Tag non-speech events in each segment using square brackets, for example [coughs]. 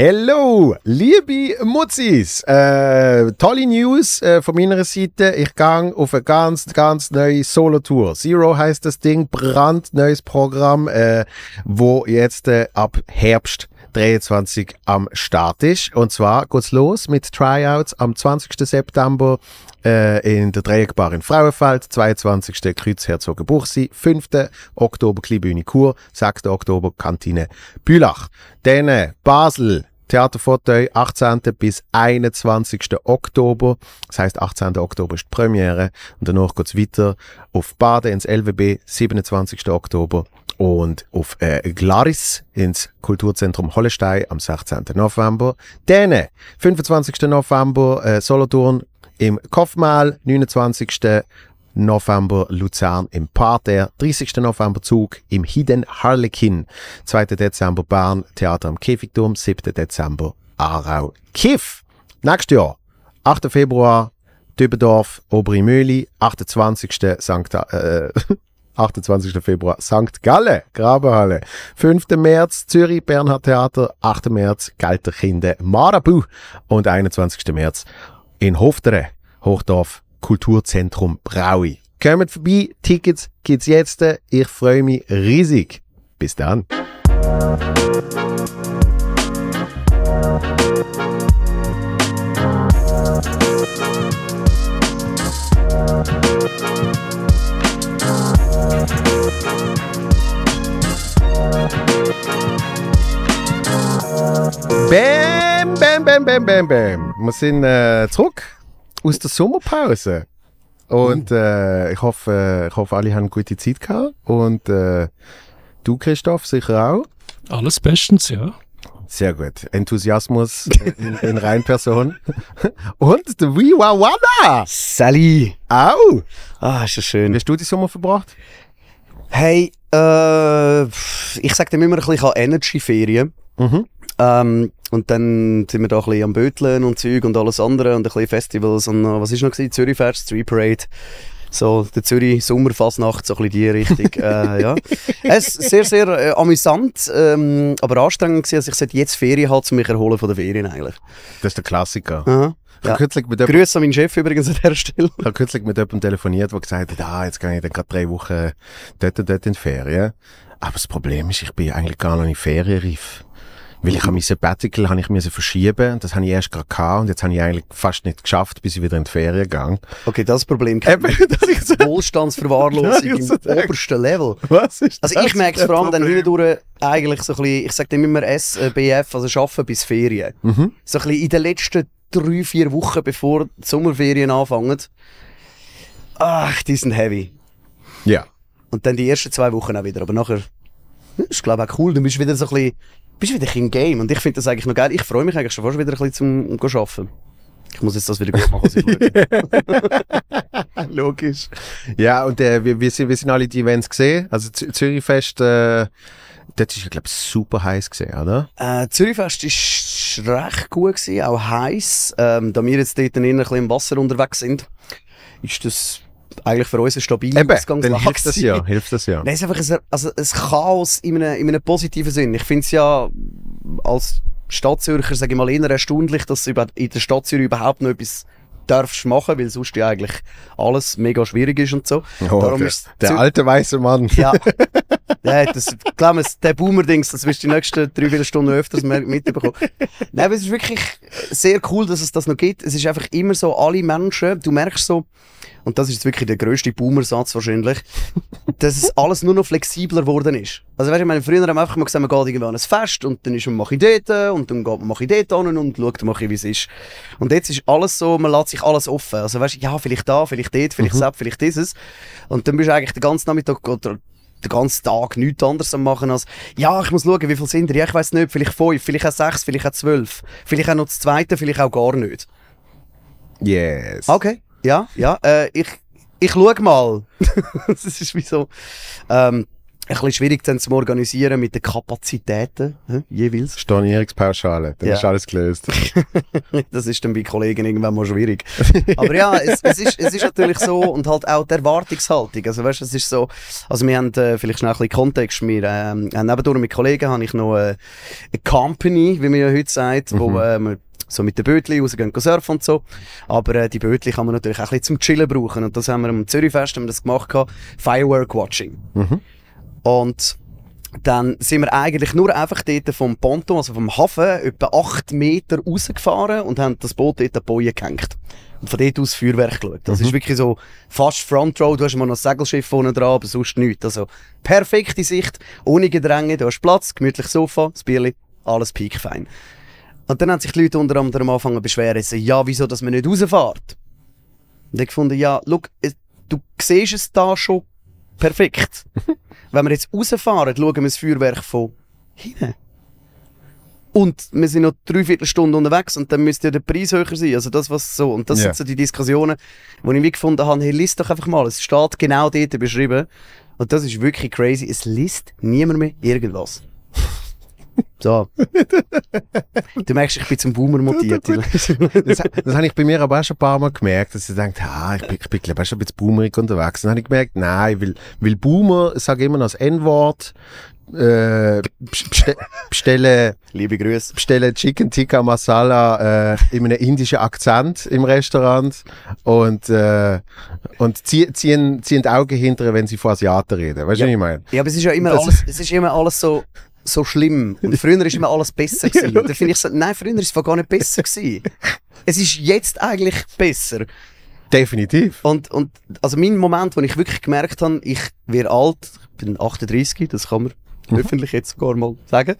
Hello, liebe Mutzis! Äh, tolle News äh, von meiner Seite. Ich gehe auf eine ganz, ganz neue Solo-Tour. Zero heißt das Ding, brandneues Programm, äh, wo jetzt äh, ab Herbst 23 am Start ist. Und zwar geht's los mit Tryouts am 20. September äh, in der Dreieckbar in Frauenfeld, 22. Kreuzherzogenbuchsee, 5. Oktober Kleinbühne Chur, 6. Oktober Kantine Bülach. Dann äh, Basel, Theaterfauteuil, 18. bis 21. Oktober. Das heißt, 18. Oktober ist die Premiere und danach geht's weiter auf Baden ins LWB, 27. Oktober und auf äh, Glaris ins Kulturzentrum Hollestein am 16. November. Dann 25. November äh, Solothurn im Kopfmal, 29. November Luzern im Parterre, 30. November Zug im Hidden Harlequin, 2. Dezember Bern Theater am Käfigturm, 7. Dezember Aarau Kiff. Nächstes Jahr, 8. Februar Dübendorf, Obere Mühli, 28. Sankt, äh, 28. [laughs] Februar St. Galle, Grabenhalle. 5. März Zürich, Bernhard Theater. 8. März Galterkinde, Marabu. Und 21. März in Hoftere, Hochdorf, Kulturzentrum Braui. Kommt vorbei, Tickets gibt's jetzt. Ich freue mich riesig. Bis dann. Bam, bam, bam, bam, bam, bam. Wir sind äh, zurück aus der Sommerpause. Und hm. äh, ich, hoffe, ich hoffe, alle haben eine gute Zeit gehabt. Und äh, du, Christoph, sicher auch. Alles bestens, ja. Sehr gut. Enthusiasmus in, in rein Person. Und der Wiwawana! Sally! Au! Ah, ist ja schön. Wie hast du die Sommer verbracht? Hey, äh, ich sag dir immer, ein bisschen Energy-Ferien. Mhm. Ähm, und dann sind wir da ein bisschen am Böteln und Zeug und alles andere und ein bisschen Festivals und was ist noch gewesen? Zürich Fest, Street Parade. So, der Zürich Sommerfasnacht, so ein bisschen die Richtung. äh, [laughs] ja. Es sehr, sehr äh, amüsant, ähm, aber anstrengend gewesen, also ich sollte jetzt Ferien haben, um mich erholen von den Ferien eigentlich. Das ist der Klassiker. Aha. Ja. mit Grüße an meinen Chef übrigens an der Stelle. Ich habe kürzlich mit jemandem telefoniert, der gesagt hat, ah, jetzt gehe ich dann gerade drei Wochen dort und dort in die Ferien. Aber das Problem ist, ich bin eigentlich gar noch nicht ferienreif. Weil ich habe mein Sabbatical ich müssen verschieben. Das habe ich erst gerade gehabt und jetzt habe ich eigentlich fast nicht geschafft, bis ich wieder in die Ferien gegangen. Okay, das Problem kennt Eben, [laughs] das so Wohlstandsverwahrlosung [laughs] im obersten Level. Was ist Also ich merke es vor allem dann hindurch eigentlich so ein bisschen, ich sage dem immer SBF, also Arbeiten bis Ferien. Mhm. So ein bisschen in den letzten drei, vier Wochen, bevor die Sommerferien anfangen. Ach, die sind heavy. Ja. Und dann die ersten zwei Wochen auch wieder, aber nachher ist glaube ich auch cool, du bist wieder so ein bisschen bist wieder im Game. Und ich finde das eigentlich noch geil. Ich freue mich eigentlich schon fast wieder ein bisschen zum, um zu arbeiten. Ich muss jetzt das wieder gut machen, was ich schaue. [laughs] Logisch. Ja, und äh, wir, wir, sind, wir sind alle die Events gesehen. Also Z Zürichfest, äh, das war ja, glaube ich, super heiß gesehen, oder? Äh, Zürichfest war recht gut gewesen, auch heiß. Ähm, da wir jetzt dort innen ein bisschen im Wasser unterwegs sind, ist das eigentlich für uns ein stabile Eben, Ausgangslage dann hilft das ja, hilft das ja. Nein, es ist einfach ein, also ein Chaos in einem, in einem positiven Sinn. Ich finde es ja als Stadtzürcher, sage ich mal, eher erstaunlich, dass du in der Stadt Zürich überhaupt noch etwas darfst machen, weil sonst ja eigentlich alles mega schwierig ist und so. Oh, Darum der, ist der alte weiße Mann. Ja. ja das, glaub mir, der Boomer-Dings, das wirst du die nächsten drei, vier Stunden öfters mitbekommen. Nein, aber es ist wirklich sehr cool, dass es das noch gibt. Es ist einfach immer so, alle Menschen, du merkst so, und das ist jetzt wirklich der grösste Boomersatz wahrscheinlich, [laughs] dass es alles nur noch flexibler geworden ist. Also weißt du, ich meine, früher haben wir einfach mal gesagt, man geht irgendwann an ein Fest und dann ist man mache ich dort und dann geht man mache ich dort hin und schaut mache ich, wie es ist. Und jetzt ist alles so, man lässt sich alles offen. Also weißt du, ja, vielleicht da, vielleicht dort, vielleicht mhm. selbst, vielleicht dieses. Und dann bist du eigentlich den ganzen Nachmittag oder den ganzen Tag nichts anderes am machen als, ja, ich muss schauen, wie viel sind ja, ich weiß nicht, vielleicht fünf, vielleicht auch sechs, vielleicht auch zwölf, vielleicht auch noch das zweite, vielleicht auch gar nicht. Yes. Okay ja, ja. Äh, ich ich schau mal. [laughs] das ist wie so. Ähm, ein bisschen schwierig dann zu organisieren mit den Kapazitäten, hm, jeweils. Stornierungspauschale, dann ja. ist alles gelöst. [laughs] das ist dann bei Kollegen irgendwann mal schwierig. Aber ja, es, es, ist, es ist natürlich so und halt auch die Erwartungshaltung. Also weißt, es ist so, also wir haben äh, vielleicht schnell ein bisschen Kontext. Wir ähm, haben nebendurch mit Kollegen habe ich noch äh, eine Company, wie man ja heute sagt, mhm. wo äh, so mit den Bötchen rausgehen surfen und so. Aber äh, die Bötchen kann man natürlich auch ein bisschen zum Chillen brauchen. Und das haben wir am Zürichfest haben wir das gemacht, gehabt, Firework Watching. Mhm. Und dann sind wir eigentlich nur einfach dort vom Ponto, also vom Hafen, etwa 8 Meter rausgefahren und haben das Boot dort an Bojen gehängt. Und von dort aus Feuerwerk geschaut. Das mhm. ist wirklich so fast Front Row. Du hast mal noch ein Segelschiff vorne dran, aber sonst nichts. Also perfekte Sicht, ohne Gedränge, du hast Platz, gemütliches Sofa, das Bierli, alles piekfein. Und dann haben sich die Leute unter anderem angefangen zu beschweren, so, ja, wieso, dass man nicht rausfährt. Und ich fand, ja, schau, du siehst es da schon perfekt. [laughs] Wenn wir jetzt rausfahren, schauen wir das Feuerwerk von hinten. Und wir sind noch dreiviertel Stunde unterwegs und dann müsste ja der Preis höher sein. Also das was so. Und das yeah. sind so die Diskussionen, wo ich wie gefunden habe, hey, liest doch einfach mal. Es steht genau dort beschrieben. Und das ist wirklich crazy. Es liest niemand mehr irgendwas. So. Du merkst, ich bin zum Boomer mutiert. [laughs] das, das habe ich bei mir aber auch schon ein paar Mal gemerkt, dass ich denke, ah, ich bin, ich bin glaube ich, schon ein bisschen boomerig unterwegs. Dann habe ich gemerkt, nein, weil, weil Boomer, sage immer noch das N-Wort, äh, bestelle, liebe Grüße, bestelle Chicken Tikka Masala äh, in einem indischen Akzent im Restaurant und, äh, und ziehen, ziehen, ziehen die Augen hinterher, wenn sie von Asiaten reden. Weißt du, ja. was ich meine? Ja, aber es ist ja immer, alles, es ist immer alles so so schlimm. Und früher ist immer alles besser [laughs] gewesen. Dann finde ich so, nein, früher ist es gar nicht besser es ist jetzt eigentlich besser. Definitiv. Und, und, also mein Moment, wo ich wirklich gemerkt habe, ich werde alt, ich bin 38, das kann man mhm. öffentlich jetzt sogar mal sagen.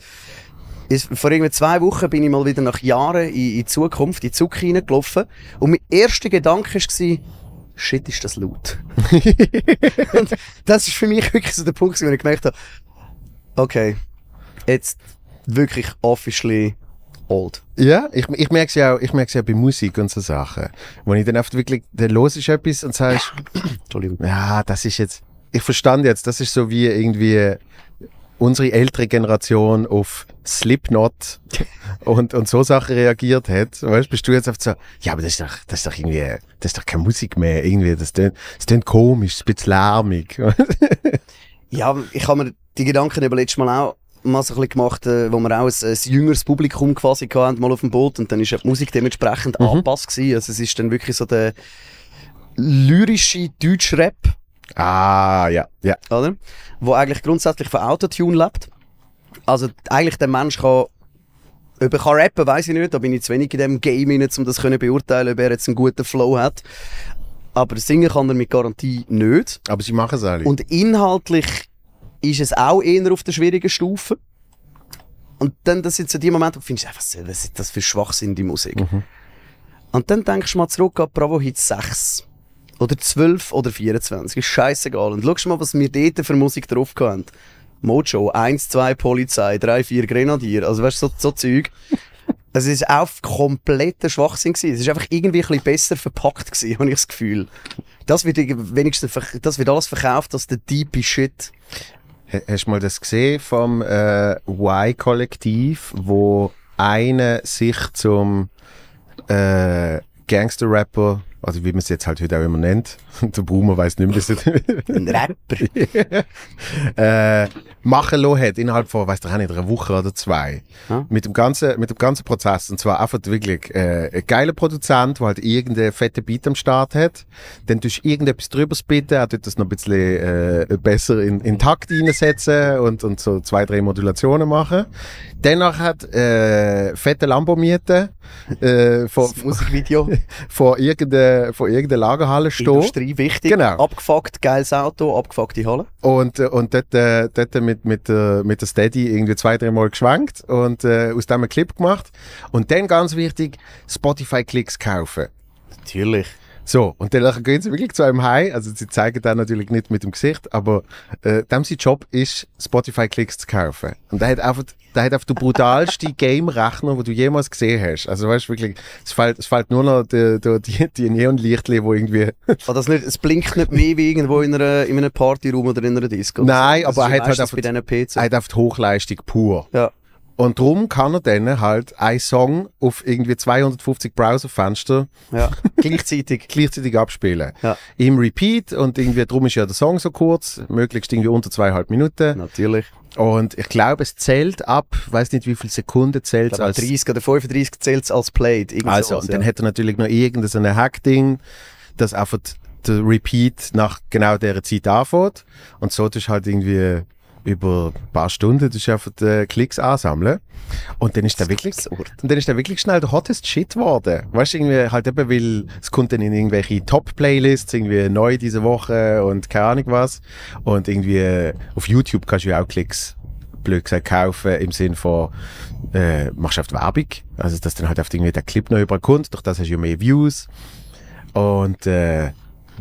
Ist, vor irgendwie zwei Wochen bin ich mal wieder nach Jahren in, in Zukunft, in Zug hineingelaufen. Und mein erster Gedanke war, shit, ist das laut. [laughs] und das ist für mich wirklich so der Punkt, wo ich gemerkt habe, okay, jetzt wirklich officially old. Ja, ich, ich merke es ja auch, ich merke ja bei Musik und so Sachen. Wenn ich dann oft wirklich, dann los ist etwas und sagst, [coughs] Entschuldigung. ja, das ist jetzt, ich verstand jetzt, das ist so wie irgendwie unsere ältere Generation auf Slipknot [laughs] und, und so Sachen reagiert hat. Weißt, bist du jetzt oft so, ja, aber das ist doch, das ist doch irgendwie, das ist doch keine Musik mehr, irgendwie, das tönt, das tönt komisch, ein bisschen lärmig. [laughs] ja, ich habe mir die Gedanken über letztes Mal auch mal so ein bisschen gemacht, äh, wo wir auch ein, ein jüngeres Publikum quasi hatten, mal auf dem Boot und dann ist die Musik dementsprechend mhm. angepasst gewesen. Also es ist dann wirklich so der lyrische Deutschrap. Ah, ja, ja. Oder? Wo eigentlich grundsätzlich von Autotune lebt. Also eigentlich der Mensch kann ob er kann rappen weiß ich nicht, da bin ich zu wenig in dem Game rein, um das zu beurteilen, ob er jetzt einen guten Flow hat. Aber singen kann er mit Garantie nicht. Aber sie machen es alle. Und inhaltlich ist es auch eher auf der schwierigen Stufe. Und dann, das sind so die Momente, wo du findest, was, was ist das für Schwachsinn, die Musik. Mhm. Und dann denkst du mal zurück an Bravo Hit 6. Oder 12 oder 24. Ist scheißegal. Und schau mal, was wir dort für Musik drauf haben. Mojo, 1, 2 Polizei, 3, 4 Grenadier. Also weißt du, so, so Zeug. [laughs] Es war auch kompletter Schwachsinn gewesen. Es war einfach irgendwie ein bisschen besser verpackt gewesen, [laughs] habe ich das Gefühl. Das wird wenigstens, das wird alles verkauft als der deepe Shit. Hast du mal das gesehen vom äh, Y-Kollektiv, wo einer sich zum äh, Gangster-Rapper also wie man es jetzt halt heute auch immer nennt, [laughs] der Boomer weiß nicht mehr, dass [laughs] ein Rapper [laughs] äh, machen lassen hat, innerhalb von, weiß ich nicht, einer Woche oder zwei. Hm? Mit, dem ganzen, mit dem ganzen Prozess, und zwar einfach wirklich äh, ein geiler Produzent, der halt irgendeinen fetten Beat am Start hat, dann tust du irgendetwas drüber spitten, er tut das noch ein bisschen äh, besser in, in Takt reinsetzen und, und so zwei, drei Modulationen machen. Danach hat äh, fette Lambo mieten äh, von, von, von irgendeinem äh, von irgendeiner Lagerhalle stehen. Industrie, wichtig. Genau. Abgefuckt, geiles Auto, abgefuckte Halle. Und, äh, und dort, äh, dort mit, mit, äh, mit der Steady irgendwie zwei, drei Mal geschwenkt und äh, aus dem einen Clip gemacht. Und dann ganz wichtig, Spotify-Klicks kaufen. Natürlich. So, und dann gehen sie wirklich zu einem High. Also, sie zeigen da natürlich nicht mit dem Gesicht, aber äh, dem sein Job ist, Spotify-Klicks zu kaufen. Und er hat einfach der hat auf den brutalsten [laughs] Game-Rechner, den du jemals gesehen hast. Also weißt du wirklich, es fällt, es fällt nur noch die, die, die Neonlichtchen, die irgendwie... [laughs] oh, das nicht, es blinkt nicht mehr wie irgendwo in, einer, in einem Partyraum oder in einer Disco. Nein, das aber er hat halt auf, die, auf die Hochleistung pur. Ja. Und drum kann er dann halt ein Song auf irgendwie 250 Browserfenster ja. [laughs] gleichzeitig. gleichzeitig abspielen. Ja. Im Repeat und irgendwie drum ist ja der Song so kurz, möglichst irgendwie unter zweieinhalb Minuten. Natürlich. Und ich glaube, es zählt ab, ich weiß nicht, wie viele Sekunden zählt es als. 30 oder 35 zählt es als Played. Also, sowas, und dann ja. hat er natürlich noch irgendein Hackding, das einfach der Repeat nach genau dieser Zeit anfängt. Und so tust halt irgendwie über ein paar Stunden, das ist einfach äh, Klicks ansammeln. Und dann ist der wirklich, absurd. und dann ist der wirklich schnell der hottest Shit geworden. Weißt du, irgendwie halt eben, weil es kommt dann in irgendwelche Top-Playlists, irgendwie neu diese Woche und keine Ahnung was. Und irgendwie äh, auf YouTube kannst du ja auch Klicks blöd gesagt, kaufen im Sinn von, äh, machst auf Werbung. Also, dass dann halt auf irgendwie der Clip noch überkommt, durch das hast du ja mehr Views. Und, äh,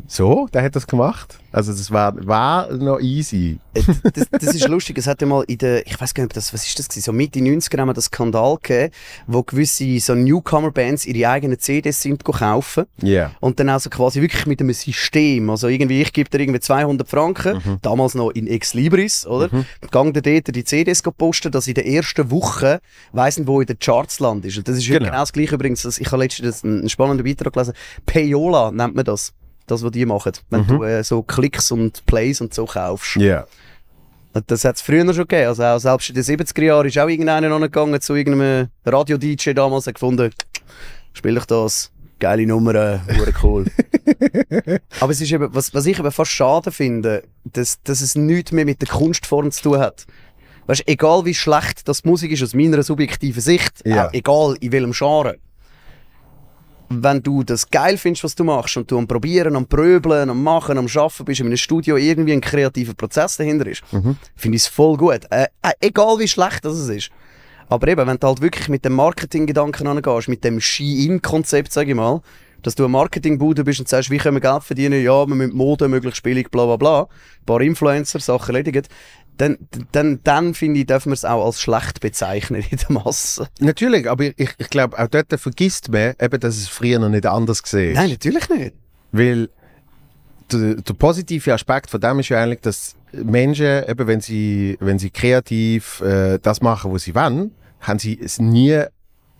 so, der hat das gemacht. Also das war, war noch easy. Äh, das, das, ist lustig, es hat ja mal in der, ich weiß gar nicht, das, was ist das gewesen, so Mitte 90er haben wir das Skandal gegeben, wo gewisse so Newcomer-Bands ihre eigenen CDs sind kaufen. Ja. Yeah. Und dann also quasi wirklich mit einem System, also irgendwie, ich gebe dir irgendwie 200 Franken, mhm. damals noch in Ex Libris, oder? Mhm. Gang dann dort die CDs posten, dass in der ersten Woche weiss nicht, wo in den Charts landet. Und das ist genau. genau das gleiche übrigens, ich habe letztens einen spannenden Beitrag gelesen, Payola nennt man das das, was die machen, wenn mhm. du äh, so Klicks und Plays und so kaufst. Ja. Yeah. Das hat es früher schon gegeben. Also auch selbst in den 70er Jahren ist auch irgendeiner angegangen zu irgendeinem Radio-DJ damals und gefunden, spiele ich das. Geile Nummer, äh, cool. [laughs] Aber es ist eben, was, was ich eben fast schade finde, dass, dass es nichts mehr mit der Kunstform zu tun hat. Weißt, egal wie schlecht das Musik ist aus meiner subjektiven Sicht, yeah. äh, egal in welchem Genre, wenn du das geil findest, was du machst und du am Probieren, am Pröbeln, am Machen, am Schaffen bist, in einem Studio irgendwie ein kreativer Prozess dahinter ist, mhm. finde ich es voll gut. Äh, äh, egal wie schlecht das ist. Aber eben, wenn du halt wirklich mit dem Marketinggedanken angehst, mit dem Ski-In-Konzept, sage ich mal, dass du ein Marketingbude bist und sagst, wie können wir Geld verdienen? Ja, wir müssen Mode möglichst billig, bla bla bla. Ein paar Influencer, Sachen erledigen dann, dann, dann finde ich, dürfen wir es auch als schlecht bezeichnen in der Masse. Natürlich, aber ich, ich glaube, auch dort vergisst man eben, dass es früher noch nicht anders gesehen Nein, natürlich nicht. Weil der, der, positive Aspekt von dem ist ja eigentlich, dass Menschen, eben wenn sie, wenn sie kreativ äh, das machen, was sie wollen, haben sie es nie,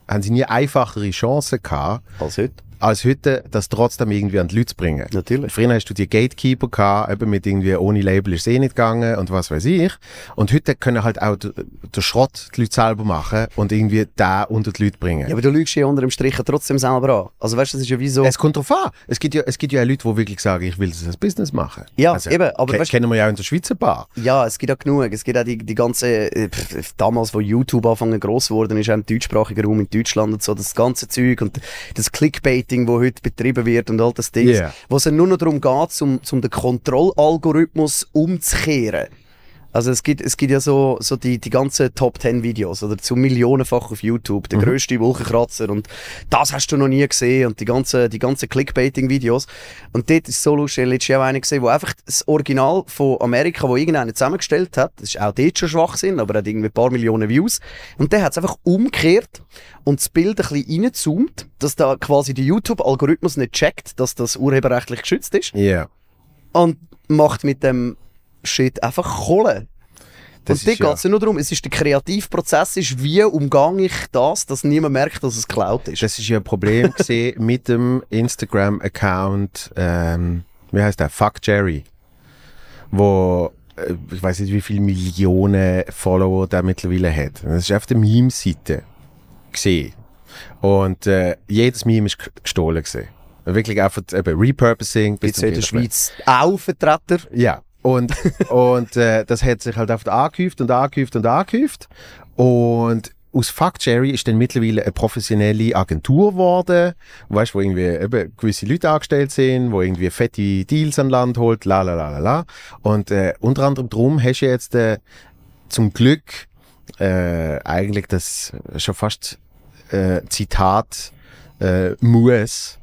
haben sie nie einfachere Chancen gehabt. Als heute als heute das trotzdem irgendwie an die Leute zu bringen. Natürlich. Früher hast du die Gatekeeper gehabt, eben mit irgendwie ohne Label ist es eh nicht gegangen und was weiß ich. Und heute können halt auch den Schrott die Leute selber machen und irgendwie da unter die Leute bringen. Ja, aber du lügst ja unter dem Strich trotzdem selber an. Also weißt du, das ist ja wie so... Es kommt drauf an. Es gibt ja, es gibt ja auch Leute, die wirklich sagen, ich will das als Business machen. Ja, also, eben. Aber ke weißt, kennen wir ja auch in der Schweizer Bar. Ja, es gibt auch genug. Es gibt auch die, die ganze... Äh, Pff, damals, wo YouTube anfangen gross geworden ist, auch im deutschsprachigen Raum in Deutschland und so, das ganze Zeug und das Clickbait Marketing, wo heute betrieben wird und all das Ding, yeah. wo es nur noch darum geht, um, um den Kontrollalgorithmus umzukehren. Also es gibt, es gibt ja so, so die, die ganzen Top 10 Videos oder zu millionenfach auf YouTube, der mhm. größte Wolkenkratzer und das hast du noch nie gesehen und die ganzen, die ganzen Clickbaiting-Videos. Und dort ist so lustig, ich habe einen gesehen, wo einfach das Original von Amerika, wo irgendeiner zusammengestellt hat, das ist auch dort schon Schwachsinn, aber hat irgendwie ein paar Millionen Views. Und der hat es einfach umgekehrt und das Bild ein bisschen reinzoomt, dass da quasi der YouTube-Algorithmus nicht checkt, dass das urheberrechtlich geschützt ist. Ja. Yeah. Und macht mit dem Shit einfach Kohle. Das und dann geht es ja. nur darum, es ist der Kreativprozess, ist, wie umgehe ich das, dass niemand merkt, dass es geklaut ist. Das ist ja ein Problem [laughs] mit dem Instagram-Account, ähm, wie heißt der? Fuck Jerry. Wo, äh, ich weiß nicht, wie viele Millionen Follower der mittlerweile hat. Das ist auf der Meme-Seite Und äh, jedes Meme ist gestohlen gesehen. Wirklich einfach eben Repurposing. Jetzt in der Schweiz auch Vertreter. Ja. Und, [laughs] und äh, das hat sich halt oft angehäuft und angehäuft und angehäuft. Und aus Fuck Jerry ist dann mittlerweile eine professionelle Agentur geworden, weißt, wo irgendwie eben gewisse Leute angestellt sind, wo irgendwie fette Deals an Land holt, la la la la la. Und äh, unter anderem drum hast du jetzt äh, zum Glück äh, eigentlich das schon fast äh, Zitat äh, muss,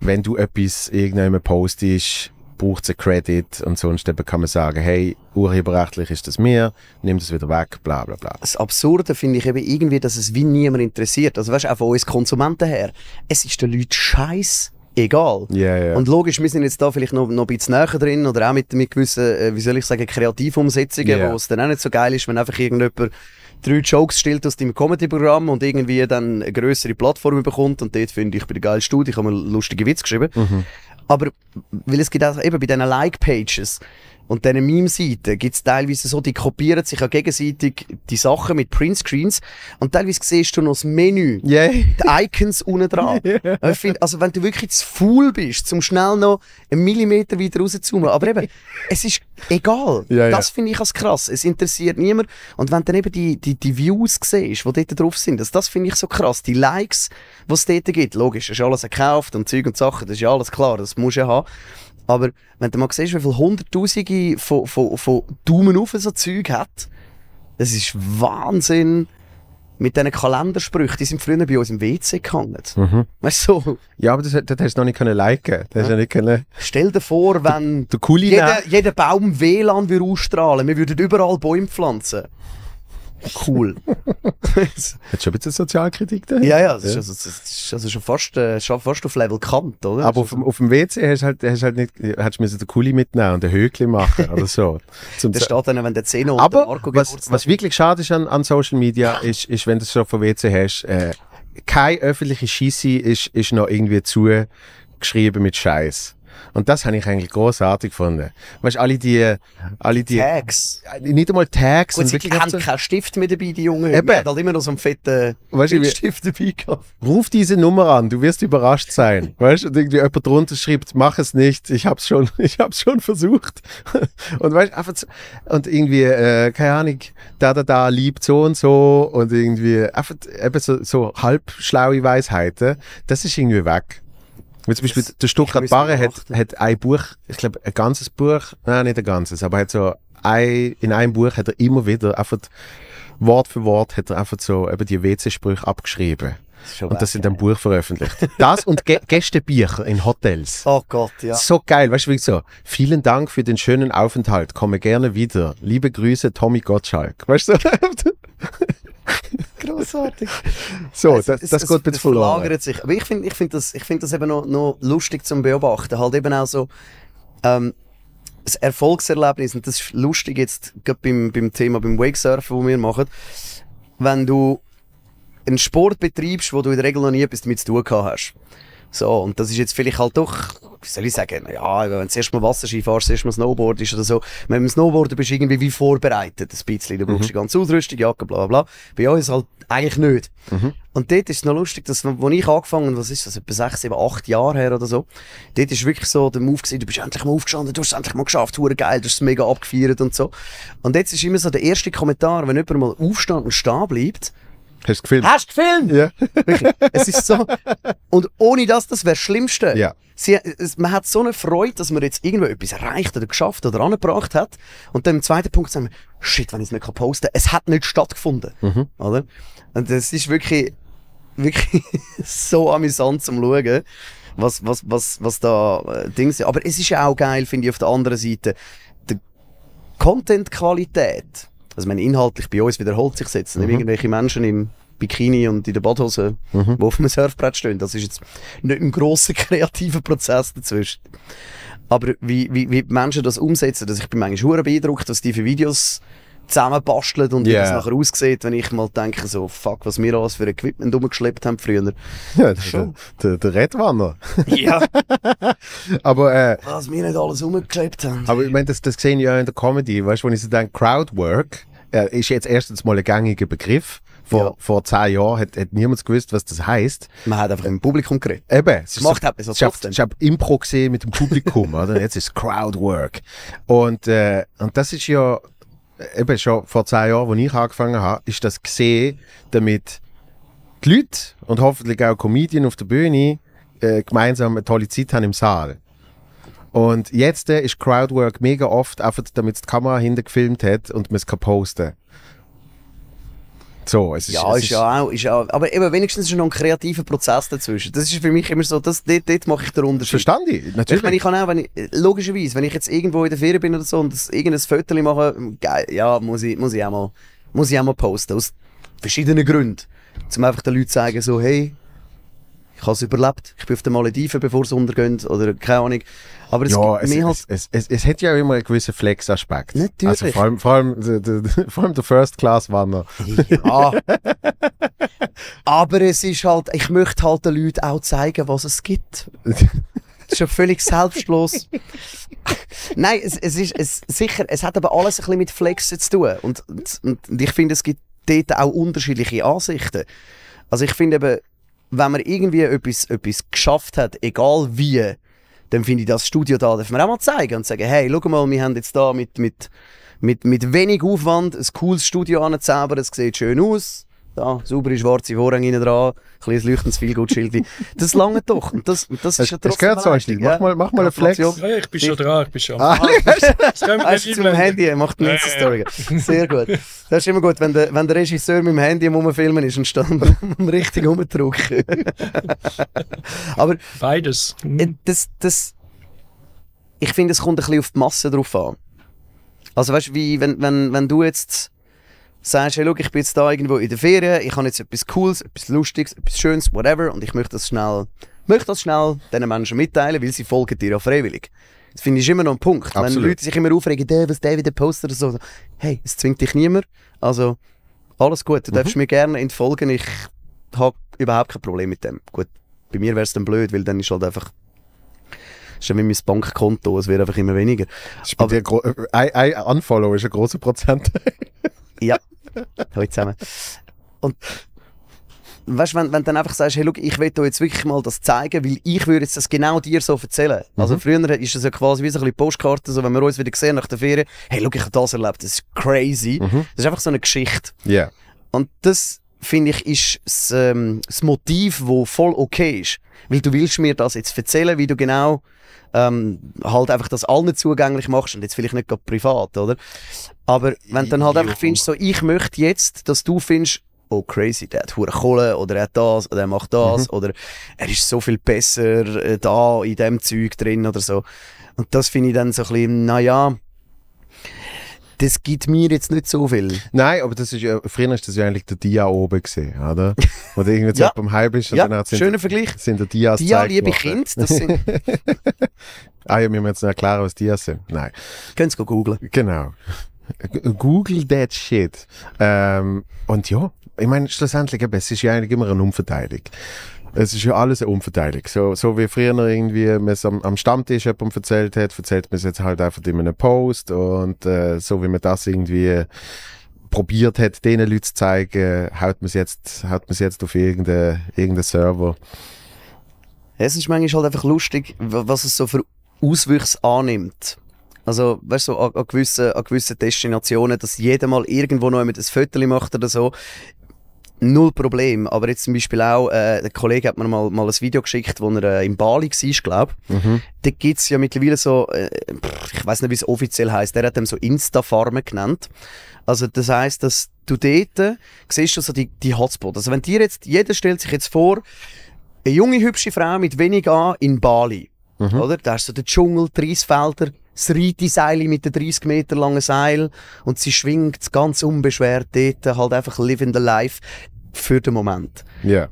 wenn du etwas irgendjemandem postest, braucht es einen Credit und sonst eben kann man sagen, hey, urheberrechtlich ist das mir, nimm das wieder weg, bla bla bla. Das Absurde finde ich eben irgendwie, dass es wie niemand interessiert. Also weißt du, auch von uns Konsumenten her, es ist den Leuten scheiß egal. Yeah, yeah. Und logisch, wir sind jetzt da vielleicht noch, noch ein bisschen näher drin oder auch mit, mit gewissen, äh, wie soll ich sagen, Kreativumsetzungen, yeah. wo es dann auch nicht so geil ist, wenn einfach irgendjemand drei Jokes stellt aus deinem Comedy-Programm und irgendwie dann eine grössere Plattform bekommt und dort finde ich, ich bin der geilste Dude, ich habe einen lustigen Witz geschrieben. Mhm. Aber weil es gibt auch eben bei diesen Like-Pages, und dann Meme-Seiten gibt es teilweise so, die kopieren sich ja gegenseitig die Sachen mit Print-Screens. Und teilweise siehst du noch das Menü, yeah. die Icons unten dran. [laughs] Yeah. Ich find, also wenn du wirklich zu faul bist, zum schnell noch einen Millimeter weiter rauszoomen. Aber eben, [laughs] es ist egal. Yeah, das finde ich als krass. Es interessiert niemand. Und wenn du dann eben die, die, die Views siehst, die dort drauf sind, also das finde ich so krass. Die Likes, die es dort gibt. Logisch, das ist alles gekauft und Zeug und Sachen, das ist ja alles klar, das muss ja haben. Aber wenn du mal siehst, wie viele Hunderttausende von, von, von Daumen auf so Zeug hat, das ist Wahnsinn. Mit diesen Kalendersprüchen, die sind früher bei uns im WC gehangen. Mhm. Weißt du? Ja, aber das, das hast du noch nicht können liken. Das ja. nicht können... Stell dir vor, wenn jeder, jeder Baum WLAN würde ausstrahlen, wir würden überall Bäume pflanzen cool. Jetzt [laughs] schon ein bisschen Sozialkritik da? Ja, ja, das, ja. Ist, also, das ist also schon fast, äh, schon fast auf Level Kant, oder? Aber auf, also auf dem WC hast du halt, hast halt nicht, hast du mir so den Kuli mitnehmen und den Höckli machen oder so. [laughs] Zum das steht dann, wenn der Zeno und Aber der Marco was, Geburtstag was wirklich schade ist an, an Social Media, ist, ist, wenn du es schon vom WC hast, äh, keine öffentliche Schisse ist, ist noch irgendwie zugeschrieben mit Scheiß. Und das habe ich eigentlich großartig gefunden. Weißt alle die, alle die. Tags. Nicht einmal Tags. Gut, und sie haben so, keinen Stift mit dabei, die Jungen. Eben. Hat halt immer noch so einen fetten weißt, Stift dabei gehabt. Ruf diese Nummer an, du wirst überrascht sein. [laughs] weißt und irgendwie jemand drunter schreibt, mach es nicht, ich hab's schon, [laughs] ich hab's schon versucht. [laughs] und weißt einfach so, und irgendwie, äh, keine Ahnung, da, da, da, liebt so und so und irgendwie, einfach, eben so, so halbschlaue Weisheiten, das ist irgendwie weg. Wie zum Beispiel das, der Stuttgart Barre hat, hat ein Buch, ich glaube ein ganzes Buch, nein nicht ein ganzes, aber hat so ein, in einem Buch hat er immer wieder einfach Wort für Wort hat er einfach so eben die WC-Sprüche abgeschrieben. Das und das in dem Buch veröffentlicht. Das und G [laughs] Gästebücher in Hotels. Oh Gott, ja. So geil, weißt du, wie so. Vielen Dank für den schönen Aufenthalt. Komme gerne wieder. Liebe Grüße, Tommy Gottschalk. Weißt du? [laughs] [laughs] Grossartig. So, es, das, das es, geht ein bisschen verloren. verlagert sich. Aber ich finde ich find das, ich find das eben noch, noch lustig zum Beobachten. Halt eben auch so, ähm, das Erfolgserlebnis, und das ist lustig jetzt gerade beim, beim Thema, beim Wakesurfen, wo wir machen, wenn du einen Sport betreibst, wo du in der Regel noch nie etwas damit zu tun gehabt hast so, und das ist jetzt vielleicht halt doch wie soll ich sagen, ja, wenn du zuerst mal Wasserski fährst, zuerst mal Snowboard ist oder so. Wenn du Snowboarden bist, irgendwie wie vorbereitet, ein bisschen. Du brauchst mhm. die ganze Ausrüstung, Jacke, bla, bla, bla. Bei uns halt eigentlich nicht. Mhm. Und dort ist es noch lustig, dass, wo ich angefangen was ist das, etwa sechs, sieben, acht Jahre her oder so, dort ist wirklich so der Move gewesen, du bist endlich mal aufgestanden, du hast es endlich mal geschafft, hure geil, du hast es mega abgefeiert und so. Und jetzt ist immer so der erste Kommentar, wenn jemand mal aufstand und stehen bleibt, Hast du gefilmt? Hast du gefilmt? Ja. es ist so. Und ohne das, das wäre das Schlimmste. Ja. Sie, es, man hat so eine Freude, dass man jetzt irgendwo etwas erreicht oder geschafft oder angebracht hat. Und dann im zweiten Punkt sagen wir, shit, wenn ich es nicht posten kann, es hat nicht stattgefunden. Mhm. Oder? Und das ist wirklich, wirklich [laughs] so amüsant zum Schauen, was, was, was, was da äh, Dinge sind. Aber es ist ja auch geil, finde ich, auf der anderen Seite. Die Content-Qualität also meine, inhaltlich bei uns wiederholt sich jetzt mhm. nicht irgendwelche Menschen im Bikini und in der Badhose, mhm. die auf einem Surfbrett stehen. Das ist jetzt nicht ein grosser [laughs] kreativer Prozess dazwischen. Aber wie, wie, wie die Menschen das umsetzen, dass ich bin manchmal beeindruckt, dass die für Videos zusammenbastelt und yeah. wie das nachher aussieht, wenn ich mal denke, so, fuck, was wir alles für Equipment rumgeschleppt haben früher. Ja, das schon. Der, der, der Redwanner. Ja. [laughs] aber, äh, Was wir nicht alles rumgeschleppt haben. Aber ich meine, das, das sehe ich ja in der Comedy, weißt du, wenn ich so denke, Crowdwork, äh, ist jetzt erstens mal ein gängiger Begriff. Vor, ja. vor zehn Jahren hat, hat niemand gewusst, was das heisst. Man hat einfach im Publikum geredet. Eben. Es macht so, ich, ich habe Impro gesehen mit dem Publikum, [laughs] oder? Jetzt ist Crowdwork. Und, äh, und das ist ja, eben schon vor zehn Jahren, als ich angefangen habe, ist das gesehen, damit die Leute und hoffentlich auch Comedian auf der Bühne äh, gemeinsam eine tolle Zeit haben im Saal. Und jetzt äh, ist Crowdwork mega oft, einfach damit die Kamera hinten gefilmt hat und man es kann posten. So, es ist, ja, es ist, ist ja auch, ist auch, aber eben wenigstens ist noch ein kreativer Prozess dazwischen. Das ist für mich immer so, das, dort, dort mache ich den Unterschied. Verstanden, natürlich. Ich meine, ich kann auch, wenn ich, logischerweise, wenn ich jetzt irgendwo in der Ferien bin oder so und irgendein Foto mache, ja, muss ich, muss ich auch mal, muss ich auch mal posten. Aus verschiedenen Gründen. Um einfach den Leuten zu sagen, so, hey, ich habe es überlebt, ich bin auf den Malediven, bevor es untergeht, oder keine Ahnung. Aber es ja, gibt es, halt es, es, es, hat ja immer einen gewissen Flex-Aspekt. Also Natürlich. Also vor allem, vor allem, vor allem der First-Class-Wanner. Ja. [laughs] Aber es ist halt, ich möchte halt den Leuten auch zeigen, was es gibt. Das ist ja völlig selbstlos. Nein, es, es ist es, sicher, es hat aber alles ein bisschen mit Flexen zu tun. Und, und, und ich finde, es gibt dort auch unterschiedliche Ansichten. Also ich finde eben, wenn man irgendwie etwas, etwas geschafft hat, egal wie, dann finde ich das Studio da, darf man auch mal zeigen und sagen, hey, schau mal, wir haben jetzt da mit, mit, mit, mit wenig Aufwand ein cooles Studio angezaubert, es sieht schön aus, da, saubere schwarze Vorhänge innen dran, ein bisschen leuchtendes Feelgood-Schild. Das lange doch. Und das, das ist ja trotzdem Hast du gehört, so mach mal, mach mal einen Flex. Ja, ich bin schon dran, ich bin schon ah, [laughs] du zu meinem Handy, er macht eine Insta-Story. Sehr gut. Das ist immer gut, wenn der, wenn der Regisseur mit dem Handy Rumfilmen ist und um [laughs] richtig rumzudrücken. [laughs] Aber... Beides. Mhm. Äh, das, das... Ich finde, es kommt ein bisschen auf die Masse drauf an. Also weißt du, wie, wenn, wenn, wenn du jetzt sagst, hey, look, ich bin jetzt da irgendwo in der Ferien, ich habe jetzt etwas Cooles, etwas Lustiges, etwas Schönes, whatever, und ich möchte das schnell, möchte das schnell diesen Menschen mitteilen, weil sie folgen dir ja freiwillig. Das finde ich immer noch ein Punkt. Absolut. Wenn Leute sich immer aufregen, hey, was der wieder postet oder so, hey, es zwingt dich niemand. Also, alles gut, du mhm. darfst mir gerne entfolgen, ich habe überhaupt kein Problem mit dem. Gut, bei mir wäre es dann blöd, weil dann ist halt einfach ist ja wie mein Bankkonto, es wird einfach immer weniger. Äh, ein, ein Unfollow ist ein großer Prozent. [laughs] Ja, hallo zusammen. Und weißt, wenn, wenn du dann einfach sagst, hey, look, ich will dir jetzt wirklich mal das zeigen, weil ich würde jetzt das genau dir so erzählen. Mhm. Also früher ist das ja quasi wie so eine Postkarte, so wenn wir uns wieder sehen nach der Ferien, hey, look, ich habe das erlebt, das ist crazy. Mhm. Das ist einfach so eine Geschichte. Ja. Yeah. Und das finde ich, ist das, ähm, das Motiv, wo voll okay ist. Weil du willst mir das jetzt erzählen, wie du genau ähm, halt einfach das allen zugänglich machst und jetzt vielleicht nicht gerade privat, oder? Aber wenn du dann halt einfach findest, so, ich möchte jetzt, dass du findest, oh crazy, der hat hure Kohle oder er hat das oder er macht das mhm. oder er ist so viel besser äh, da in dem Zeug drin oder so. Und das finde ich dann so ein bisschen, naja, das gibt mir jetzt nicht so viel. Nein, aber das ist ja, früher ist das ja eigentlich der Dia oben gesehen, oder? [laughs] Wo du irgendwie ja. beim Heim bist und ja. danach sind, Schöner Vergleich. sind der Dias Dia, liebe Kind, das sind... [laughs] ah ja, wir müssen jetzt noch erklären, was Dias sind. Nein. Könnt ihr googlen. Genau. Google that shit. Ähm, und ja, ich meine, schlussendlich, es ist ja eigentlich immer eine Umverteidigung. Es ist ja alles eine Umverteilung. So, so wie früher irgendwie man es am, am Stammtisch jemandem erzählt hat, erzählt man es jetzt halt einfach in einem Post und äh, so wie man das irgendwie probiert hat, denen Leuten zu zeigen, haut man es jetzt, haut man es jetzt auf irgendeinen irgendein Server. Es ist manchmal halt einfach lustig, was es so für Auswüchse annimmt. Also, weißt du, so an, an, gewissen, an gewissen Destinationen, dass jeder mal irgendwo noch mit ein Foto macht oder so null Problem. Aber jetzt zum Beispiel auch, äh, ein Kollege hat mir mal, mal ein Video geschickt, wo er äh, in Bali war, glaube ich. Mhm. Da gibt es ja mittlerweile so, äh, ich weiß nicht, wie es offiziell heißt, der hat dem so Insta-Farmen genannt. Also das heißt, dass du dort äh, siehst du so die, die Hotspots. Also wenn dir jetzt, jeder stellt sich jetzt vor, eine junge, hübsche Frau mit wenig an in Bali. Mhm. Oder? Da hast du so den Dschungel, die Reisfelder, das Reiti-Seil mit den 30 Meter langen Seil und sie schwingt ganz unbeschwert dort, halt einfach living the life für den Moment. Ja. Yeah.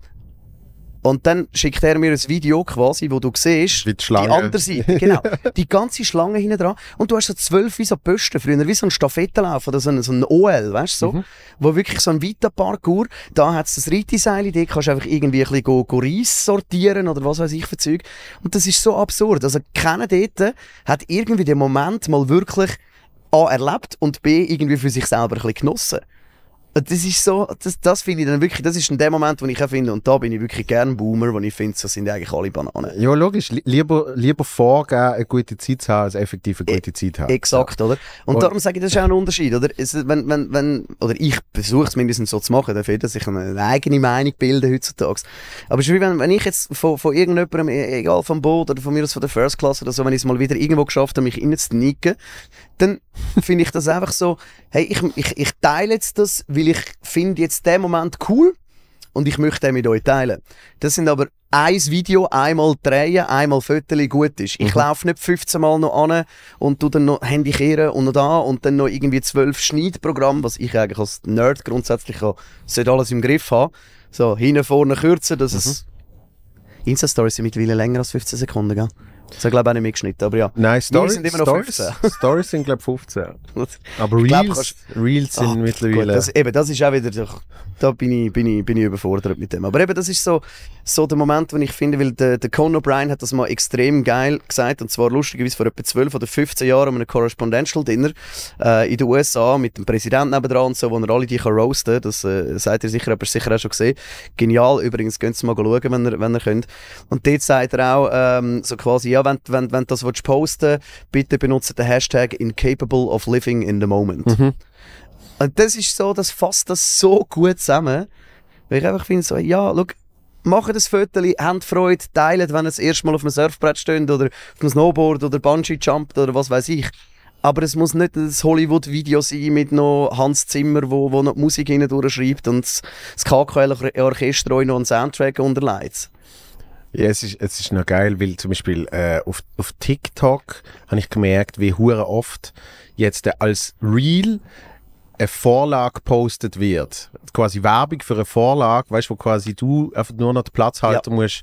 Und dann schickt er mir ein Video quasi, wo du siehst, die, die, andere Seite, [laughs] genau, die ganze Schlange hinten dran. Und du hast so zwölf wie so Posten früher, wie so ein Stafettenlauf oder so ein, so ein OL, weißt du, so, mhm. wo wirklich so ein weiter Parkour, da hat es das Reiteseil, da kannst du einfach irgendwie ein bisschen go, go sortieren oder was weiß ich für Zeug. Und das ist so absurd. Also keiner dort hat irgendwie den Moment mal wirklich A erlebt und B irgendwie für sich selber ein bisschen genossen das ist so, das, das finde ich dann wirklich, das ist in dem Moment, wo ich auch finde, und da bin ich wirklich gern Boomer, wo ich finde, so sind eigentlich alle Bananen. Ja, logisch, lieber, lieber vorgeben, eine gute Zeit zu haben, als effektiv eine e- gute Zeit zu haben. Exakt, ja. oder? Und, und darum sage ich, das ist auch ein Unterschied, oder? Wenn, wenn, wenn, oder ich versuche es mindestens so zu machen, dafür, dass ich eine eigene Meinung bilde heutzutage. Aber es ist wie wenn, wenn ich jetzt von, von irgendjemandem, e-, egal vom Boot oder von mir aus von der First Class oder so, wenn ich es mal wieder irgendwo geschafft habe, mich reinzunicken, dann finde ich das einfach so, hey, ich, ich, ich teile jetzt das, weil ich finde jetzt den Moment cool und ich möchte den mit euch teilen. Das sind aber ein Video, einmal drehen, einmal Fotos gut ist. Ich mhm. laufe nicht 15 Mal noch an und tu dann noch Handy kehren und noch da und dann noch irgendwie zwölf Schneidprogramme, was ich eigentlich als Nerd grundsätzlich habe, sollte alles im Griff haben. So, hinten, vorne kürzen, dass mhm. es... Insta-Stories sind mittlerweile länger als 15 Sekunden, gell? Das glaube ich auch nicht mitgeschnitten, aber ja. Nein, [laughs] Stories sind immer noch 15. Stories sind glaube ich, 15. Aber Reels, glaub, kannst, Reels sind oh, mittlerweile... Gut, das, eben, das ist auch wieder... Doch, da bin ich, bin, ich, bin ich überfordert mit dem. Aber eben, das ist so, so der Moment, den ich finde, weil der, der Conan O'Brien hat das mal extrem geil gesagt, und zwar lustigerweise vor etwa 12 oder 15 Jahren an einem Correspondential Dinner äh, in den USA mit dem Präsidenten nebenan und so, wo er alle die kann roasten, das äh, seid ihr sicher, aber sicher auch schon gesehen. Genial, übrigens, könnt ihr mal schauen, wenn ihr, wenn ihr könnt. Und dort sagt er auch ähm, so quasi, ja, ja, wenn, wenn, wenn du das willst posten bitte benutze den Hashtag incapable of living in the moment. Mhm. Und das ist so, das fasst das so gut zusammen. Weil ich einfach finde, so, ja, schau, machen das Foto, habt Freude, teilen, wenn ihr das erste Mal auf einem Surfbrett steht oder auf einem Snowboard oder Bungee jumpt oder was weiß ich. Aber es muss nicht das Hollywood-Video sein mit noch Hans Zimmer, wo, wo noch die Musik hinten schreibt und das KKL-Orchester euch noch einen Soundtrack unterleitet. Ja, es ist, es ist noch geil, weil zum Beispiel äh, auf, auf TikTok habe ich gemerkt, wie hure oft jetzt äh, als Real eine Vorlage gepostet wird. Quasi Werbung für eine Vorlage, weißt du, wo quasi du einfach nur noch den Platzhalter ja. musst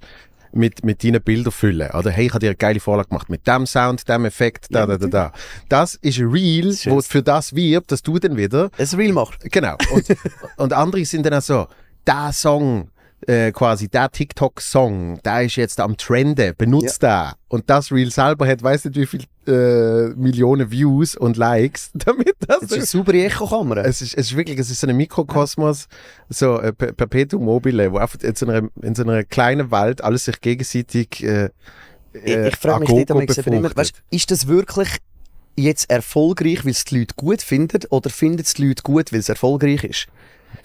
mit, mit deinen Bildern füllen. Oder hey, ich habe dir eine geile Vorlage gemacht mit dem Sound, dem Effekt, da, da, da, da. Das ist real, Schön. wo für das wirbt, dass du dann wieder. Es real machst. Genau. Und, [laughs] und andere sind dann auch so, der Song, äh, quasi der TikTok-Song, der ist jetzt am Trende, benutzt ja. da und das Reel selber hat, weiß nicht wie viele äh, Millionen Views und Likes, [laughs] damit das. Es ist eine super Echo-Kamera. Es ist, es ist wirklich, es ist so ein Mikrokosmos, so äh, Perpetuum mobile, wo einfach in so, einer, in so einer kleinen Welt alles sich gegenseitig. Äh, ich, ich äh, frage mich nicht, aber ich immer, weißt, ist das wirklich jetzt erfolgreich, weil es die Leute gut finden, oder finden es die Leute gut, weil es erfolgreich ist?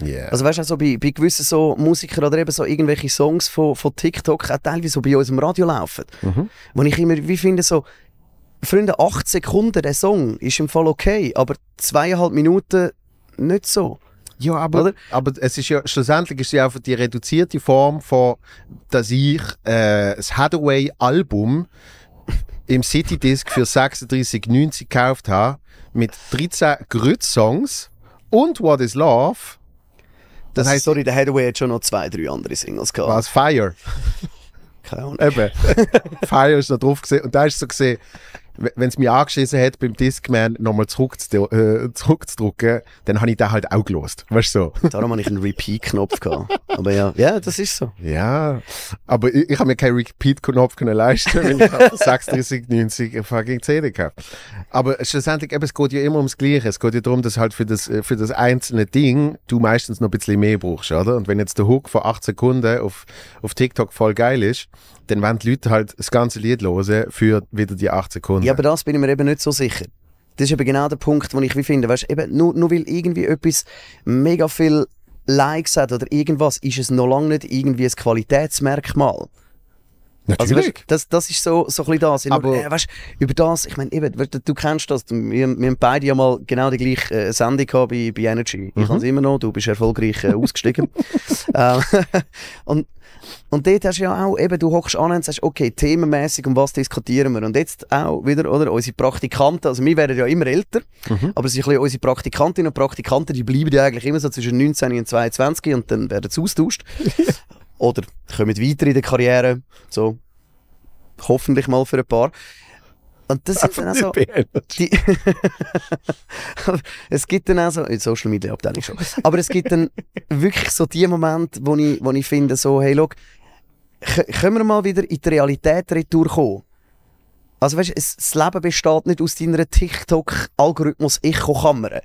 Yeah. Also weißt du, also bei, bei gewissen so Musikern oder eben so irgendwelche Songs von, von TikTok auch teilweise so bei uns im Radio laufen. Mhm. Wo ich immer wie finde so, Freunde, acht Sekunden der Song ist im Fall okay, aber zweieinhalb Minuten nicht so. Ja, aber, oder? aber es ist ja, schlussendlich ist ja einfach die reduzierte Form von, dass ich äh, das Hathaway-Album im City Disc für 36,90 gekauft habe, mit 13 Grütz-Songs und What is Love das heißt, sorry, der Hathaway hat schon noch zwei, drei andere Singles gehabt. Was? Fire? Keine Ahnung. Eben. [laughs] Fire ist noch drauf gesehen und da ist so gesehen, wenn es mich angeschissen hat, beim Discman nochmal äh, zurückzudrücken, äh, dann habe ich den halt auch gelost. Weißt du so? [laughs] Darum habe ich einen Repeat-Knopf gehabt. Aber ja, ja, das ist so. Ja, aber ich, ich habe mir keinen Repeat-Knopf können leisten, wenn ich 36, 90 [laughs] fucking CD gehabt. Aber schlussendlich, eben, es geht ja immer ums Gleiche. Es geht ja darum, dass halt für das, äh, für das einzelne Ding du meistens noch ein bisschen mehr brauchst, oder? Und wenn jetzt der Hook vor 8 Sekunden auf, auf TikTok voll geil ist dann wollen die Leute halt das ganze Lied hören für wieder die 8 Sekunden. Ja, aber das bin ich mir eben nicht so sicher. Das ist eben genau der Punkt, den ich wie finde, weißt, eben nur, nur weil irgendwie etwas mega viel Likes hat oder irgendwas, ist es noch lange nicht irgendwie ein Qualitätsmerkmal. Also, Natürlich. Also, weißt, das, das ist so, so ein bisschen das. Aber nur, äh, weißt, über das, ich meine, du kennst das. Wir, wir haben beide ja mal genau die gleiche äh, Sendung bei, bei Energy. Mhm. Ich kann es immer noch, du bist erfolgreich äh, ausgestiegen. [laughs] ähm, [laughs] und und dort hast du ja auch, eben, du hockst an und sagst, okay, themenmäßig um was diskutieren wir? Und jetzt auch wieder, oder, unsere Praktikanten, also wir werden ja immer älter, mhm. aber sind unsere Praktikantinnen und Praktikanten, die bleiben ja eigentlich immer so zwischen 19 und 22 und dann werden sie austauscht. [laughs] oder kommen weiter in der Karriere, so hoffentlich mal für ein paar. Und das [laughs] ist dann auch also. Die, [laughs] es gibt dann auch so, Social Media nicht schon, aber es gibt dann wirklich so die Momente, wo ich, wo ich finde, so, hey, look, können wir mal wieder in die Realität retour kommen? Also weißt, du, das Leben besteht nicht aus deiner TikTok-Algorithmus-Echo-Kamera.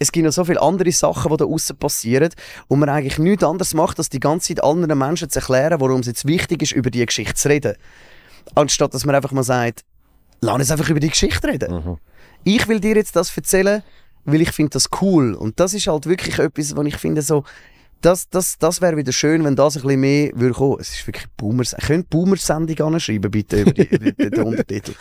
Es gibt noch so viele andere Sachen, die da außen passieren wo man eigentlich nichts anderes macht, als die ganze Zeit anderen Menschen zu erklären, warum es jetzt wichtig ist, über diese Geschichte zu reden. Anstatt dass man einfach mal sagt, lass uns einfach über die Geschichte reden. Mhm. Ich will dir jetzt das erzählen, weil ich finde das cool. Und das ist halt wirklich etwas, was ich finde so, das, das, das wäre wieder schön, wenn das ein bisschen mehr würde kommen. Es ist wirklich Boomers. Könnt Boomers-Sendung anschreiben, bitte, über, die, über den, den Untertitel.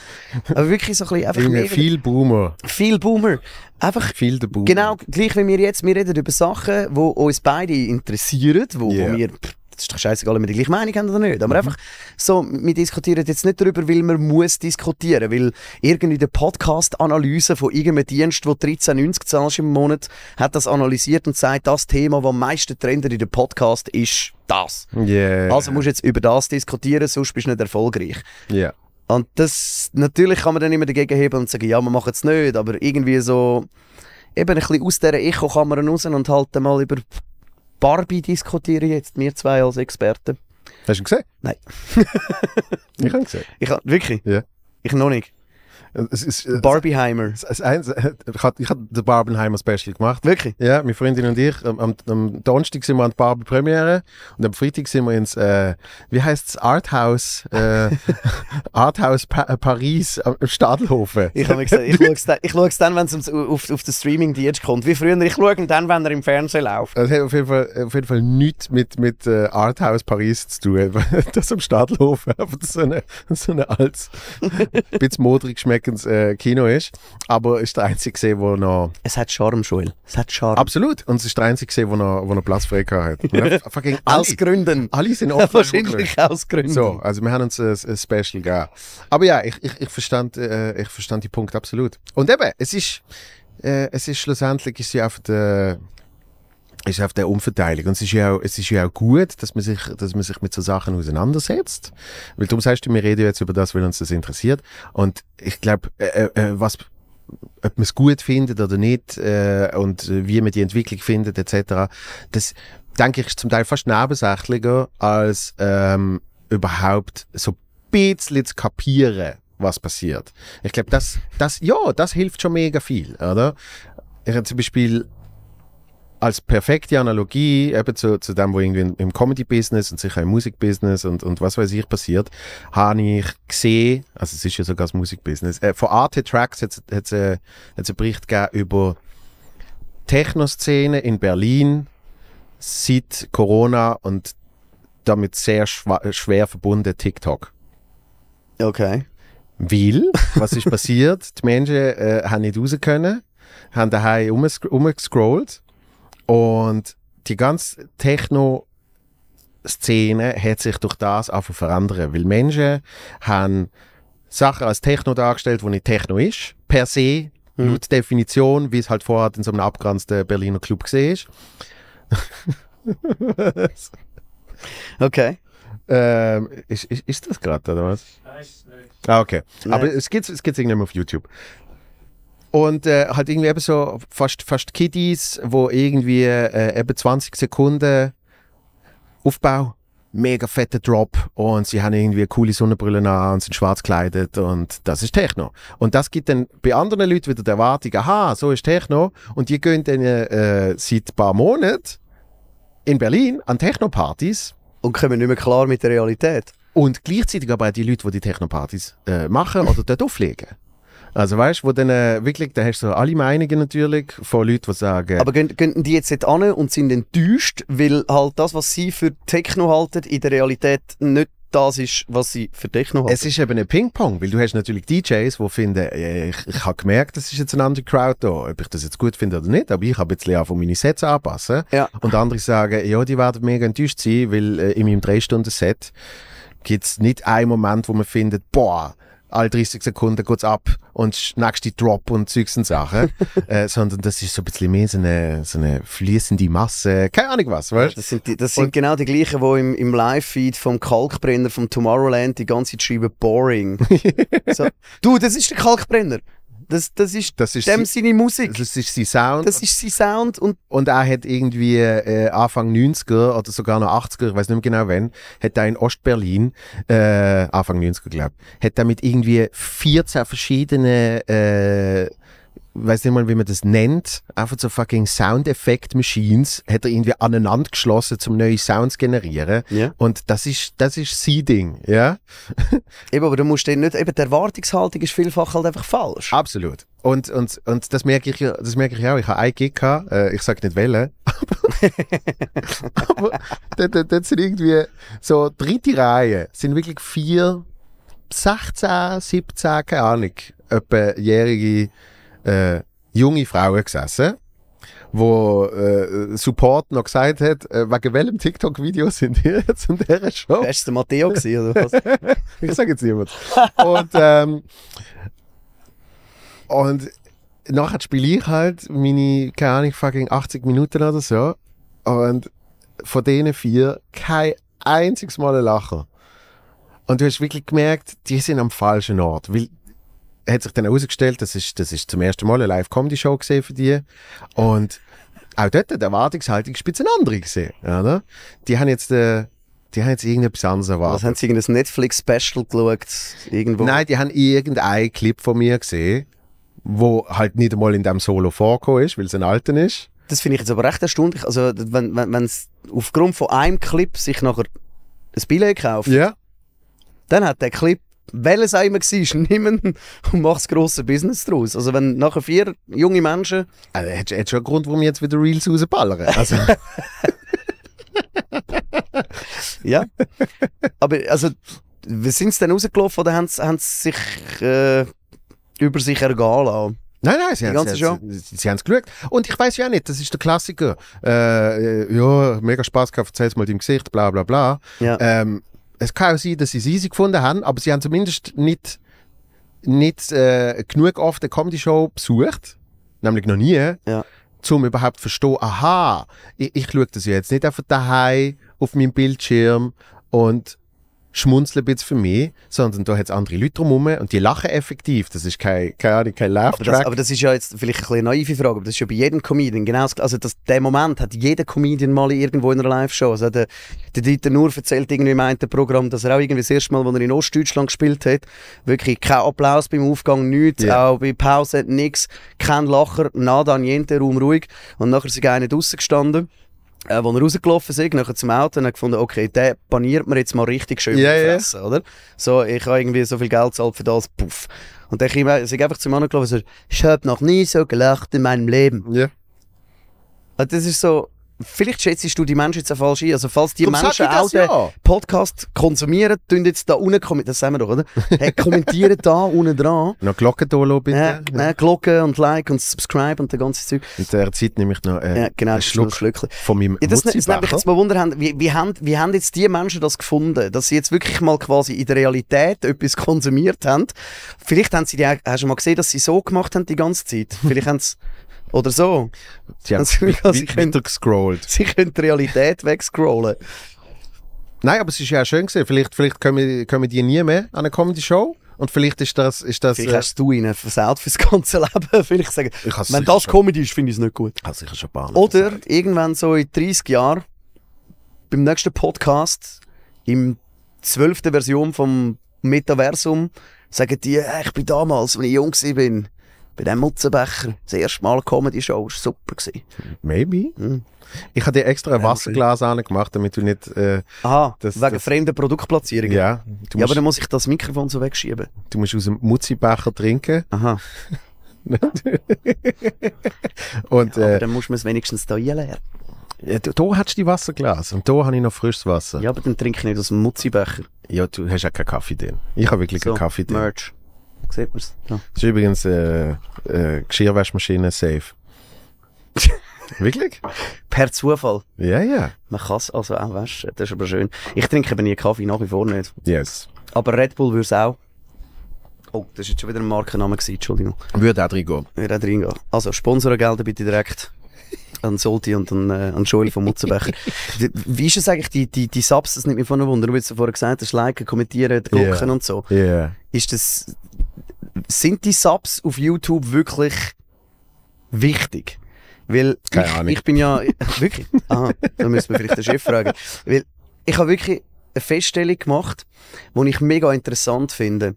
Aber wirklich so ein bisschen einfach mehr. Viel Boomer. Viel Boomer. Einfach. Viel der Boomer. Genau, gleich wie wir jetzt, wir reden über Sachen, die uns beide interessieren, wo, yeah. wo wir das ist doch scheißegal, ob wir die gleiche Meinung haben oder nicht. Aber mhm. einfach so, wir diskutieren jetzt nicht darüber, weil man muss diskutieren, weil irgendwie der Podcast-Analyse von irgendeinem Dienst, der 13,90 zahlst im Monat, hat das analysiert und sagt, das Thema, das am meisten trendet in den Podcast, ist das. Yeah. Also musst du jetzt über das diskutieren, sonst bist du nicht erfolgreich. Yeah. Und das, natürlich kann man dann immer dagegen heben und sagen, ja, wir machen es nicht, aber irgendwie so, eben ein bisschen aus dieser Echo-Kamera raus und halt mal über Barbie diskutieren jetzt, wir zwei als Experten. Hast du ihn gesehen? Nein. [laughs] ich habe ihn gesehen. Ich, wirklich? Ja. Ich noch nicht. Es ist, äh, Barbieheimer. Es, es, es, äh, ich habe hab den Barbieheimer Special gemacht. Wirklich? Ja, meine Freundin und ich. Am, am Donnerstag sind wir an der Barbie Premiere und am Freitag sind wir ins, äh, wie heißt es, Arthouse, äh, [laughs] Arthouse pa äh, Paris am Stadelhofen. Ich habe gesagt, [laughs] ich schaue es dann, wenn es auf, auf den Streaming-Dienst kommt. Wie früher, ich schaue ihn dann, wenn er im Fernsehen läuft. Das also, hat auf jeden Fall, auf jeden Fall nichts mit, mit äh, Arthouse Paris zu tun. [laughs] Das am Stadelhofen, so eine, so eine altes, bisschen modrig schmeckt erschreckendes äh, Kino ist. Aber ist der einzige gesehen, wo noch... Es hat Charme, Joel. Es hat Charme. Absolut. Und es ist der einzige gesehen, wo noch, wo noch Platz frei hat. [laughs] fucking alle, aus Gründen. Alle sind offen. Wahrscheinlich aus Gründen. So, also wir haben uns ein, ein Special gegeben. Aber ja, ich, ich, ich, verstand, äh, ich verstand die Punkte absolut. Und eben, es ist... Äh, es ist schlussendlich ist sie auf der, ist auf der Umverteilung. Und es ist ja auch, es ist ja auch gut, dass man sich, dass man sich mit so Sachen auseinandersetzt. Weil darum sagst du, wir reden jetzt über das, weil uns das interessiert. Und ich glaube, äh, äh, äh, was, ob man es gut findet oder nicht, äh, und wie man die Entwicklung findet, etc., das, denke ich, ist zum Teil fast nebensächlicher, als, ähm, überhaupt so ein bisschen zu kapieren, was passiert. Ich glaube, das, das, ja, das hilft schon mega viel, oder? Ich habe zum Beispiel als perfekte Analogie eben zu, zu dem, was irgendwie im Comedy-Business und sicher im Musikbusiness und, und was weiß ich passiert, habe ich gesehen, also es ist ja sogar das Musikbusiness, äh, von Arte Tracks hat es äh, einen Bericht gegeben über Techno-Szene in Berlin seit Corona und damit sehr schwer verbunden TikTok. Okay. Weil, was ist passiert? Die Menschen äh, haben nicht raus können, haben daheim rumgescrollt und die ganze Techno-Szene hat sich durch das auch verändert, weil Menschen haben Sachen als Techno dargestellt, wo nicht Techno ist, per se, mhm. laut Definition, wie es halt vorher in so einem abgrenzten Berliner Club gesehen ist. [laughs] okay. Ähm, ist, ist, ist das gerade, oder was? Nein, ist nicht. Ah, okay. Nein. Aber es gibt es gibt's irgendwie auf YouTube. Und äh, halt irgendwie eben so fast, fast Kiddies, wo irgendwie äh, eben 20 Sekunden Aufbau, mega fetter Drop und sie haben irgendwie coole Sonnenbrillen an und sind schwarz gekleidet und das ist Techno. Und das gibt dann bei anderen Leuten wieder die Erwartung, aha, so ist Techno. Und die gehen dann äh, seit ein paar Monaten in Berlin an Techno-Partys. Und kommen nicht mehr klar mit der Realität. Und gleichzeitig aber auch die Leute, die die Techno-Partys äh, machen oder dort auflegen. Also weißt du, wo dann äh, wirklich, da hast du so alle Meinungen natürlich von Leuten, die sagen... Aber gehen, die jetzt nicht an und sind enttäuscht, weil halt das, was sie für Techno halten, in der Realität nicht das ist, was sie für Techno halten? Es ist eben ein Ping-Pong, weil du hast natürlich DJs, die finden, ich, ich habe gemerkt, das ist jetzt eine andere Crowd da, ob ich das jetzt gut finde oder nicht, aber ich habe jetzt auch von meine Sets anpassen. Ja. Und andere sagen, ja, die werden mega enttäuscht sein, weil äh, in meinem 3-Stunden-Set gibt es nicht einen Moment, wo man findet, boah, alle 30 Sekunden geht es ab und schnackst die Drop und zügst und Sachen, [laughs] äh, sondern das ist so ein bisschen mehr so eine, so eine fließende Masse, keine Ahnung was, weißt? Das sind, die, das sind genau die gleichen, die im, im Live-Feed vom Kalkbrenner vom Tomorrowland die ganze Zeit schreiben, boring. [laughs] so, du, das ist der Kalkbrenner. Das, das ist, das ist dem seine Musik. Das ist sein Sound. Das ist sein Sound. Und, und er hat irgendwie äh, Anfang 90er oder sogar noch 80er, ich weiß nicht mehr genau wann, hat er in Ostberlin, äh, Anfang 90er glaube ich, hat er mit irgendwie 14 verschiedenen äh, weiß nicht mal, wie man das nennt, einfach so fucking Sound Effect Machines, hat er irgendwie aneinander geschlossen, zum neue Sounds zu generieren. Ja. Und das ist, das ist Seeding, ja. [laughs] eben, aber du musst den nicht, eben, die Erwartungshaltung ist vielfach halt einfach falsch. Absolut. Und, und, und das merke ich ja, das merke ich auch. Ich habe ein Gig gehabt, äh, ich sage nicht welchen, [laughs] aber, aber dort, sind irgendwie so dritte Reihe, sind wirklich vier, 16, 17, keine Ahnung, etwa jährige, äh, junge Frauen gesessen wo äh, Support noch gesagt hat, äh, wegen welchem TikTok-Video sind ihr [laughs] jetzt in dieser Show? Das ist der Matteo gewesen, oder was? [laughs] ich sage jetzt niemand. Und, ähm, und nachher spiele ich halt meine, keine Ahnung, fucking 80 Minuten oder so. Und von denen vier kein einziges Mal ein Lachen. Und du hast wirklich gemerkt, die sind am falschen Ort. Weil hat sich dann herausgestellt, das ist, das ist zum ersten Mal eine Live-Comedy-Show für die. Und auch dort die Erwartungshaltung ist ein bisschen andere gesehen, oder? Ne? Die haben jetzt, äh, die haben jetzt irgendetwas anderes erwartet. Was haben sie irgendein Netflix-Special geschaut? Irgendwo? Nein, die haben irgendeinen Clip von mir gesehen, wo halt nicht einmal in dem Solo vorgekommen ist, weil es ein alter ist. Das finde ich jetzt aber recht erstaunlich. Also, wenn, wenn, wenn es aufgrund von einem Clip sich nachher ein Billett kauft, ja. dann hat der Clip welches auch immer war, [laughs] nimm ihn und mach das grosse Business draus. Also wenn nachher vier junge Menschen... Also, hättest du schon einen Grund, warum wir jetzt wieder Reels rausballern? Also. [laughs] ja, aber also, wie sind sie denn rausgelaufen oder haben sie, haben sie sich äh, über sich ergehen lassen? Nein, nein, sie haben es sie, sie geschaut. Und ich weiß ja nicht, das ist der Klassiker. Äh, äh ja, mega Spaß gehabt, erzähl es mal deinem Gesicht, bla bla bla. Ja. Ähm, es kann auch sein, dass sie es easy gefunden haben, aber sie haben zumindest nicht, nicht äh, genug oft eine Comedy-Show besucht, nämlich noch nie, ja. um überhaupt zu verstehen, aha, ich, ich schaue das jetzt nicht einfach daheim auf meinem Bildschirm und ein bisschen für mich, sondern da hat es andere Leute drumherum und die lachen effektiv. Das ist kein, keine Ahnung, kein laugh aber das, aber das, ist ja jetzt vielleicht ein eine naive Frage, aber das ist ja bei jedem Comedian genau Also das, der Moment hat jeder Comedian mal irgendwo in einer Live-Show. Also der, der Dieter Nur erzählt irgendwie im einen Programm, dass er auch irgendwie das erste Mal, als er in Ostdeutschland gespielt hat, wirklich kein Applaus beim Aufgang, nichts, yeah. auch bei Pause nichts, kein Lacher, nada, niente, Raum ruhig. Und nachher sind einer draußen gestanden äh, als wir rausgelaufen sind, nachher zum Auto, und gefunden, okay, der paniert mir jetzt mal richtig schön yeah, fressen, yeah. oder? So, ich habe irgendwie so viel Geld gezahlt für das, puff. Und dann sind ich einfach zum anderen gelaufen und so, ich habe noch nie so gelacht in meinem Leben. Ja. Yeah. Und das ist so, vielleicht schätzt du die Menschen jetzt auch falsch ein. Also, falls die Darum Menschen auch den ja. Podcast konsumieren, tun jetzt da unten kommentieren. Das sehen wir doch, oder? hey, kommentieren da [laughs] unten dran. Noch Glocke hier bitte. Äh, äh, Glocke und Like und Subscribe und das ganze Zeug. In der Zeit nehme ich noch äh, ja, genau, einen Schluck Schlückchen. von meinem ja, Das nimmt mich jetzt mal wundern, wie, wie, haben, wie haben jetzt die Menschen das gefunden, dass sie jetzt wirklich mal quasi in der Realität etwas konsumiert haben? Vielleicht haben sie die, hast du mal gesehen, dass sie so gemacht haben die ganze Zeit. Vielleicht haben sie oder so. Sie haben also, also sie können, gescrollt. [laughs] Sie können die Realität wegscrollen. Nein, aber es ist ja auch schön gesehen. Vielleicht, vielleicht kommen, kommen die nie mehr an eine Comedy-Show. Und vielleicht ist das. Ist das vielleicht äh, hast du ihnen versaut fürs ganze [laughs] Leben. vielleicht sagen, wenn das Comedy ist, finde ich es nicht gut. Ich sicher schon Bahn Oder gesagt. irgendwann so in 30 Jahren, beim nächsten Podcast, im 12. Version vom Metaversum, sagen die, äh, ich bin damals, wenn ich jung war, bei dem Mutzenbecher. Das erste Mal Comedy-Show war super. Gewesen. Maybe. Mhm. Ich habe dir extra ein Wasserglas gemacht, damit du nicht... Äh, Aha, das, wegen das, fremder Produktplatzierung. Ja, ja, aber dann muss ich das Mikrofon so wegschieben. Du musst aus dem Mutzibecher trinken. Aha. [laughs] und, ja, aber äh, dann musst du es wenigstens da einleeren. Ja, da hättest du die Wasserglas und hier habe ich noch frisches Wasser. Ja, aber dann trinke ich nicht aus dem Mutzibecher. Ja, du hast ja keinen Kaffee drin. Ich habe wirklich so, keinen Kaffee drin. Merch sieht man es. Ja. Das ist übrigens äh, äh, Geschirrwaschmaschine safe. [laughs] Wirklich? Per Zufall. Ja, yeah, ja. Yeah. Man kann es also auch waschen. Das ist aber schön. Ich trinke aber nie Kaffee, nach wie vor nicht. Yes. Aber Red Bull würde es auch. Oh, das war jetzt schon wieder ein Markenname, gewesen, Entschuldigung. Würde auch reingehen. Würde auch reingehen. Also, Sponsorengelder bitte direkt an Solti und an, äh, an Joel von Mutzenbecher. [laughs] Wie ist es eigentlich, die, die, die Subs, das nimmt mich von einem Wunder, du hast vorher gesagt, das Liken, Kommentieren, Gucken yeah. und so. Yeah. Ist das, sind die Subs auf YouTube wirklich wichtig? Weil Keine ich, ich bin ja, [laughs] wirklich, aha, da müssen wir vielleicht den Chef fragen. Weil ich habe wirklich eine Feststellung gemacht, die ich mega interessant finde.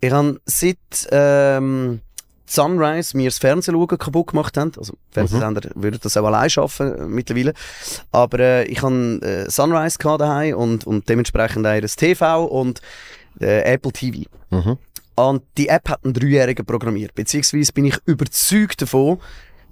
Ich habe seit, ähm, Sunrise mir das Fernsehen schauen kaputt gemacht haben. Also, Fernsehsender mhm. würden das auch allein schaffen, äh, mittlerweile. Aber äh, ich hatte äh, Sunrise daheim und, und dementsprechend auch das TV und äh, Apple TV. Mhm. Und die App hat einen Dreijährigen programmiert. Beziehungsweise bin ich überzeugt davon,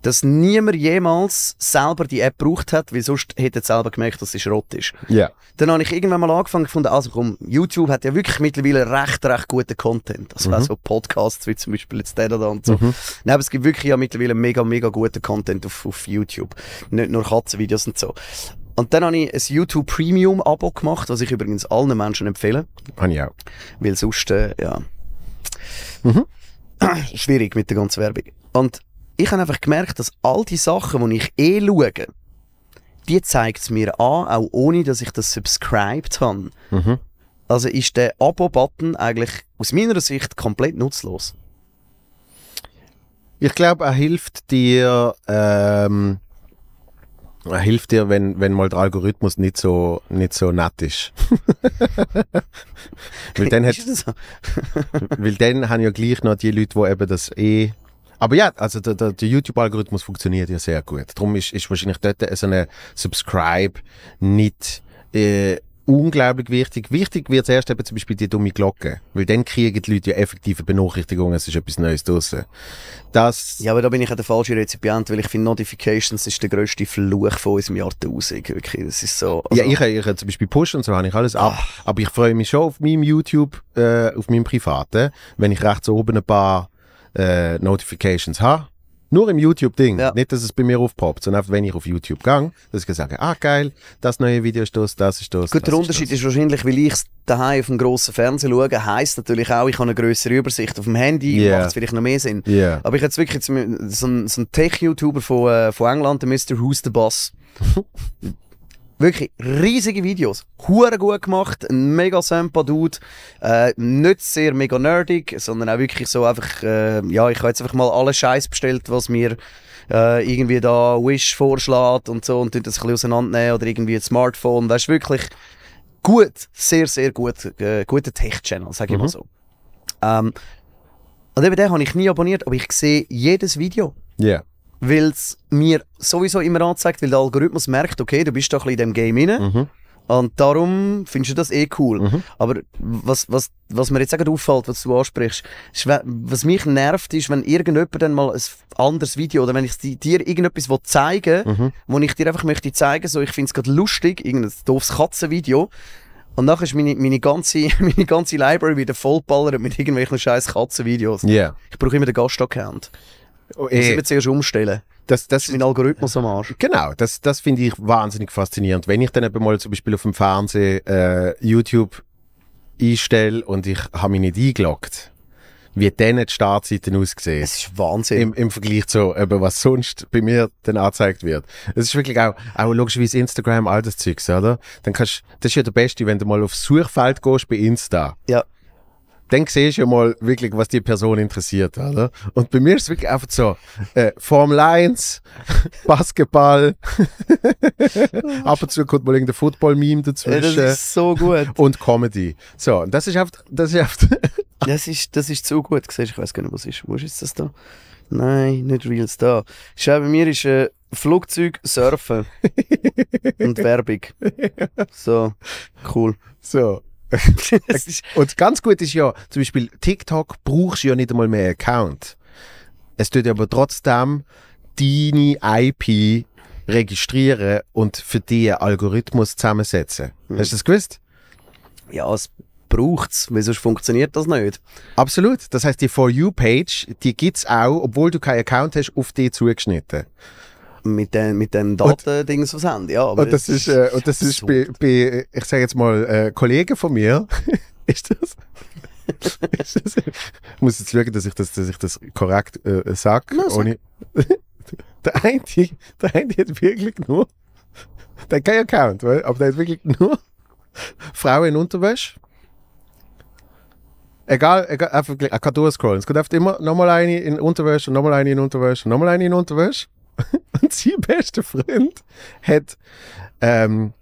dass niemand jemals selber die App gebraucht hat, weil sonst hätte er selber gemerkt, dass sie Schrott ist. Ja. Yeah. Dann habe ich irgendwann mal angefangen gefunden, also komm, YouTube hat ja wirklich mittlerweile recht, recht guten Content. Also mhm. auch so Podcasts wie zum Beispiel jetzt der da und so. Mhm. Nein, aber es gibt wirklich ja mittlerweile mega, mega guten Content auf, auf YouTube. Nicht nur Katzenvideos und so. Und dann habe ich ein YouTube Premium Abo gemacht, was ich übrigens allen Menschen empfehle. Habe ich auch. Weil sonst, äh, ja. Mhm. [clears throat] Schwierig mit der ganzen Werbung. Und ich habe einfach gemerkt, dass all die Sachen, die ich eh schaue, die zeigt es mir an, auch ohne, dass ich das subscribed habe. Mhm. Also ist der Abo-Button eigentlich aus meiner Sicht komplett nutzlos. Ich glaube, er hilft dir, ähm, er hilft dir, wenn, wenn mal der Algorithmus nicht so, nicht so nett ist. [laughs] weil dann, hat, [laughs] weil dann haben ja gleich noch die Leute, die eben das eh aber ja, also der, der, der YouTube-Algorithmus funktioniert ja sehr gut. Darum ist, ist wahrscheinlich dort so eine Subscribe nicht äh, unglaublich wichtig. Wichtig wird erst eben zum Beispiel die dumme Glocke, weil dann kriegen die Leute ja effektive Benachrichtigungen, es ist etwas Neues draussen. Das ja, aber da bin ich ja der falsche Rezipient, weil ich finde, Notifications ist der grösste Fluch von unserem Jahr 1000. Wirklich, das ist so... Also ja, ich, ich, ich zum Beispiel Push und so habe ich alles ab, ah. aber ich freue mich schon auf meinem YouTube, äh, auf meinem Privaten, wenn ich rechts oben ein paar äh, Notifications habe. Nur im YouTube-Ding. Ja. Nicht, dass es bei mir aufpoppt, sondern einfach, wenn ich auf YouTube gehe, dass ich sage, ah geil, das neue Video ist das, das ist das. Gut, der Unterschied ist, ist wahrscheinlich, weil ich es daheim auf dem grossen Fernseher schaue, heisst natürlich auch, ich habe eine größere Übersicht auf dem Handy yeah. macht es vielleicht noch mehr Sinn. Yeah. Aber ich habe jetzt wirklich so einen so Tech-YouTuber von, äh, von England, der Mr. Who's the Boss. [laughs] wirklich riesige Videos. Hure gut gemacht, ein mega sampa Dude. Äh, nicht sehr mega nerdig, sondern auch wirklich so einfach, äh, ja, ich habe jetzt einfach mal alle Scheiß bestellt, was mir äh, irgendwie da Wish vorschlägt und so und das ein bisschen auseinandernehmen oder irgendwie ein Smartphone. Das ist wirklich gut, sehr, sehr gut, äh, guter Tech-Channel, sage ich mhm. mal so. Ähm, und eben den habe ich nie abonniert, aber ich sehe jedes Video. Ja. Yeah weil es mir sowieso immer anzeigt, weil der Algorithmus merkt, okay, du bist doch ein bisschen in dem Game inne. Mhm. Und darum findest du das eh cool. Mhm. Aber was, was, was mir jetzt auch auffällt, was du ansprichst, ist, was mich nervt, ist, wenn irgendjemand dann mal ein anderes Video oder wenn ich dir irgendetwas will zeigen mhm. wo ich dir einfach möchte zeigen, so ich finde es gerade lustig, irgendein doofes Katzenvideo, und nachher ist meine, meine, ganze, [laughs] meine ganze Library wieder vollballert mit irgendwelchen scheiß Katzenvideos. Yeah. Ich brauche immer den gast Gastaccount. Oh, Muss ich eh. mir zuerst umstellen. Das, das, ist mein Algorithmus am Arsch. Genau, das, das finde ich wahnsinnig faszinierend. Wenn ich dann eben mal zum Beispiel auf dem Fernsehen äh, YouTube einstelle und ich habe mich nicht eingeloggt, wie dann die Startseiten aussehen. Das ist Wahnsinn. Im, im Vergleich zu, eben, was sonst bei mir dann angezeigt wird. Es ist wirklich auch, auch logischerweise Instagram, all das Zeugs, oder? Dann kannst, das ist ja der Beste, wenn du mal aufs Suchfeld gehst bei Insta. Ja dann sehe ich ja mal wirklich, was die Person interessiert. Oder? Und bei mir ist es wirklich einfach so: äh, Formel 1, [laughs] Basketball, [laughs] ab und zu kommt mal irgendein Football-Meme dazwischen. Das ist so gut. Und Comedy. So, das ist einfach. Das ist, einfach [laughs] das ist, das ist so gut. ich weiß gar nicht, was ist. Wo ist das da? Nein, nicht Reels da. Schau, bei mir ist äh, Flugzeug, Surfen und Werbung. So, cool. So, [laughs] und ganz gut ist ja, zum Beispiel TikTok brauchst du ja nicht einmal mehr Account. Es tut aber trotzdem deine IP registrieren und für dich einen Algorithmus zusammensetzen. Mhm. Hast du das gewusst? Ja, es braucht es, weil sonst funktioniert das nicht. Absolut. Das heißt, die For You-Page, die gibt es auch, obwohl du keinen Account hast, auf die zugeschnitten mit dem, mit dem Datendings was haben. Ja, aber und das, ist, äh, und das ist bei, bei, ich sage jetzt mal, äh, Kollegen von mir, [laughs] ist das? Ich muss jetzt schauen, dass ich das, dass ich das korrekt äh, sage. Ohne, [laughs] der eine, der eine hat wirklich nur, der hat keinen Account, weil, aber der hat wirklich nur Frauen in Unterwäsche. Egal, egal, einfach, ich kann durchscrollen. Es gibt einfach immer nochmal eine in Unterwäsche, nochmal eine in Unterwäsche, nochmal eine in Unterwäsche. [laughs] und sein bester Freund hat ähm,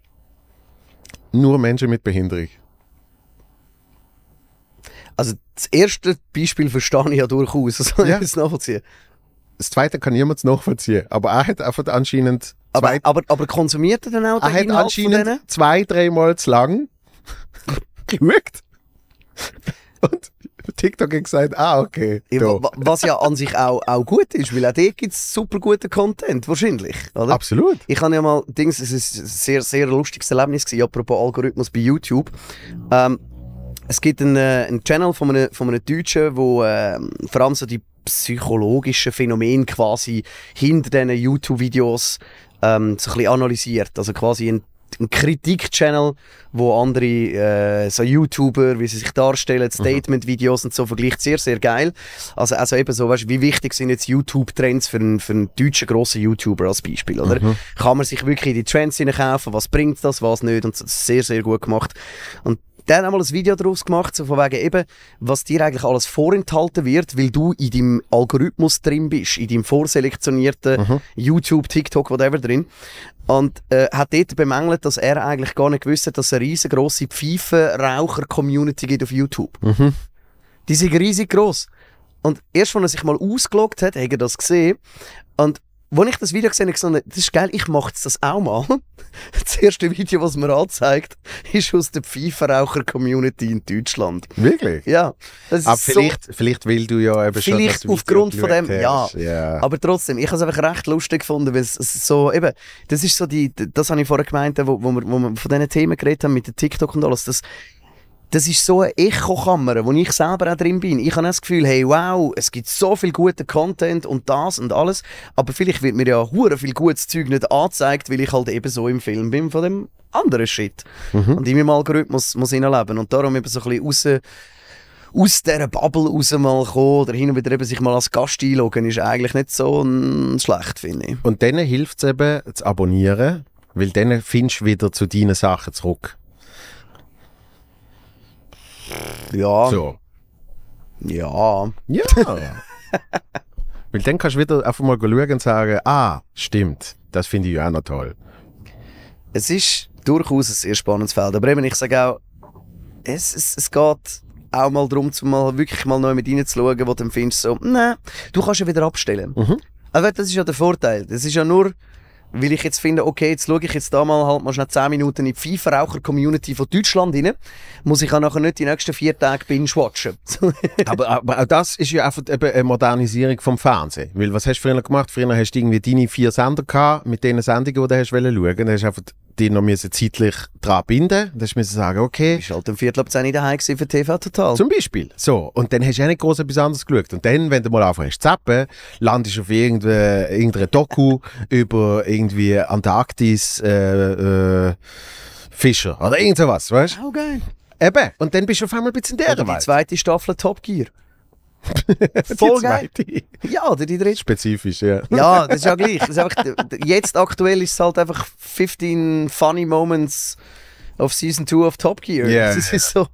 nur Menschen mit Behinderung. Also das erste Beispiel verstehe ich ja durchaus, das [laughs] kann ja. ich jetzt nachvollziehen. Das zweite kann niemand nachvollziehen, aber er hat einfach anscheinend... aber, aber, aber, konsumiert er dann auch Er hat anscheinend zwei, dreimal zu lang [laughs] geschaut. und TikTok hat gesagt, ah, okay. Ja, was ja an sich auch, auch gut ist, weil auch dort gibt es super guten Content, wahrscheinlich. Oder? Absolut. Ich habe ja mal, Dings, es ist ein sehr, sehr lustiges Erlebnis gewesen, apropos Algorithmus bei YouTube. Ähm, es gibt einen, äh, einen Channel von einem, von einem Deutschen, wo äh, vor allem so die psychologischen Phänomene quasi hinter diesen YouTube-Videos ähm, so ein bisschen analysiert. Also quasi ein ein Kritik-Channel, wo andere äh, so YouTuber, wie sie sich darstellen, mhm. Statement-Videos und so vergleicht, sehr, sehr geil. Also, also eben so, weißt, wie wichtig sind jetzt YouTube-Trends für, einen, für einen deutschen grossen YouTuber als Beispiel, oder? Mhm. Kann man sich wirklich in die Trends hinein kaufen, was bringt das, was nicht und so, sehr, sehr gut gemacht. Und dann einmal ein Video daraus gemacht, so von wegen eben, was dir eigentlich alles vorenthalten wird, weil du in deinem Algorithmus drin bist, in deinem vorselektionierten mhm. YouTube, TikTok, whatever drin. Und äh, hat dort bemängelt, dass er eigentlich gar nicht gewusst hat, dass es eine riesengroße Pfeifen-Raucher-Community gibt auf YouTube. Mhm. Die sind riesig groß. Und erst, als er sich mal ausgeloggt hat, hat er das gesehen. Und als ich das Video gesehen habe, gesagt, das ist geil, ich mache das auch mal. [laughs] Das erste Video, das mir anzeigt, ist aus der Pfeiferraucher-Community in Deutschland. Wirklich? Ja. aber vielleicht, ah, so, vielleicht will du ja eben schon Vielleicht aufgrund von dem, ja. Yeah. Aber trotzdem, ich habe es einfach recht lustig gefunden, weil es so eben, das ist so die, das habe ich vorher gemeint, wo, wo, wir, wo wir von diesen Themen geredet haben mit TikTok und alles, das das ist so eine Echokammer, wo ich selber auch drin bin. Ich habe das Gefühl, hey, wow, es gibt so viel guten Content und das und alles, aber vielleicht wird mir ja hure viel gutes Zeug nicht angezeigt, weil ich halt eben so im Film bin von dem anderen Shit. Mhm. Und in meinem Algorithmus muss leben. und darum eben so ein bisschen raus aus dieser Bubble raus mal kommen oder hin und wieder eben sich mal als Gast einloggen, ist eigentlich nicht so schlecht, finde ich. Und denen hilft es eben, zu abonnieren, weil dann findest du wieder zu deinen Sachen zurück. Ja. So. Ja. Ja. [laughs] Weil dann kannst du wieder einfach mal schauen und sagen, ah, stimmt, das finde ich auch noch toll. Es ist durchaus ein sehr spannendes Feld. Aber eben, ich sage auch, es, es, es geht auch mal darum, zum mal wirklich mal neu mit reinzuschauen, wo du dann findest, so, nein, du kannst ja wieder abstellen. Mhm. Aber das ist ja der Vorteil. Das ist ja nur, weil ich jetzt finde, okay, jetzt schaue ich jetzt da mal halt mal schnell 10 Minuten in die FIFA-Raucher-Community von Deutschland rein, muss ich auch nachher nicht die nächsten vier Tage binge-watchen. [laughs] aber, aber, auch das ist ja einfach eben eine Modernisierung vom Fernsehen. Weil was hast du früher gemacht? Früher hast du irgendwie deine vier Sender gehabt, mit den Sendungen, die du hast schauen wolltest. Dann hast du einfach die noch müssen zeitlich dran binden Dann musst du sagen, okay. Bist halt um Viertel ab 10 daheim für TV Total. Zum Beispiel. So. Und dann hast du ja nicht groß etwas anderes geschaut. Und dann, wenn du mal anfängst zu zappen, landest du auf irgendeine, irgendeine Doku [laughs] über irgendwie Antarktis äh, äh, Fischer oder irgend sowas, weißt du? Oh, geil. Eben. Und dann bist du auf einmal ein bisschen der Oder die zweite Staffel Top Gear. Voll geil. Ja, oder die dritte. Spezifisch, ja. Ja, das ist ja gleich. ist einfach, jetzt aktuell ist es halt einfach 15 funny moments auf Season 2 of Top Gear. Yeah, das ist so.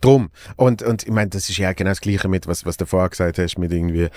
Drum. Und, und ich meine, das ist ja genau das Gleiche mit, was, was du vorher gesagt hast, mit irgendwie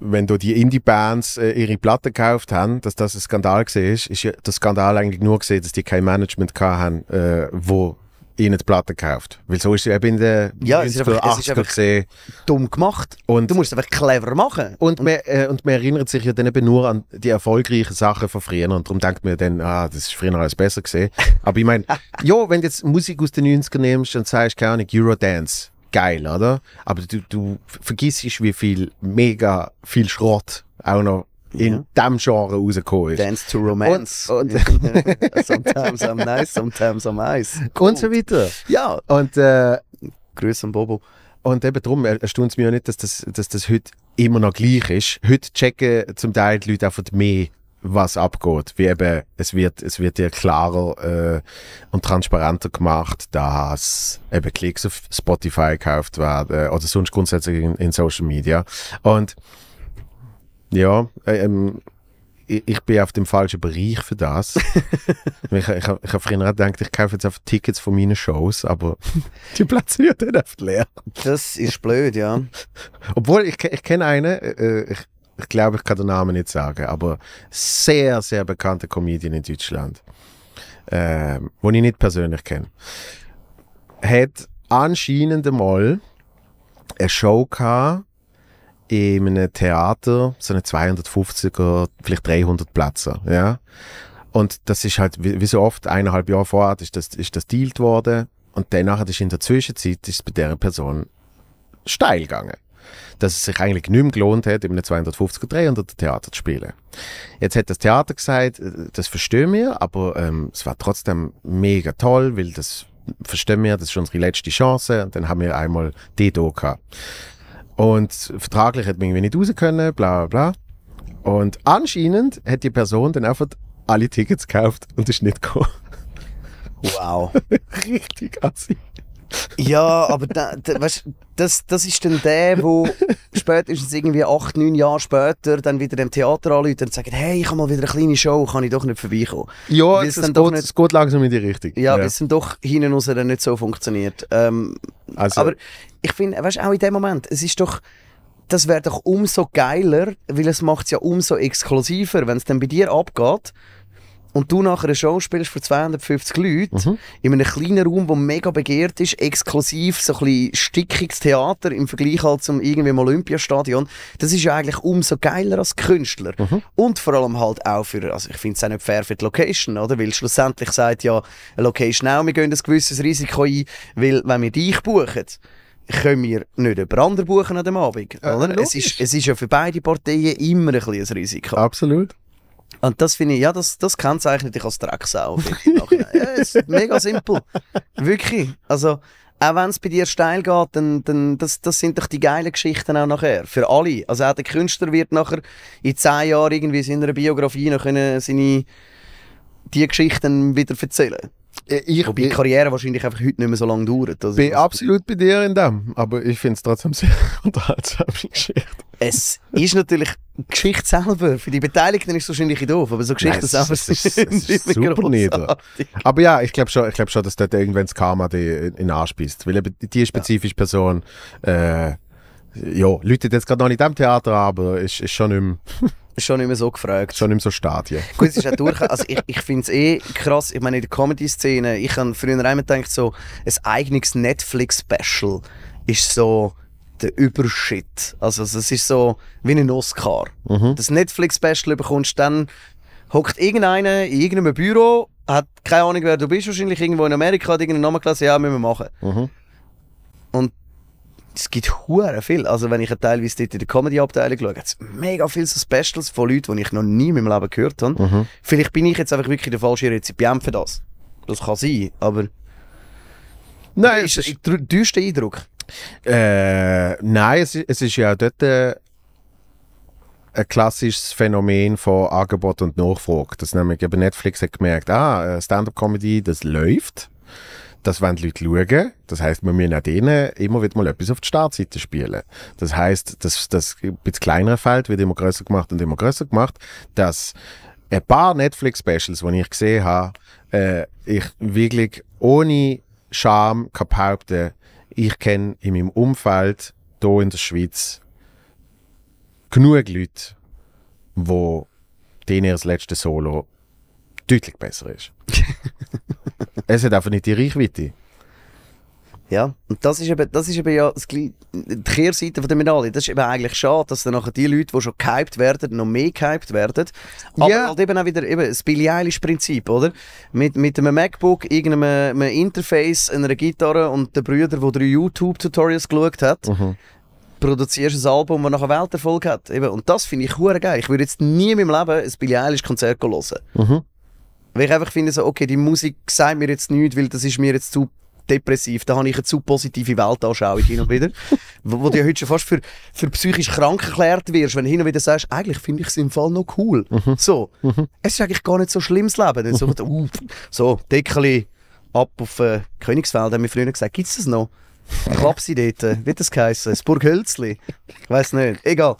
wenn du die Indie-Bands äh, ihre Platten gekauft haben, dass das ein Skandal war, ist ja der Skandal eigentlich nur gesehen, dass die kein Management hatten, äh, wo ihnen die Platte gekauft. Weil so ist sie eben in den ja, 80er gesehen. Dumm gemacht. Und du musst es einfach clever machen. Und, und, man, äh, und man erinnert sich ja dann eben nur an die erfolgreichen Sachen von früher. Und darum denkt man dann, ah, das ist früher alles besser gesehen. Aber ich meine, [laughs] ja, wenn du jetzt Musik aus den 90ern nimmst und sagst, keine Ahnung, Eurodance, geil, oder? Aber du, du vergisst, wie viel, mega viel Schrott auch noch in ja. dem Genre rausgekommen ist. Dance to Romance. Und, und [laughs] [laughs] sometimes I'm nice, sometimes I'm ice. Cool. Und so weiter. Ja. Und äh, Grüße an Bobo. Und eben darum erstaunt es mich auch nicht, dass das, dass das heute immer noch gleich ist. Heute checken zum Teil die Leute einfach mehr, was abgeht. Wie eben, es wird, es wird ja klarer äh, und transparenter gemacht, dass eben Klicks auf Spotify gekauft werden äh, oder sonst grundsätzlich in, in Social Media. Und ja, äh, ähm, ich, ich, bin auf dem falschen Bereich für das. [laughs] ich ich, ich habe vorhin auch gedacht, ich kaufe jetzt auf Tickets von meinen Shows, aber [laughs] die Plätze werden oft leer. Das ist blöd, ja. Obwohl, ich, ich kenne einen, äh, äh, ich, ich glaube, ich kann den Namen nicht sagen, aber sehr, sehr bekannte Comedian in Deutschland, äh, den ich nicht persönlich kenne, hat anscheinend mal eine Show gehabt, in einem Theater so eine 250 er vielleicht 300 Plätze, ja. Und das ist halt, wie, wie so oft, eineinhalb Jahre vorher ist das, ist das dealt worden und danach ist in der Zwischenzeit ist es bei dieser Person steil gegangen. Dass es sich eigentlich nicht mehr gelohnt hat, in einem 250 er 300 Theater zu spielen. Jetzt hat das Theater gesagt, äh, das verstehen wir, aber ähm, es war trotzdem mega toll, weil das verstehen wir, das ist unsere letzte Chance. Und dann haben wir einmal die da gehabt. Und vertraglich hat man irgendwie nicht raus können, bla bla bla. Und anscheinend hat die Person dann einfach alle Tickets gekauft und ist nicht gekommen. Wow. [laughs] Richtig assi. Ja, aber da, da, weißt, das, das ist dann der, wo spätestens irgendwie acht, neun Jahre später dann wieder dem Theater anläutet und sagt, hey, ich habe mal wieder eine kleine Show, kann ich doch nicht vorbeikommen. Ja, es geht, doch nicht, es geht langsam in die Richtung. Ja, ja. es dann doch hinten raus dann nicht so funktioniert. Ähm, also. Aber ich finde, auch in dem Moment, es ist doch das wäre doch umso geiler, weil es macht es ja umso exklusiver, wenn es dann bei dir abgeht und du nachher eine Show spielst für 250 Leute mhm. in einem kleinen Raum, der mega begehrt ist, exklusiv, so ein bisschen stickiges Theater im Vergleich halt zum irgendwie Olympiastadion, das ist ja eigentlich umso geiler als Künstler. Mhm. Und vor allem halt auch für, also ich finde es auch nicht fair für die Location, oder? Weil schlussendlich sagt ja eine Location auch, wir gehen ein gewisses Risiko ein, weil wenn wir dich buchen, können wir nicht über andere buchen an dem Abend. Äh, es, ist, es ist ja für beide Parteien immer ein, ein Risiko. Absolut. Und das finde ich, ja, das, das kennzeichnet dich als Drecksau. [laughs] ja, ist mega simpel. Wirklich. Also, auch wenn es bei dir steil geht, dann, dann das, das sind doch die geilen Geschichten auch nachher. Für alle. Also auch der Künstler wird nachher in zehn Jahren irgendwie in seiner Biografie noch können seine, die Geschichten wieder erzählen. Äh, ich Wobei die Karriere wahrscheinlich einfach heute nicht mehr so lange dauert. Also ich bin absolut bei dir in dem, aber ich finde es trotzdem sehr [laughs] unterhaltsame Geschichte. Es ist natürlich Geschichte selber, für die Beteiligten ist es wahrscheinlich doof, aber so Geschichten Nein, selber ist, ist, ist, ist super nieder. Aber ja, ich glaube schon, glaub schon, dass dort irgendwann das Karma die in, in Arsch bist, weil die spezifische Person äh, ja, läutet jetzt gerade noch nicht in am Theater, aber ist, ist schon nicht mehr. [laughs] schon nicht mehr so gefragt. Schon nicht mehr so Stadien. Gut, es ist auch durch. Also ich, ich finde es eh krass. Ich meine, in der Comedy-Szene, ich habe früher einmal gedacht, so ein eigenes Netflix-Special ist so der Überschritt. Also es ist so wie ein Oscar. Mhm. Das Netflix-Special bekommst, dann hockt irgendeiner in irgendeinem Büro, hat keine Ahnung, wer du bist, wahrscheinlich irgendwo in Amerika, hat irgendeinen Namen gelesen, ja, müssen wir machen. Mhm. Und es gibt hure viel. Also wenn ich teilweise dort in der Comedy-Abteilung schaue, gibt es mega viele so Specials von Leuten, die ich noch nie in meinem Leben gehört habe. Mhm. Vielleicht bin ich jetzt einfach wirklich der falsche Rezipient für das. Das kann sein, aber... Nein, ist, ist der düster Eindruck? Äh, nein, es, es ist ja dort... Äh ein klassisches Phänomen von Angebot und Nachfrage. Das nämlich eben Netflix hat gemerkt, ah, äh, Stand-up-Comedy, das läuft dass wenn die Leute schauen, das heisst, wir müssen auch denen immer wieder mal etwas auf die Startseite spielen. Das heisst, dass das ein kleinere Feld wird immer größer gemacht und immer größer gemacht, dass ein paar Netflix-Specials, die ich gesehen habe, äh, ich wirklich ohne Scham kann behaupten, ich kenne in meinem Umfeld hier in der Schweiz genug Leute, wo denen ihr letztes Solo deutlich besser ist. [laughs] Es hat einfach nicht die Reichweite. Ja, und das ist eben, das ist eben ja das, die Kehrseite von der Medaille. Das ist eben eigentlich schade, dass dann nachher die Leute, die schon gehypt werden, noch mehr gehypt werden. Aber ja. halt eben auch wieder eben das Billie Eilish-Prinzip, oder? Mit, mit einem MacBook, irgendeinem einem Interface, einer Gitarre und den Brüdern, der drei YouTube-Tutorials geschaut hat, mhm. produzierst ein Album, das nachher Welterfolg hat. Eben, und das finde ich geil. Ich würde jetzt nie in meinem Leben ein Billie Eilish-Konzert hören. Mhm. Weil ich einfach finde, so, okay, die Musik sagt mir jetzt nichts, weil das ist mir jetzt zu depressiv. Da habe ich eine zu positive Weltanschauung hin und wieder. [laughs] wo, wo du ja heute schon fast für, für psychisch krank erklärt wirst, wenn du hin und wieder sagst, eigentlich finde ich es im Fall noch cool. Mhm. So. Mhm. Es ist eigentlich gar nicht so schlimm, das Leben. Dann so, mhm. uh, so, Deckel ab auf äh, Königsfeld, haben wir früher gesagt, gibt es das noch? [laughs] Klapsi dort, äh, wie hat das geheißen? Das Burghölzli? Ich weiss nicht, egal.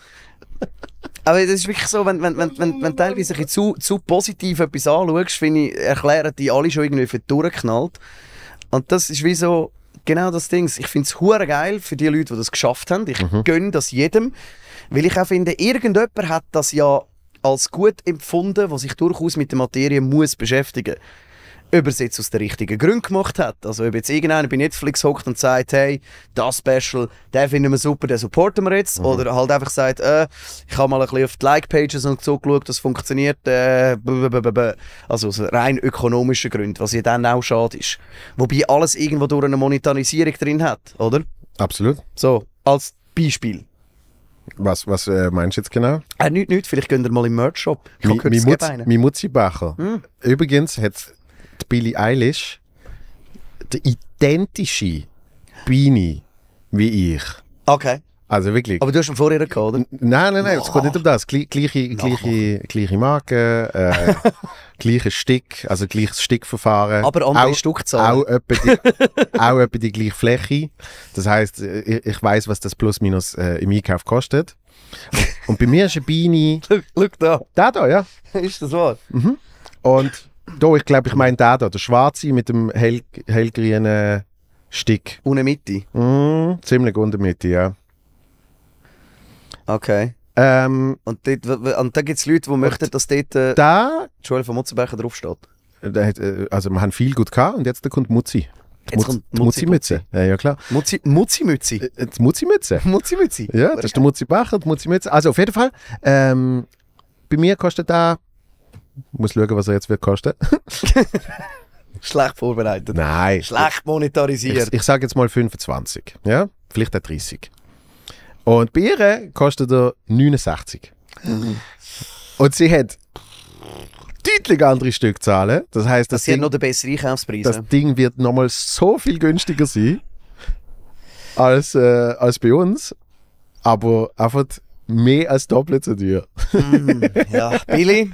Aber das ist wirklich so, wenn, wenn, wenn, wenn, wenn teilweise ein zu, zu positiv etwas anschaust, finde ich, erklären die alle schon irgendwie für durchgeknallt. Und das ist wie so genau das Ding. Ich finde es höher geil für die Leute, die das geschafft haben. Ich mhm. gönne das jedem. Weil ich auch finde, irgendjemand hat das ja als gut empfunden, was sich durchaus mit der Materie muss beschäftigen muss ob er es jetzt aus den richtigen Gründen gemacht hat. Also ob jetzt irgendeiner bei Netflix hockt und sagt, hey, das Special, den finden wir super, den supporten wir jetzt. Mhm. Oder halt einfach sagt, äh, ich habe mal ein bisschen auf die Like-Pages und so geschaut, das funktioniert. Äh, also aus rein ökonomischen Gründen, was ja dann auch schade ist. Wobei alles irgendwo durch eine Monetarisierung drin hat, oder? Absolut. So, als Beispiel. Was, was äh, meinst du jetzt genau? Äh, nicht, nicht. Vielleicht gehen wir mal im Merch-Shop. Ich Mi, Mutzi, Bacher. Hm. Übrigens hat Billie Eilish der identische Beanie wie ich. Okay. Also wirklich. Aber du hast ihn vorher gehabt, oder? N nein, nein, nein, es geht nicht um das. Gleiche, gleiche, gleiche, gleiche Marke, äh, [laughs] gleiches Stick, also gleiches Stickverfahren. Aber andere auch, Stückzahl. Auch etwa, die, [laughs] auch etwa die gleiche Fläche. Das heisst, äh, ich, ich weiß, was das plus minus äh, im Einkauf kostet. Und, bei mir ist eine Beine... Schau da. Da, da, ja. [laughs] ist das wahr? Mhm. Und da, ich glaube, ich meine den da, der schwarze mit dem hell, hellgrünen Stick. Ohne Mitte? Mm, ziemlich unter Mitte, ja. Okay. Ähm, und, dort, und da gibt es Leute, die möchten, dass dort äh, da, die Schule von Mutzenbecher draufsteht. Äh, also wir haben viel gut gehabt und jetzt kommt Mutzi. Jetzt Mutz, kommt Mutzi, Mutzi Mütze. Ja, ja klar. Mutzi, Mutzi Mützi. Äh, äh, die Mutzi Mütze. [laughs] Mutzi Mützi. Ja, das ist der Mutzi Becher, die Mutzi Mütze. Also auf jeden Fall, ähm, bei mir kostet da muss schauen, was er jetzt wird kosten. [laughs] Schlecht vorbereitet. Nein. Schlecht monetarisiert. Ich, ich sage jetzt mal 25. Ja? Vielleicht auch 30. Und bei ihr kostet er 69. Und sie hat deutlich andere Stückzahlen. Das heißt, das, das Ding, noch der bessere Einkaufspreis. Das Ding wird nochmal so viel günstiger sein als, äh, als bei uns. Aber einfach mehr als doppelt so teuer. mm, ja, [laughs] Billy,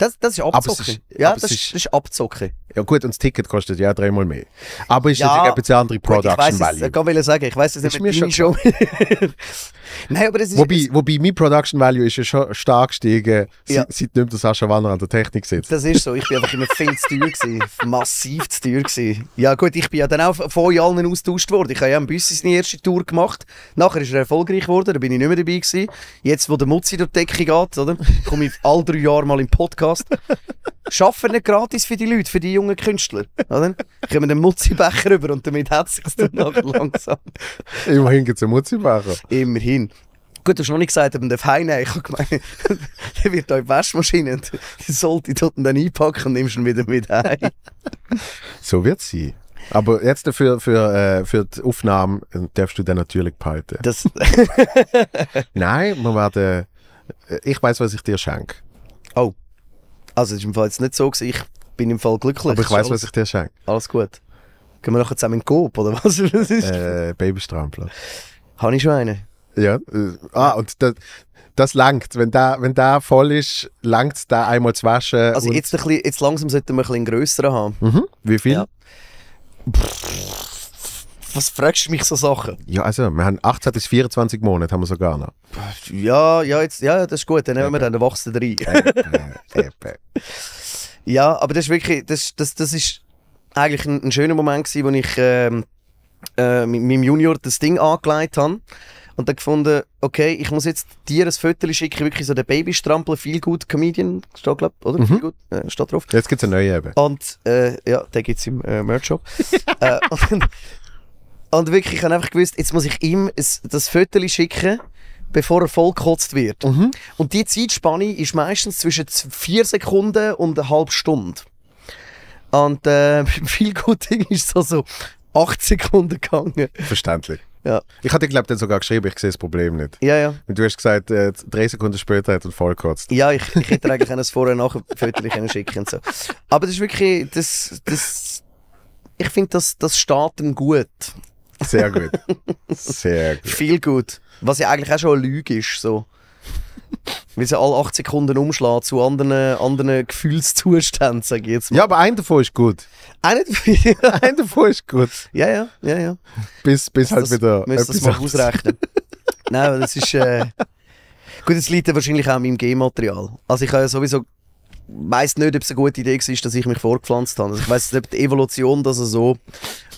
das, das ist abzocken. Ist, ja, das ist, das ist abzocken. Ja gut, und das Ticket kostet ja dreimal mehr. Aber ist ja, natürlich ein bisschen andere Production gut, ich weiss, Value. Ich kann sagen, ich weiß das ist mir schon. schon. [laughs] Nein, aber das ist, wobei, wobei mein Production Value ist ja schon stark gestiegen, ja. seit nicht mehr Sascha Wanner an der Technik sitzt. Das ist so, ich bin einfach immer viel zu teuer gewesen, massiv zu teuer gewesen. Ja gut, ich bin ja dann auch vor allen austauscht worden. Ich habe ja ein bisschen eine erste Tour gemacht, nachher ist er erfolgreich geworden, da bin ich nicht mehr dabei gewesen. Jetzt, wo der Mutzi durch die Decke geht, oder, komme ich all drei Jahre mal im Podcast Podcast. Schaffen nicht gratis für die Leute, für die jungen Künstler. Oder? Kommen den Mutzibecher rüber und damit hat sich dann noch langsam. Immerhin gibt es einen Mutzibecher. Immerhin. Gut, du hast noch nicht gesagt, ob man den darf hat. Ich habe gemeint, [laughs] der wird da in die Waschmaschine und die sollte dort dann einpacken und nimmst ihn wieder mit heim. so wird es sein. Aber jetzt für, für, äh, für die Aufnahmen äh, darfst du den natürlich behalten. Das [laughs] [laughs] Nein, wir werden. Äh, ich weiß, was ich dir schenke. Oh. Also, es war im Fall jetzt nicht so, gewesen. ich bin im Fall glücklich. Aber ich weiß, was ich dir schenke. Alles gut. Gehen wir nachher zusammen in den Coop, oder was? was [laughs] ist? Äh, Babystrammplatz. Habe ich schon einen? Ja. Äh, ah, und das, das langt. Wenn der, wenn der voll ist, langt es, den einmal zu waschen. Also, jetzt, ein bisschen, jetzt langsam sollten wir einen bisschen grösseren haben. Mhm. Wie viel? Ja was fragst du mich so Sachen? Ja, also, wir haben 18 bis 24 Monate, haben wir sogar noch. Ja, ja, jetzt, ja das ist gut, dann nehmen wir dann, dann wachsen rein. [laughs] ja, aber das ist wirklich, das, das, das ist eigentlich ein, ein schöner Moment gewesen, wo ich ähm, äh, mit meinem Junior das Ding angelegt habe und dann gefunden, okay, ich muss jetzt dir ein Viertel schicken, wirklich so der Babystrampel, viel gut Comedian, steht glaub, oder? Mhm. Viel äh, steht drauf. Jetzt gibt es einen neuen eben. Und äh, ja, den gibt es im äh, Merch-Shop. [laughs] äh, und wirklich, ich habe einfach gewusst, jetzt muss ich ihm das Foto schicken, bevor er vollgekotzt wird. Mhm. Und die Zeitspanne ist meistens zwischen 4 Sekunden und eine halbe Stunde. Und äh, [laughs] viel Gutting ist es so 8 Sekunden gegangen. Verständlich. Ja. Ich hatte, glaube ich, dann sogar geschrieben, ich sehe das Problem nicht. Ja, ja. Und du hast gesagt, äh, drei Sekunden später hat er vollgekotzt. Ja, ich, ich hätte eigentlich ein Vorher-Nachher-Foto schicken so. Aber das ist wirklich, das, das, ich finde, das, das steht ihm gut. Sehr gut. Sehr gut. Viel gut. Was ja eigentlich auch schon eine Lüge ist. So. Weil sie alle 8 Sekunden umschlagen zu anderen, anderen Gefühlszuständen, sage ich jetzt mal. Ja, aber einer davon ist gut. Einer [laughs] ein davon ist gut. Ja, ja, ja, ja. Bis, bis also halt wieder. Müsst das mal ausrechnen. Nein, das ist. Äh, gut, das liegt ja wahrscheinlich auch an meinem G-Material. Also, ich habe ja sowieso weiß nicht, ob es eine gute Idee war, dass ich mich vorgepflanzt habe. Also ich weiß nicht, ob die Evolution das so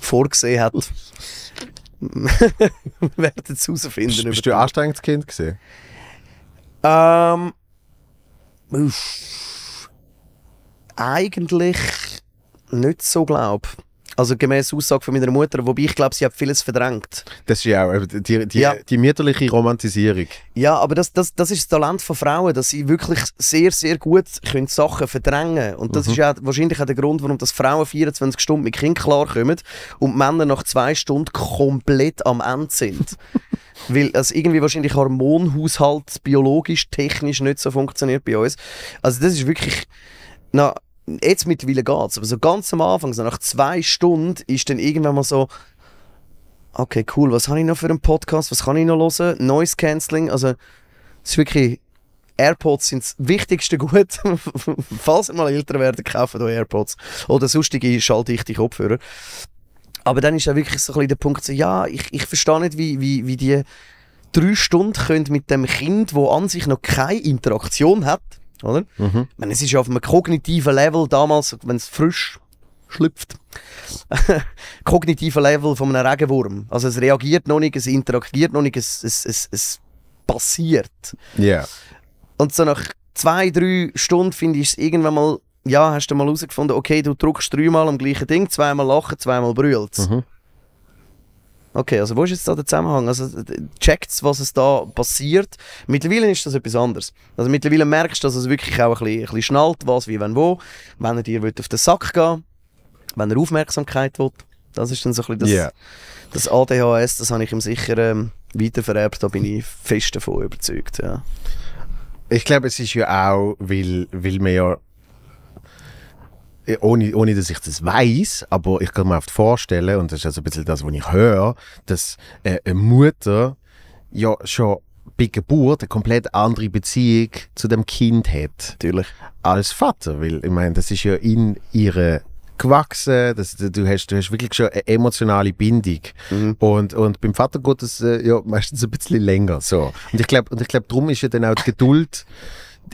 vorgesehen hat. [laughs] Wir werden es herausfinden. Bist du ein anstrengendes Kind gesehen? Ähm. Uff, eigentlich nicht so, glaube ich. Also gemäß Aussage von meiner Mutter, wobei ich glaube, sie hat vieles verdrängt. Das ist ja auch äh, die, die, ja. die mütterliche Romantisierung. Ja, aber das, das, das ist das Talent von Frauen, dass sie wirklich sehr, sehr gut können Sachen verdrängen Und das mhm. ist ja wahrscheinlich auch der Grund, warum das Frauen 24 Stunden mit Kind klarkommen und Männer nach zwei Stunden komplett am Ende sind. [laughs] weil es irgendwie wahrscheinlich Hormonhaushalt biologisch, technisch nicht so funktioniert bei uns. Also das ist wirklich... Na, jetzt mittlerweile geht's, aber so ganz am Anfang, so nach zwei Stunden, ist dann irgendwann mal so, okay, cool, was habe ich noch für einen Podcast, was kann ich noch hören? Noise Cancelling, also es ist wirklich, AirPods sind das wichtigste [laughs] Gut. Falls ihr mal älter werdet, kauft euch AirPods. Oder sonstige schalldichte Kopfhörer. Aber dann ist ja wirklich so ein bisschen der Punkt, so, ja, ich, ich verstehe nicht, wie, wie, wie die drei Stunden können mit dem Kind, wo an sich noch keine Interaktion hat, oder? Mhm. Ich meine, es ist ja auf einem kognitiven Level damals, wenn es frisch schlüpft, [laughs] kognitiven Level von einem Regenwurm. Also es reagiert noch nicht, es interagiert noch nicht, es, es, es, es passiert. Ja. Yeah. Und so nach zwei, drei Stunden finde ich es irgendwann mal, ja, hast du mal herausgefunden, okay, du drückst dreimal am gleichen Ding, zweimal lachen, zweimal brüllst. Mhm. Okay, also wo ist jetzt da der Zusammenhang? Also checkt's, was es da passiert. Mittlerweile ist das etwas anderes. Also mittlerweile merkst du, dass es wirklich auch ein bisschen, ein bisschen schnallt, was, wie, wenn, wo. Wenn er dir auf den Sack gehen wenn er Aufmerksamkeit will. Das ist dann so ein bisschen das, yeah. das ADHS, das habe ich ihm sicher ähm, weitervererbt, da bin ich fest davon überzeugt. Ja. Ich glaube, es ist ja auch, weil, weil man ja äh, ohne, ohne dass ich das weiß, aber ich kann mir oft vorstellen, und das ist also ein bisschen das, was ich höre, dass äh, eine Mutter ja schon bei Geburt eine komplett andere Beziehung zu dem Kind hat. Natürlich. Als Vater, weil ich meine, das ist ja in ihre gewachsen, das, du, hast, du hast wirklich schon eine emotionale Bindung. Mhm. Und, und beim Vater geht das äh, ja meistens ein bisschen länger. So. Und ich glaube, glaub, darum ist ja dann auch die Geduld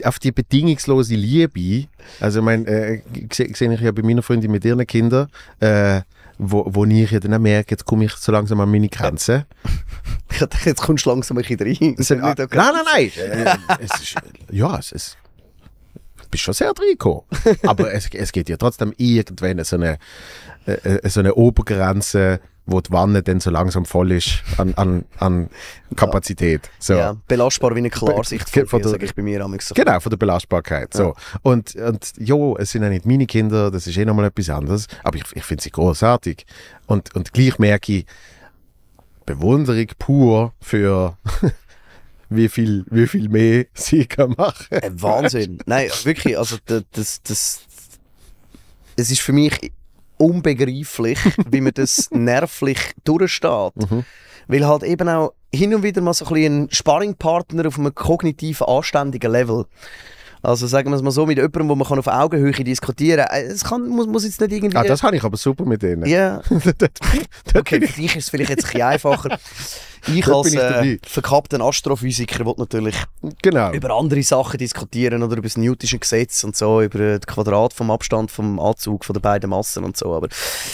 auf die bedingungslose Liebe, also ich meine, äh, sehe ich ja bei meiner Freundin mit ihren Kindern, äh, wo, wo ich ja dann auch merke, jetzt komme ich so langsam an meine Grenzen. ich [laughs] dachte, jetzt kommst du langsam ein bisschen rein. Es, ah, okay. Nein, nein, nein. [laughs] es ist, ja, es ist bist schon sehr reingekommen. Aber es, es geht ja trotzdem irgendwann so eine, äh, äh, so eine Obergrenze, wo die Wanne dann so langsam voll ist an, an, an Kapazität. So. Ja, belastbar wie eine Klarsicht, Be von der, sage ich bei mir so. Genau, von der Belastbarkeit. So. Ja. Und, und jo, es sind ja nicht meine Kinder, das ist eh nochmal etwas anderes, aber ich, ich finde sie großartig. Und, und gleich merke ich, Bewunderung pur für [laughs] wie viel, wie viel mehr sie kann machen. Äh, Wahnsinn. Nein, wirklich, also das, das, das es ist für mich unbegreiflich, [laughs] wie man das nervlich durchsteht. Mhm. Weil halt eben auch hin und wieder mal so ein, ein Sparringpartner auf einem kognitiv anständigen Level also sagen wir es mal so, mit jemandem, wo man kann auf Augenhöhe diskutieren kann. Äh, es muss, muss jetzt nicht irgendwie... Ah, das habe ich aber super mit denen. Ja. [laughs] okay, für dich ist es vielleicht jetzt ein bisschen einfacher. [laughs] Ich als äh, verkappten Astrophysiker will natürlich genau. über andere Sachen diskutieren oder über das Newtische Gesetz und so, über das Quadrat vom Abstand vom Anzug von den beiden Massen und so. Aber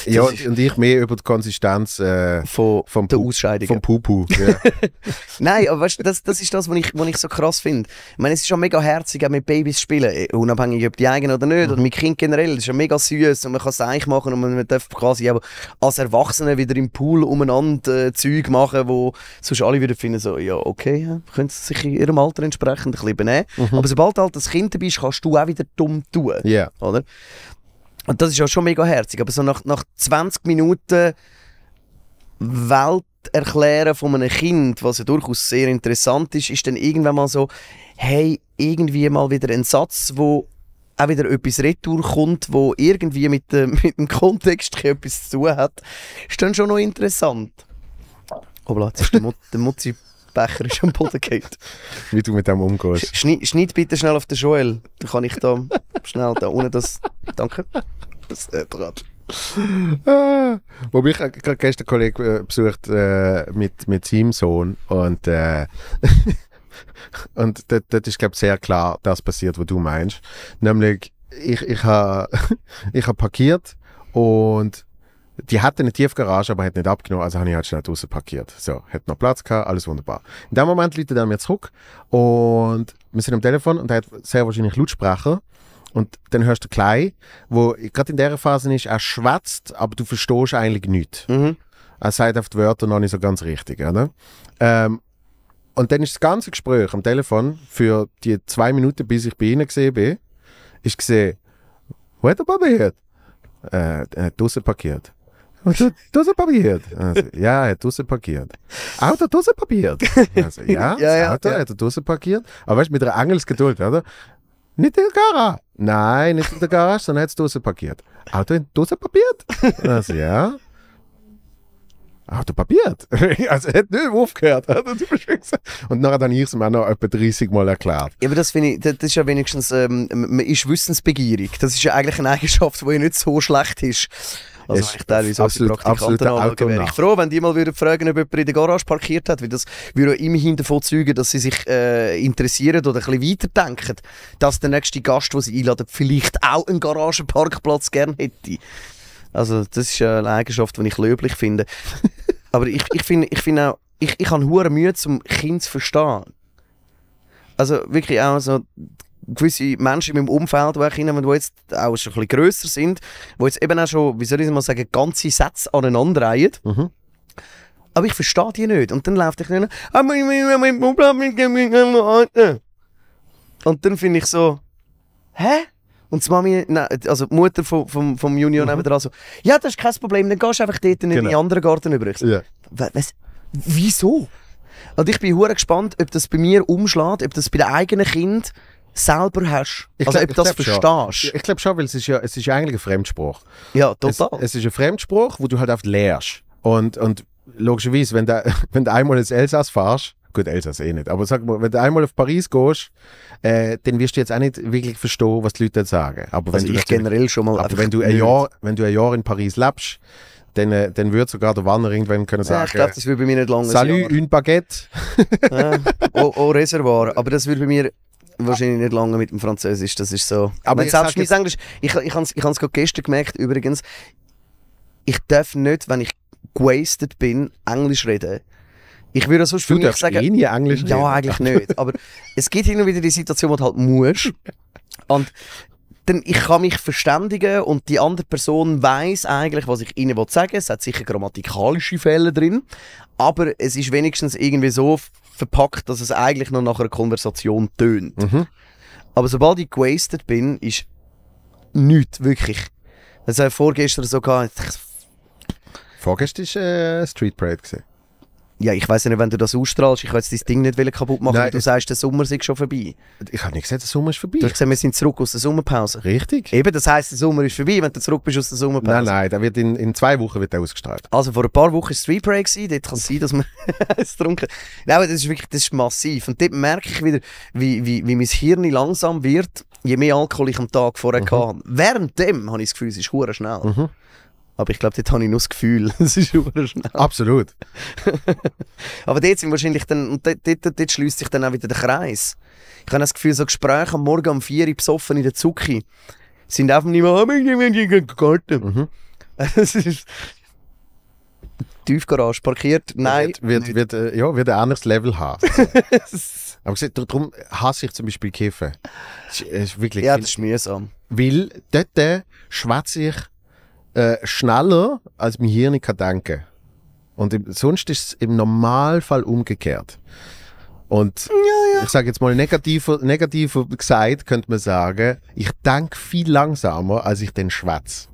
ja, und ich mehr über die Konsistenz äh, von, vom der Ausscheidung. Vom Pupu. Ja. [laughs] Nein, aber weißt, das, das ist das, was ich, was ich so krass finde. Ich meine, es ist schon mega herzig, auch mit Babys spielen, äh, unabhängig ob die eigenen oder nicht, mhm. oder mit Kind generell, das ist ja mega süß und man kann es eigentlich machen und man, man darf quasi als Erwachsener wieder im Pool umeinander äh, Zeug machen, wo sonst alle wieder finden, so, ja, okay, ja, können sie sich in ihrem Alter entsprechend ein bisschen benehmen. Mhm. Aber sobald halt das Kind dabei ist, kannst du auch wieder dumm tun, yeah. oder? Und das ist auch schon mega herzig, aber so nach, nach 20 Minuten Welt erklären von einem Kind, was ja durchaus sehr interessant ist, ist dann irgendwann mal so, hey, irgendwie mal wieder ein Satz, wo auch wieder etwas retour kommt, wo irgendwie mit, äh, [laughs] mit dem Kontext etwas zu tun hat, ist dann schon noch interessant. Obla, jetzt ist der, Mut, der Mutzi Becher ist am Boden geht. [laughs] Wie du mit dem umgehst. Schneid, schneid bitte schnell auf den Joel. Dann kann ich da schnell da ohne das. Danke. Das ist äh, ah, wo mich gestern ein Kollege äh, besucht äh, mit, mit seinem Sohn und äh, [laughs] und dort, dort ist glaube sehr klar das passiert, was du meinst, nämlich ich ich habe [laughs] ich habe parkiert und die hatte eine Tiefgarage, aber hat nicht abgenommen, also habe ich halt schnell draußen parkiert. So, hat noch Platz gehabt, alles wunderbar. In dem Moment läutet er mir zurück und wir sind am Telefon und er hat sehr wahrscheinlich Lautsprecher und dann hörst du Klein, wo gerade in dieser Phase ist, er schwätzt, aber du verstehst eigentlich nichts. Mhm. Er sagt auf die Wörter noch nicht so ganz richtig. Oder? Ähm, und dann ist das ganze Gespräch am Telefon für die zwei Minuten, bis ich bei ihnen gesehen bin, ist gesehen, wo hat er probiert? Äh, hat Dusse parkiert. Dose papiert. Also, ja, er hat Dose parkiert. Auto Dose parkiert. Also, ja, ja, ja, Auto ja. hat er Dose parkiert. Aber weißt du, mit der Angelsgeduld, oder? Nicht in Gara. Nein, nicht in der Garage, dann hat du Dose parkiert. Auto in Dose parkiert? Also, ja. Auto parkiert? [laughs] Also hat nicht aufgehört. [laughs] Und nachher hat ich es mir auch noch etwa 30 Mal erklärt. Ja, aber das ich, das ist ja wenigstens, ähm, man ist wissensbegierig. Das ist ja eigentlich eine Eigenschaft, die ja nicht so schlecht ist. Also ja, ich teilweise absolut, unsere Praktikanten anschaue, wäre ich froh, wenn die mal würden fragen, ob jemand in der Garage parkiert hat, weil das würde immerhin davon zeugen, dass sie sich äh, interessieren oder ein bisschen weiterdenken, dass der nächste Gast, den sie einladen, vielleicht auch einen Garagenparkplatz gerne hätte. Also das ist eine Eigenschaft, die ich löblich finde. [laughs] Aber ich, ich finde ich find auch, ich, ich habe hohe Mühe, zum Kind zu verstehen. Also wirklich auch so gewisse Menschen in meinem Umfeld, die, hinein, die jetzt auch schon ein bisschen grösser sind, die jetzt eben auch schon, wie soll ich mal sagen, ganze Sätze aneinanderreihen. Mhm. Aber ich verstehe die nicht. Und dann läuft ich nicht. Ah, Und dann finde ich so, hä? Und die Mami, nein, also die Mutter vom, vom, vom Junior mhm. nebenan so, ja, das ist kein Problem, dann gehst du einfach dort in genau. den anderen Garten über. Ja. Was? Wieso? Und ich bin hure gespannt, ob das bei mir umschlägt, ob das bei den eigenen Kind selber hast. Ich also, glaub, ob du das verstehst. Schon. Ich glaube schon, weil es ist ja, es ist ja eigentlich ein Fremdspruch. Ja, total. Es, es ist ein Fremdspruch, wo du halt oft lehrst. Und, und logischerweise, wenn du, [laughs] wenn du einmal ins Elsass fährst, gut, Elsass eh nicht, aber sag mal, wenn du einmal auf Paris gehst, äh, dann wirst du jetzt auch nicht wirklich verstehen, was die Leute jetzt sagen. Aber also wenn ich du generell schon mal. Aber wenn du, ein Jahr, wenn du ein Jahr in Paris lebst, dann, äh, dann würde sogar der Wanner irgendwann können sagen. Ja, ich glaube, das würde bei mir nicht lange sein. Salut, une Baguette. ja, au, au Reservoir. Aber das würde bei mir wahrscheinlich nicht lange mit dem Französisch, das ist so. Aber, Aber selbst mein Englisch, ich, ich habe es gerade gestern gemerkt übrigens, ich darf nicht, wenn ich gewastet bin, Englisch reden. Ich würde sonst für du mich sagen, eh nie Englisch reden. Ja, eigentlich nicht. Aber [laughs] es gibt immer wieder die Situation, wo du halt musst. Und dann ich kann mich verständigen und die andere Person weiß eigentlich, was ich ihnen sagen will. Es hat sicher grammatikalische Fehler drin, aber es ist wenigstens irgendwie so verpackt, dass es eigentlich noch nach einer Konversation tönt. Mhm. Aber sobald ich gewastet bin, ist nichts, wirklich. Das also habe vorgestern so Vorgestern war äh, Street Parade. Gewesen. Ja, ich weiß nicht, wenn du das ausstrahlst. Ich kann jetzt dein Ding nicht kaputt machen, Nein, weil du sagst, der Sommer ist schon vorbei. Ich habe nicht gesagt, der Sommer ist vorbei. Du hast gesagt, wir sind zurück aus der Sommerpause. Richtig. Eben, das heisst, der Sommer ist vorbei, wenn du zurück bist aus der Sommerpause. Nein, nein, der wird in, in zwei Wochen wird der ausgestrahlt. Also vor ein paar Wochen war Street Break, dort kann es sein, dass man [laughs] es getrunken Nein, aber das ist wirklich das ist massiv. Und dort merke ich wieder, wie, wie, wie mein Hirn langsam wird, je mehr Alkohol ich am Tag vorher mhm. hatte. Währenddem habe ich das Gefühl, es ist schnell. Mhm. Aber ich glaube, dort habe ich nur das Gefühl. [laughs] es ist schnell. Absolut. [laughs] Aber dort sind wahrscheinlich dann, und dort, dort, dort schließt sich dann auch wieder der Kreis. Ich habe das Gefühl, so Gespräche am Morgen um 4 Uhr besoffen in der Zucki sind einfach nicht mehr, in den Garten. Es ist Tiefgarage parkiert. Nein. Wird, wird, wird, äh, ja, wird ein ähnliches Level haben. [laughs] Aber gesagt, darum hasse ich zum Beispiel Kiffen. Das ist, ist wirklich, ja, das ist mühsam. Weil dort äh, schwätze ich äh, schneller, als mein Hirn kann denken Und im, sonst ist es im Normalfall umgekehrt. Und ja, ja. ich sage jetzt mal negativer, negativer gesagt, könnte man sagen, ich denke viel langsamer, als ich den schwätze.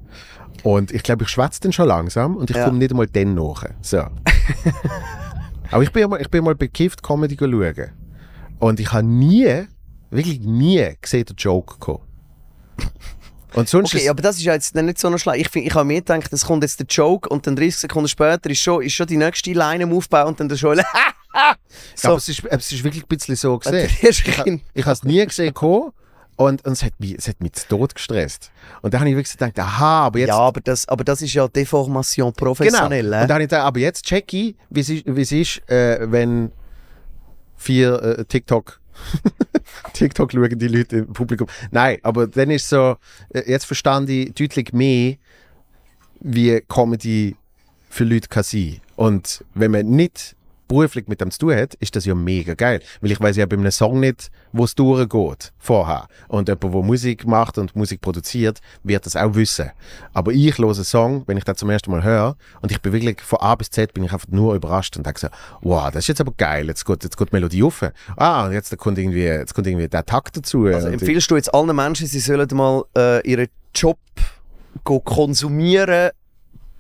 Und ich glaube, ich schwätze den schon langsam und ich ja. komme nicht einmal den nach. So. [laughs] Aber ich bin mal, ich bin mal bekifft Comedy schauen. Und ich habe nie, wirklich nie gesehen, den Joke kommen. Und sonst okay, aber das ist ja jetzt nicht so schlecht. Ich, ich habe mir gedacht, es kommt jetzt der Joke und dann 30 Sekunden später ist schon, ist schon die nächste Line im Aufbau und dann der schon. [laughs] so. ja, aber es ist, es ist wirklich ein bisschen so gesehen. ich, ich habe es nie gesehen kommen. Und, und es, hat mich, es hat mich zu Tod gestresst. Und dann habe ich wirklich gedacht, aha, aber jetzt. Ja, aber das, aber das ist ja Deformation professionell. Genau. Und dann habe ich gedacht, aber jetzt check ich, wie es ist, wie es ist äh, wenn vier äh, TikTok [laughs] TikTok schauen die Leute im Publikum. Nein, aber dann ist so, äh, jetzt verstehe ich deutlich mehr, wie Comedy für Leute kann sein. Und wenn man nicht beruflich mit dem zu tun hat, ist das ja mega geil. Weil ich weiß ja bei einem Song nicht, wo es durchgeht vorher. Und jemand, der Musik macht und Musik produziert, wird das auch wissen. Aber ich höre einen Song, wenn ich das zum ersten Mal höre, und ich bin wirklich von A bis Z bin ich einfach nur überrascht und denke so, wow, das ist jetzt aber geil, jetzt geht, jetzt geht die Melodie auf. Ah, und jetzt kommt irgendwie, jetzt kommt irgendwie der Takt dazu. Also empfiehlst du jetzt allen Menschen, sie sollen mal äh, ihren Job konsumieren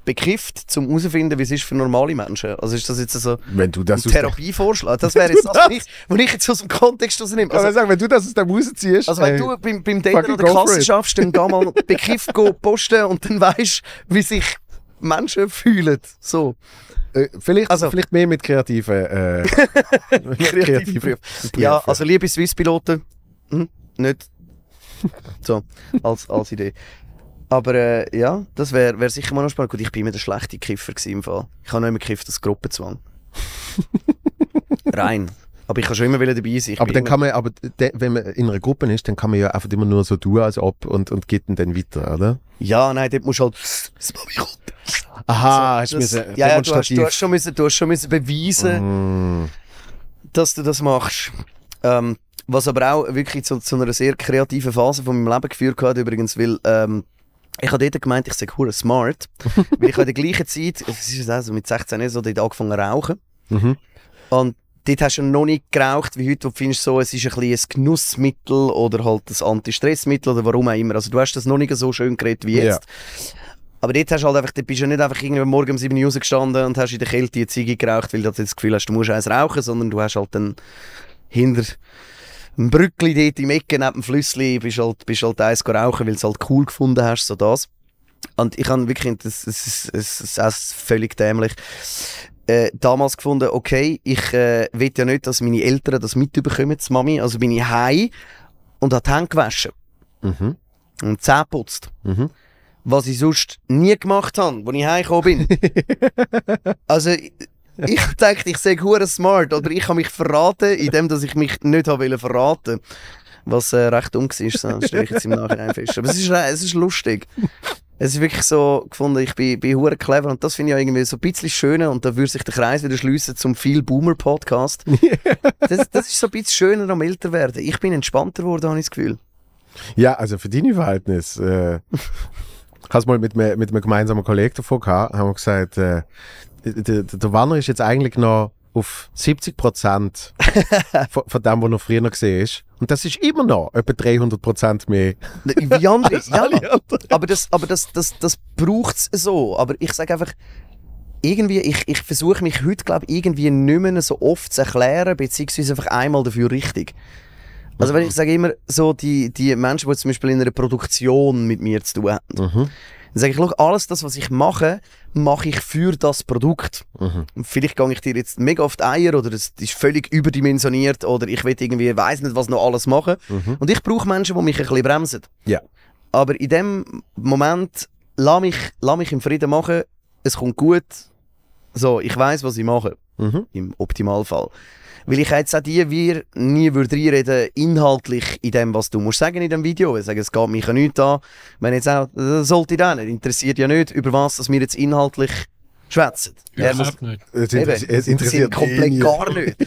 Begriff, um herauszufinden, wie es ist für normale Menschen. Also ist das jetzt so wenn du das ein Therapievorschlag? Das wäre jetzt das, also [laughs] was ich, jetzt aus dem Kontext rausnehme. Also, also- sagen, wenn du das aus dem rausziehst... Also wenn ey, du beim, beim Daten oder der Klasse schaffst, dann geh mal [laughs] Begriff go posten und dann weißt wie sich Menschen fühlen. So. Äh, vielleicht, also, vielleicht mehr mit kreativen... Äh, [laughs] mit kreativen Berufen. Ja, also liebe Swiss-Piloten, hm, nicht so, als, als Idee. Aber äh, ja, das wäre wär sicher mal noch spannend. Gut, ich bin immer der schlechte Kiffer im Fall. Ich habe noch immer gekifft als Gruppenzwang. [laughs] Rein. Aber ich kann schon immer wieder dabei sein. Ich aber dann kann man, aber de, wenn man in einer Gruppe ist, dann kann man ja einfach immer nur so du als ob und, und geht dann weiter, oder? Ja, nein, dort musst du halt. Das Mami kommt. Aha, also, hast das, müssen, ja, ja, du, hast, du, hast schon müssen, du hast schon müssen beweisen, mm. dass du das machst. Ähm, was aber auch wirklich zu, zu, einer sehr kreativen Phase von meinem Leben geführt hat, übrigens, weil ähm, ich habe dort gemeint, ich sage hure smart, [laughs] weil ich in der gleichen Zeit, es ist also mit 16 so dort angefangen zu rauchen. Mhm. Und dort hast du noch nicht geraucht, wie heute, wo du findest, so, es ist ein, ein Genussmittel oder halt ein Antistressmittel oder warum auch immer. Also du hast das noch nicht so schön geredet wie jetzt. Ja. Aber dort hast halt einfach, dort bist du nicht einfach irgendwie morgen um 7 Uhr rausgestanden und hast in der Kälte die Ziege geraucht, weil du das Gefühl hast, du musst eins rauchen, sondern du hast halt dann hinter ein Brückli dort im Ecken neben dem Flüssli bist halt, bist halt eins rauchen, weil du es halt cool gefunden hast, so das. Und ich habe wirklich, das, das, das, das ist völlig dämlich, äh, damals gefunden, okay, ich äh, will ja nicht, dass meine Eltern das mitbekommen, das Mami, also bin ich heim und habe die Hände gewaschen. Mhm. Und Zähne putzt. Mhm was ich sonst nie gemacht habe, als ich heimgekommen bin. [laughs] also, ich [laughs] dachte, ich sehe hure smart, oder ich habe mich verraten, indem dass ich mich nicht habe verraten Was äh, recht dumm war, so, stelle ich jetzt im Nachhinein fest. Aber es ist, es ist lustig. Es ist wirklich so gefunden, ich bin, bin hure clever und das finde ich auch irgendwie so ein bisschen schöner und da würde sich der Kreis wieder schließen zum viel Boomer Podcast. [laughs] das, das ist so ein bisschen schöner am älter werden. Ich bin entspannter geworden, habe ich das Gefühl. Ja, also für deine Verhältnisse. Äh, [laughs] hast mal mit, mit einem gemeinsamen Kollegen davor gehabt, haben wir gesagt, äh, der, der Wanner ist jetzt eigentlich noch auf 70 Prozent [laughs] von, von, dem, was noch früher noch gesehen ist. Und das ist immer noch etwa 300 Prozent mehr. Wie andere, [laughs] ja. Aber das, aber das, das, das braucht es so. Aber ich sage einfach, irgendwie, ich, ich versuche mich heute, glaube ich, irgendwie nicht mehr so oft zu erklären, beziehungsweise einfach einmal dafür richtig. Also, wenn ich sage immer so, die, die Menschen, die zum Beispiel in einer Produktion mit mir zu tun haben, mhm. Dann sage ich, schau, alles das, was ich mache, mache ich für das Produkt. Mhm. Vielleicht gehe ich dir jetzt mega auf die Eier oder es ist völlig überdimensioniert oder ich will irgendwie, weiß nicht, was noch alles machen. Mhm. Und ich brauche Menschen, die mich ein bisschen bremsen. Ja. Aber in dem Moment, lass mich, lass mich im Frieden machen, es kommt gut, so, ich weiß, was ich mache. Mhm. Im Optimalfall. Weil ich jetzt auch die wir nie würde reinreden, inhaltlich in dem, was du musst sagen in dem Video. Ich sage, es geht mich ja nicht an. Wenn jetzt auch, das äh, sollte ich auch nicht. Interessiert ja nicht, über was dass wir jetzt inhaltlich schwätzen. Ja, muss, nicht. Es interessiert, es interessiert komplett gar nicht.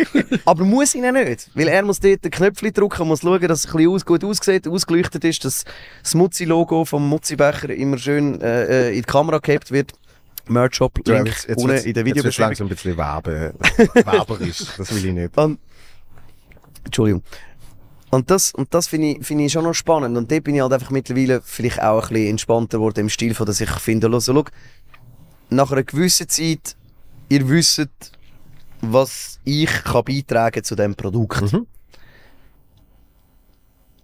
[laughs] Aber muss ihn ja nicht. Weil er muss dort den Knöpfchen drücken, muss schauen, dass es ein bisschen gut aussieht, ausgeleuchtet ist, dass das Mutzi-Logo vom Mutzi-Becher immer schön äh, äh in die Kamera gehabt wird. Merch-Shop-Link ja, ohne in der Videobeschreibung. Jetzt langsam ein bisschen wabe, [laughs] waberisch, das will ich nicht. Und, Entschuldigung. Und das, und das finde ich, find ich schon noch spannend. Und da bin ich halt einfach mittlerweile vielleicht auch ein bisschen entspannter geworden im Stil, von dass ich finde, also, schau, nach einer gewissen Zeit, ihr wisst, was ich kann beitragen zu diesem Produkt. Mhm.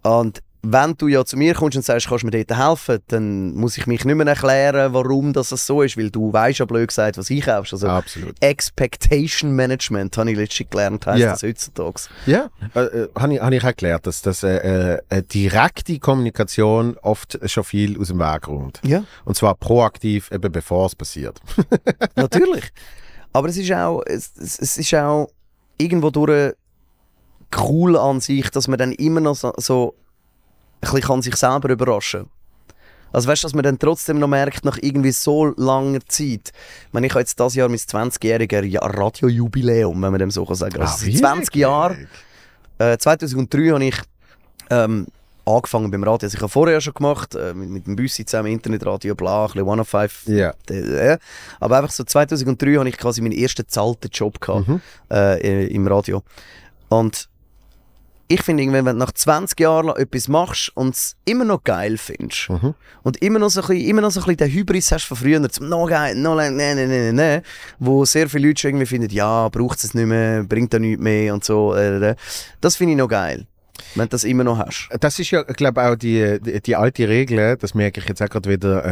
Und wenn du ja zu mir kommst und sagst, kannst du mir dort helfen, dann muss ich mich nicht mehr erklären, warum das so ist, weil du weißt ja blöd gesagt, was einkaufst. Also Absolut. Expectation Management habe ich letztens gelernt, heisst yeah. das heutzutage. Ja, yeah. Äh, äh, habe ich, hab ich auch gelernt, dass, dass äh, äh, direkte Kommunikation oft schon viel aus dem Weg räumt. Ja. Yeah. Und zwar proaktiv, eben bevor es passiert. [laughs] Natürlich. Aber es ist auch, es, es ist auch irgendwo durch cool an sich, dass man dann immer noch so, so ein bisschen kann sich selber überraschen also weißt du, dass man dann trotzdem noch merkt, nach irgendwie so langer Zeit. Ich ich habe jetzt dieses Jahr mein 20 jähriger Radiojubiläum, wenn man dem so kann sagen kann. Ah, also ah, 20 Jahre. Äh, 2003 habe ich ähm, angefangen beim Radio. Also ich habe vorher schon gemacht, äh, mit, mit, dem Büssi zusammen, Internetradio, bla, ein bisschen 105. Yeah. Äh, aber einfach so 2003 habe ich quasi meinen ersten zahlten Job gehabt, mhm. Äh, im Radio. Und ich finde, wenn du nach 20 Jahren etwas machst und es immer noch geil findest mhm. und immer noch so ein bisschen, immer noch so ein bisschen den Hybris hast von früher, zum noch geil, noch nein, nein, nein, nein, nein, ne, wo sehr viele Leute schon irgendwie finden, ja, braucht es nicht mehr, bringt da nichts mehr und so. Äh, äh, äh. Das finde ich noch geil. Wenn du das immer noch hast. Das ist ja, glaube auch die, die, die, alte Regel, das merke ich jetzt auch gerade wieder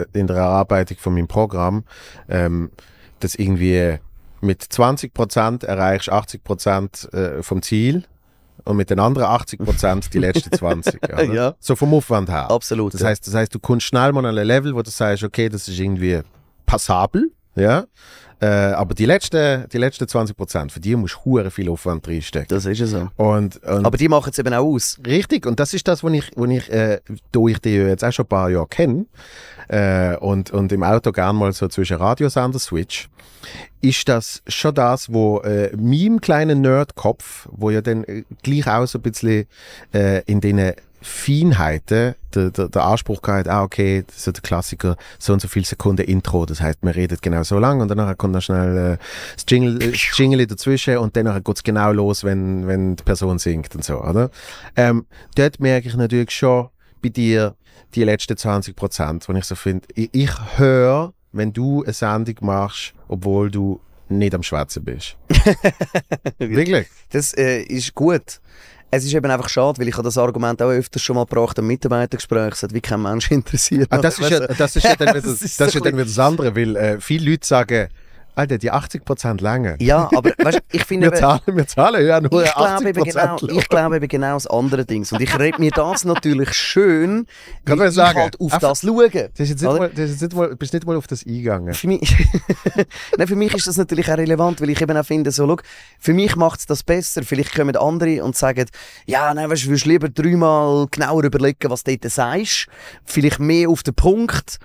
äh, in der Erarbeitung von meinem Programm, ähm, dass irgendwie mit 20% erreichst 80% äh, vom Ziel und mit den anderen 80 Prozent die letzten 20. [laughs] ja, ja. So vom Aufwand her. Absolut. Das, heißt, das heißt, du kommst schnell mal an ein Level, wo du sagst, okay, das ist irgendwie passabel. Ja, äh, aber die letzten, die letzten 20 Prozent, für die musst du viel Aufwand reinstecken. Das ist ja so. Und, und aber die machen es eben auch aus. Richtig. Und das ist das, was ich, wo ich, äh, da ich die jetzt auch schon ein paar Jahre kenne, äh, und, und im Auto gerne mal so zwischen Radiosender switch, ist das schon das, wo äh, meinem kleinen Nerdkopf, wo ja dann äh, gleich auch so ein bisschen äh, in diesen Feinheiten, der, der, der Anspruch gehabt, ah, okay, so der Klassiker, so und so viele Sekunden Intro. Das heißt, man redet genau so lang und danach kommt dann schnell äh, das, Jingle, äh, das Jingle dazwischen und dann geht es genau los, wenn, wenn die Person singt und so, oder? Ähm, dort merke ich natürlich schon bei dir die letzten 20 Prozent, wo ich so finde, ich, ich höre, wenn du eine Sendung machst, obwohl du nicht am Schwätzen bist. [laughs] Wirklich? Das äh, ist gut es ist eben einfach schade, weil ich habe das Argument auch öfters schon mal gebracht im Mitarbeitergespräch, es hat wie kein Mensch [laughs] interessiert. Ah, das, ist ja, das ist ja [laughs] dann wieder das, das, das, ja dann wieder das andere, weil äh, viele Leute sagen, Alter, die 80 Prozent länger. Ja, aber weißt, [laughs] ich finde... wir, zahlen, wir zahlen ja nur ich 80 glaube, genau, Ich glaube eben genau das andere Ding. Und ich rede mir das natürlich schön, [laughs] Kann ich sagen, halt auf das schaue. Du bist, mal, nicht mal, nicht mal auf das eingegangen. Für mich, [laughs] Nein, für mich ist das natürlich auch relevant, weil ich eben auch finde, so, look, für mich macht es das besser. Vielleicht kommen andere und sagen, ja, nein, weißt, du würdest lieber dreimal genauer überlegen, was du dort sagst. Vielleicht mehr auf den Punkt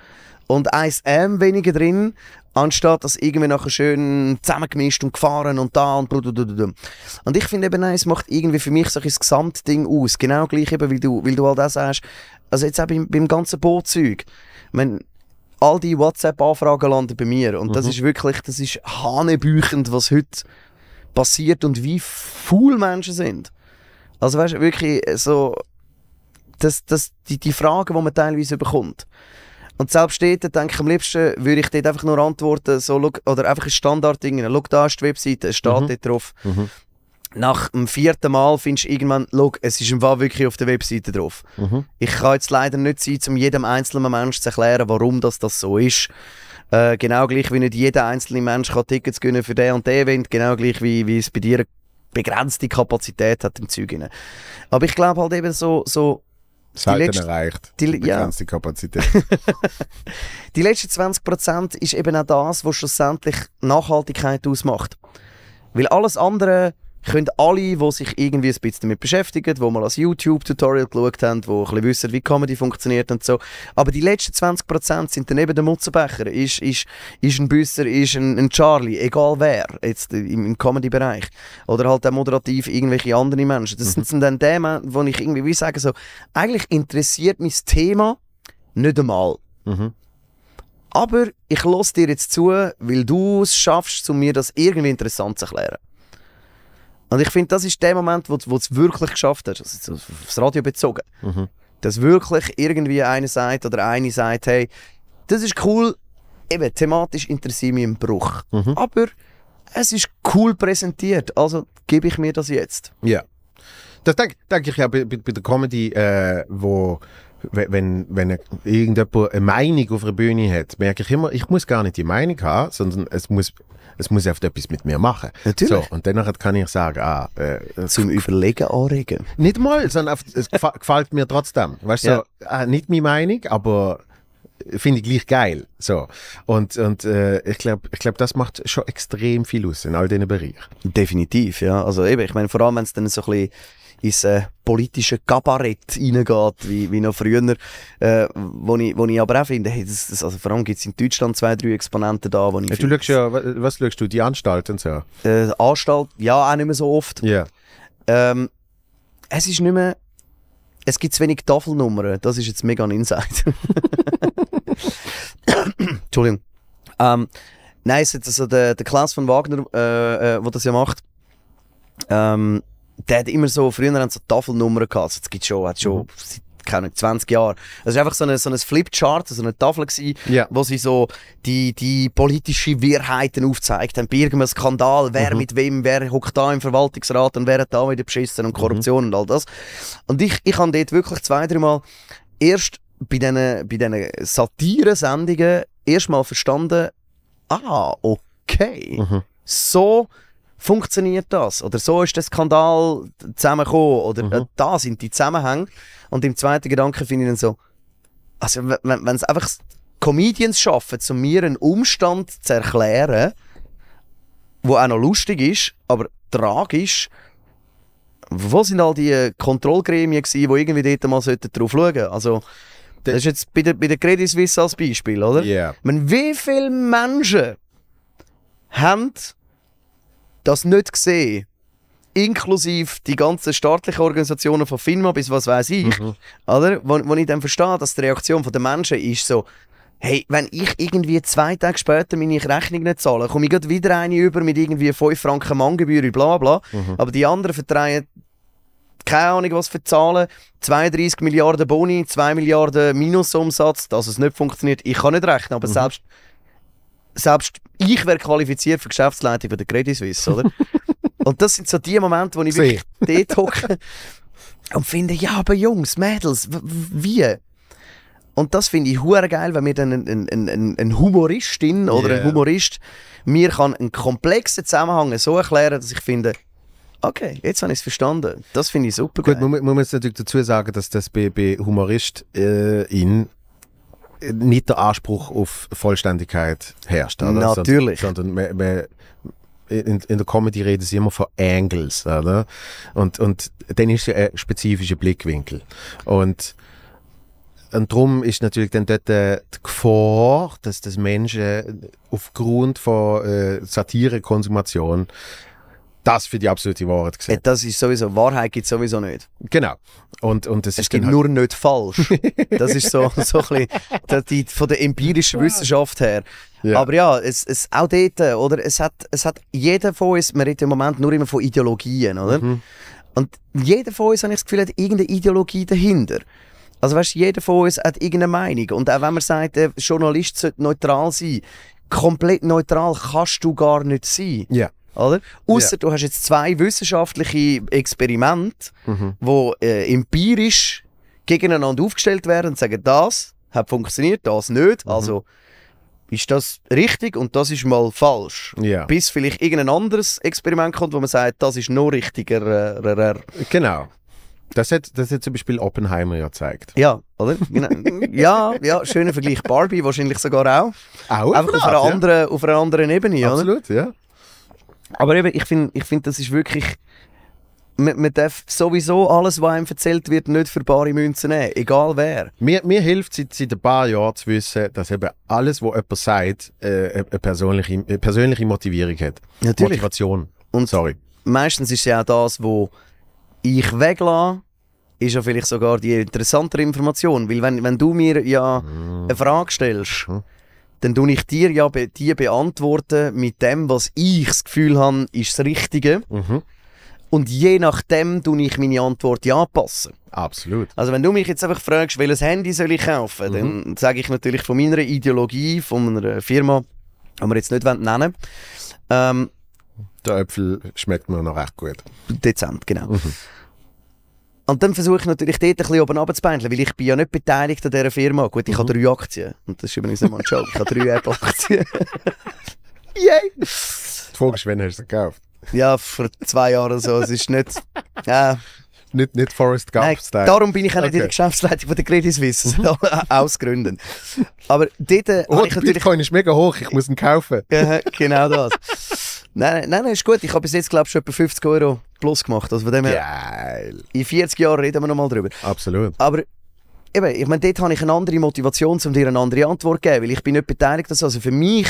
und 1M weniger drin Anstatt dass irgendwie nachher schön zusammengemischt und gefahren und da und bludududum. Und ich finde eben, nein, es macht irgendwie für mich so ein Gesamtding aus. Genau gleich eben, weil du, weil du all das sagst. Also jetzt auch beim, beim ganzen Bootzeug. Wenn all die WhatsApp-Anfragen landen bei mir. Und mhm. das ist wirklich, das ist hanebüchend, was heute passiert und wie faul Menschen sind. Also weißt du, wirklich so, das, das, die, die Fragen, die man teilweise bekommt. Und selbst dort denke ich, am liebsten würde ich dort einfach nur antworten, so, oder einfach ein Standard, schau da ist die Webseite, es steht mhm. dort drauf. Mhm. Nach dem vierten Mal findest du irgendwann, schau, es ist im Fall wirklich auf der Webseite drauf. Mhm. Ich kann jetzt leider nicht sein, um jedem einzelnen Menschen zu erklären, warum das, das so ist. Äh, genau gleich wie nicht jeder einzelne Mensch kann Tickets gewinnen für den und den Event, genau gleich wie, wie es bei dir begrenzte Kapazität hat im Zeug. Aber ich glaube halt eben so, so Selten die letzte, erreicht. Die, die ja. Kapazität. [laughs] die letzten 20 ist eben auch das, was schlussendlich Nachhaltigkeit ausmacht. Weil alles andere können alle, die sich irgendwie ein bisschen damit beschäftigen, die mal als YouTube-Tutorial geschaut haben, die ein bisschen wissen, wie Comedy funktioniert und so. Aber die letzten 20% sind dann eben der Mutzenbecher, ist, ist, ist ein Büsser, ist ein, ein Charlie, egal wer, jetzt im, Comedy-Bereich. Oder halt auch moderativ irgendwelche anderen Menschen. Das mhm. sind dann Themen, wo ich irgendwie wie sagen so, eigentlich interessiert mich das Thema nicht einmal. Mhm. Aber ich lasse dir jetzt zu, weil du es schaffst, um mir das irgendwie interessant zu erklären. Und ich finde, das ist der Moment, wo du es wirklich geschafft hast, also aufs Radio bezogen, mhm. dass wirklich irgendwie einer sagt oder eine sagt, hey, das ist cool, eben thematisch interessiert mich im Bruch, mhm. aber es ist cool präsentiert, also gebe ich mir das jetzt. Ja. Das denke denk ich ja bei, bei, der Comedy, äh, wo wenn, wenn e-, irgendjemand eine Meinung auf der Bühne hat, merke ich immer, ich muss gar nicht die Meinung haben, sondern es muss es muss einfach etwas mit mir machen. Natürlich. So, und danach kann ich sagen, ah, äh, Zum Überlegen anregen? Nicht mal, sondern auf, es [laughs] gefällt mir trotzdem. Weißt du, ja. so, ah, nicht meine Meinung, aber finde ich gleich geil. So. Und, und äh, ich glaube, ich glaub, das macht schon extrem viel aus in all diesen Bereichen. Definitiv, ja. Also eben, ich meine, vor allem, wenn es dann so ein bisschen ins äh, politische Kabarett reingeht, wie, wie noch früher. Äh, wo, ich, wo ich aber auch finde, hey, das, das, also vor allem gibt es in Deutschland zwei, drei Exponenten da, wo ich. Ja, du schaust ja, was schaust du, die Anstalten und so? Äh, Anstalt, ja, auch nicht mehr so oft. Ja. Yeah. Ähm, es ist nicht mehr. Es gibt zu wenig Tafelnummern, das ist jetzt mega ein Insight. [laughs] Entschuldigung. Ähm, nein, es ist also der, der Klaus von Wagner, äh, äh, wo das ja macht. Ähm, der hat immer so, früher haben so Tafelnummern gehabt, also das gibt schon, hat schon mhm. seit keine 20 Jahren. Also, es war einfach so ein, so ein Flipchart, so eine Tafel, gewesen, yeah. wo sie so die, die politischen Wirrheiten aufzeigt haben. Bei irgendeinem Skandal, wer mhm. mit wem, wer hockt da im Verwaltungsrat und wer hat da wieder beschissen und mhm. Korruption mhm. und all das. Und ich, ich habe dort wirklich zwei, dreimal erst bei diesen, bei diesen Satire-Sendungen erstmal verstanden, ah, okay, mhm. so funktioniert das? Oder so ist der Skandal zusammengekommen? Oder äh, mhm. äh, da sind die Zusammenhänge. Und im zweiten Gedanken finde ich dann so, also wenn es einfach Comedians schaffen, um mir einen Umstand zu erklären, wo auch noch lustig ist, aber tragisch, wo sind all die Kontrollgremien gewesen, die irgendwie dort mal drauf schauen sollten? Also, das ist jetzt bei der, bei der Credit Suisse als Beispiel, oder? Ja. Yeah. wie viele Menschen haben das nicht gesehen, inklusive die ganzen staatlichen Organisationen von FINMA bis was weiß ich, mhm. oder? Wo, wo ich dann verstehe, dass die Reaktion der Menschen ist so, hey, wenn ich irgendwie zwei Tage später meine Rechnung nicht zahle, komme ich gerade wieder eine über mit irgendwie 5 Franken Manngebühr bla bla, mhm. aber die anderen vertreiben keine Ahnung, was für Zahlen. 32 Milliarden Boni, 2 Milliarden Minusumsatz, dass es nicht funktioniert. Ich kann nicht rechnen, aber mhm. selbst selbst ich wäre qualifiziert für die Geschäftsleitung von der Credit Suisse, oder? [laughs] und das sind so die Momente, wo ich wirklich [laughs] dort hocke und finde, ja, aber Jungs, Mädels, wie? Und das finde ich hure geil, wenn mir dann ein, ein, ein, ein Humoristin oder yeah. ein Humorist mir kann einen komplexen Zusammenhang so erklären, dass ich finde, Okay, jetzt habe ich es verstanden. Das finde ich super. Gut, geil. man, man muss natürlich dazu sagen, dass das bei, bei HumoristInnen äh, in, nicht der Anspruch auf Vollständigkeit herrscht. Oder? Natürlich. Sondern, sondern man, man, in, in, der Comedy reden sie immer von Angles. Oder? Und, und dann ist es ein spezifischer Blickwinkel. Und, und darum ist natürlich dann dort äh, die Gefahr, dass das Menschen aufgrund von äh, Satire-Konsumation das für die absolute Wahrheit gesehen. Äh, das ist sowieso, Wahrheit gibt es sowieso nicht. Genau. Und, und es, es gibt halt nur nicht falsch. [laughs] das ist so, so ein bisschen von der empirischen Wissenschaft her. Ja. Aber ja, es, es, auch dort, oder? Es hat, es hat jeder von uns, man redet im Moment nur immer von Ideologien, oder? Mhm. Und jeder von uns, habe ich das Gefühl, hat irgendeine Ideologie dahinter. Also weißt, jeder von uns hat irgendeine Meinung. Und auch wenn man sagt, der Journalist sollte neutral sein, komplett neutral kannst du gar nicht sein. Ja. Oder? Außer ja. du hast jetzt zwei wissenschaftliche Experimente, mhm. wo äh, empirisch gegeneinander aufgestellt werden und sagen, das hat funktioniert, das nicht. Mhm. Also ist das richtig und das ist mal falsch. Ja. Bis vielleicht irgendein anderes Experiment kommt, wo man sagt, das ist noch richtiger. Äh, genau. Das hat, das hat zum Beispiel Oppenheimer ja gezeigt. Ja, oder? Genau. [laughs] ja, ja, schöner Vergleich. Barbie wahrscheinlich sogar auch. Auch Einfach auf, einer anderen, auf einer anderen Ebene. Absolut, oder? ja. Aber eben, ich finde, ich find, das ist wirklich. Man, man darf sowieso alles, was einem erzählt wird, nicht für bare Münzen nehmen, egal wer. Mir, mir hilft seit, seit ein paar Jahren zu wissen, dass eben alles, was jemand sagt, äh, eine, persönliche, eine persönliche Motivierung hat. Natürlich. Motivation. Und Sorry. meistens ist ja auch das, was ich weglasse, ist ja vielleicht sogar die interessantere Information. Weil wenn, wenn du mir ja mm. eine Frage stellst, mm dann tue ich dir ja be die beantworten mit dem, was ich das Gefühl habe, ist das Richtige. Mhm. Und je nachdem tue ich meine Antwort ja anpassen. Absolut. Also wenn du mich jetzt einfach fragst, welches Handy soll ich kaufen, mhm. dann sage ich natürlich von meiner Ideologie, von einer Firma, die wir jetzt nicht nennen ähm, Der Äpfel schmeckt mir noch recht gut. Dezent, genau. Mhm. Und dann versuche ich natürlich dort ein bisschen oben runterzubändeln, weil ich bin ja nicht beteiligt an dieser Firma. Gut, ich mhm. habe drei Aktien. Und das ist übrigens nicht mal ein Joke. Ich habe drei [laughs] Apple-Aktien. [laughs] Yay! Die Frage ist, wann hast du sie gekauft? Ja, vor zwei Jahren oder so. Es ist nicht... Äh, [laughs] nicht, nicht Forrest Gump Nein, Darum bin ich auch nicht okay. in der Geschäftsleitung von der Credit Suisse. Mhm. Ausgründen. Aber dort... Äh, oh, ich natürlich... Bitcoin ist mega hoch, ich muss ihn kaufen. genau das. Nein, nein, nein, ist gut. Ich habe bis jetzt, glaube ich, schon etwa 50 Euro plus gemacht. Also von dem her, in 40 Jahren reden wir nochmal drüber. Absolut. Aber eben, ich meine, dort habe ich eine andere Motivation, um dir eine andere Antwort zu geben, weil ich bin nicht beteiligt. Also, also für mich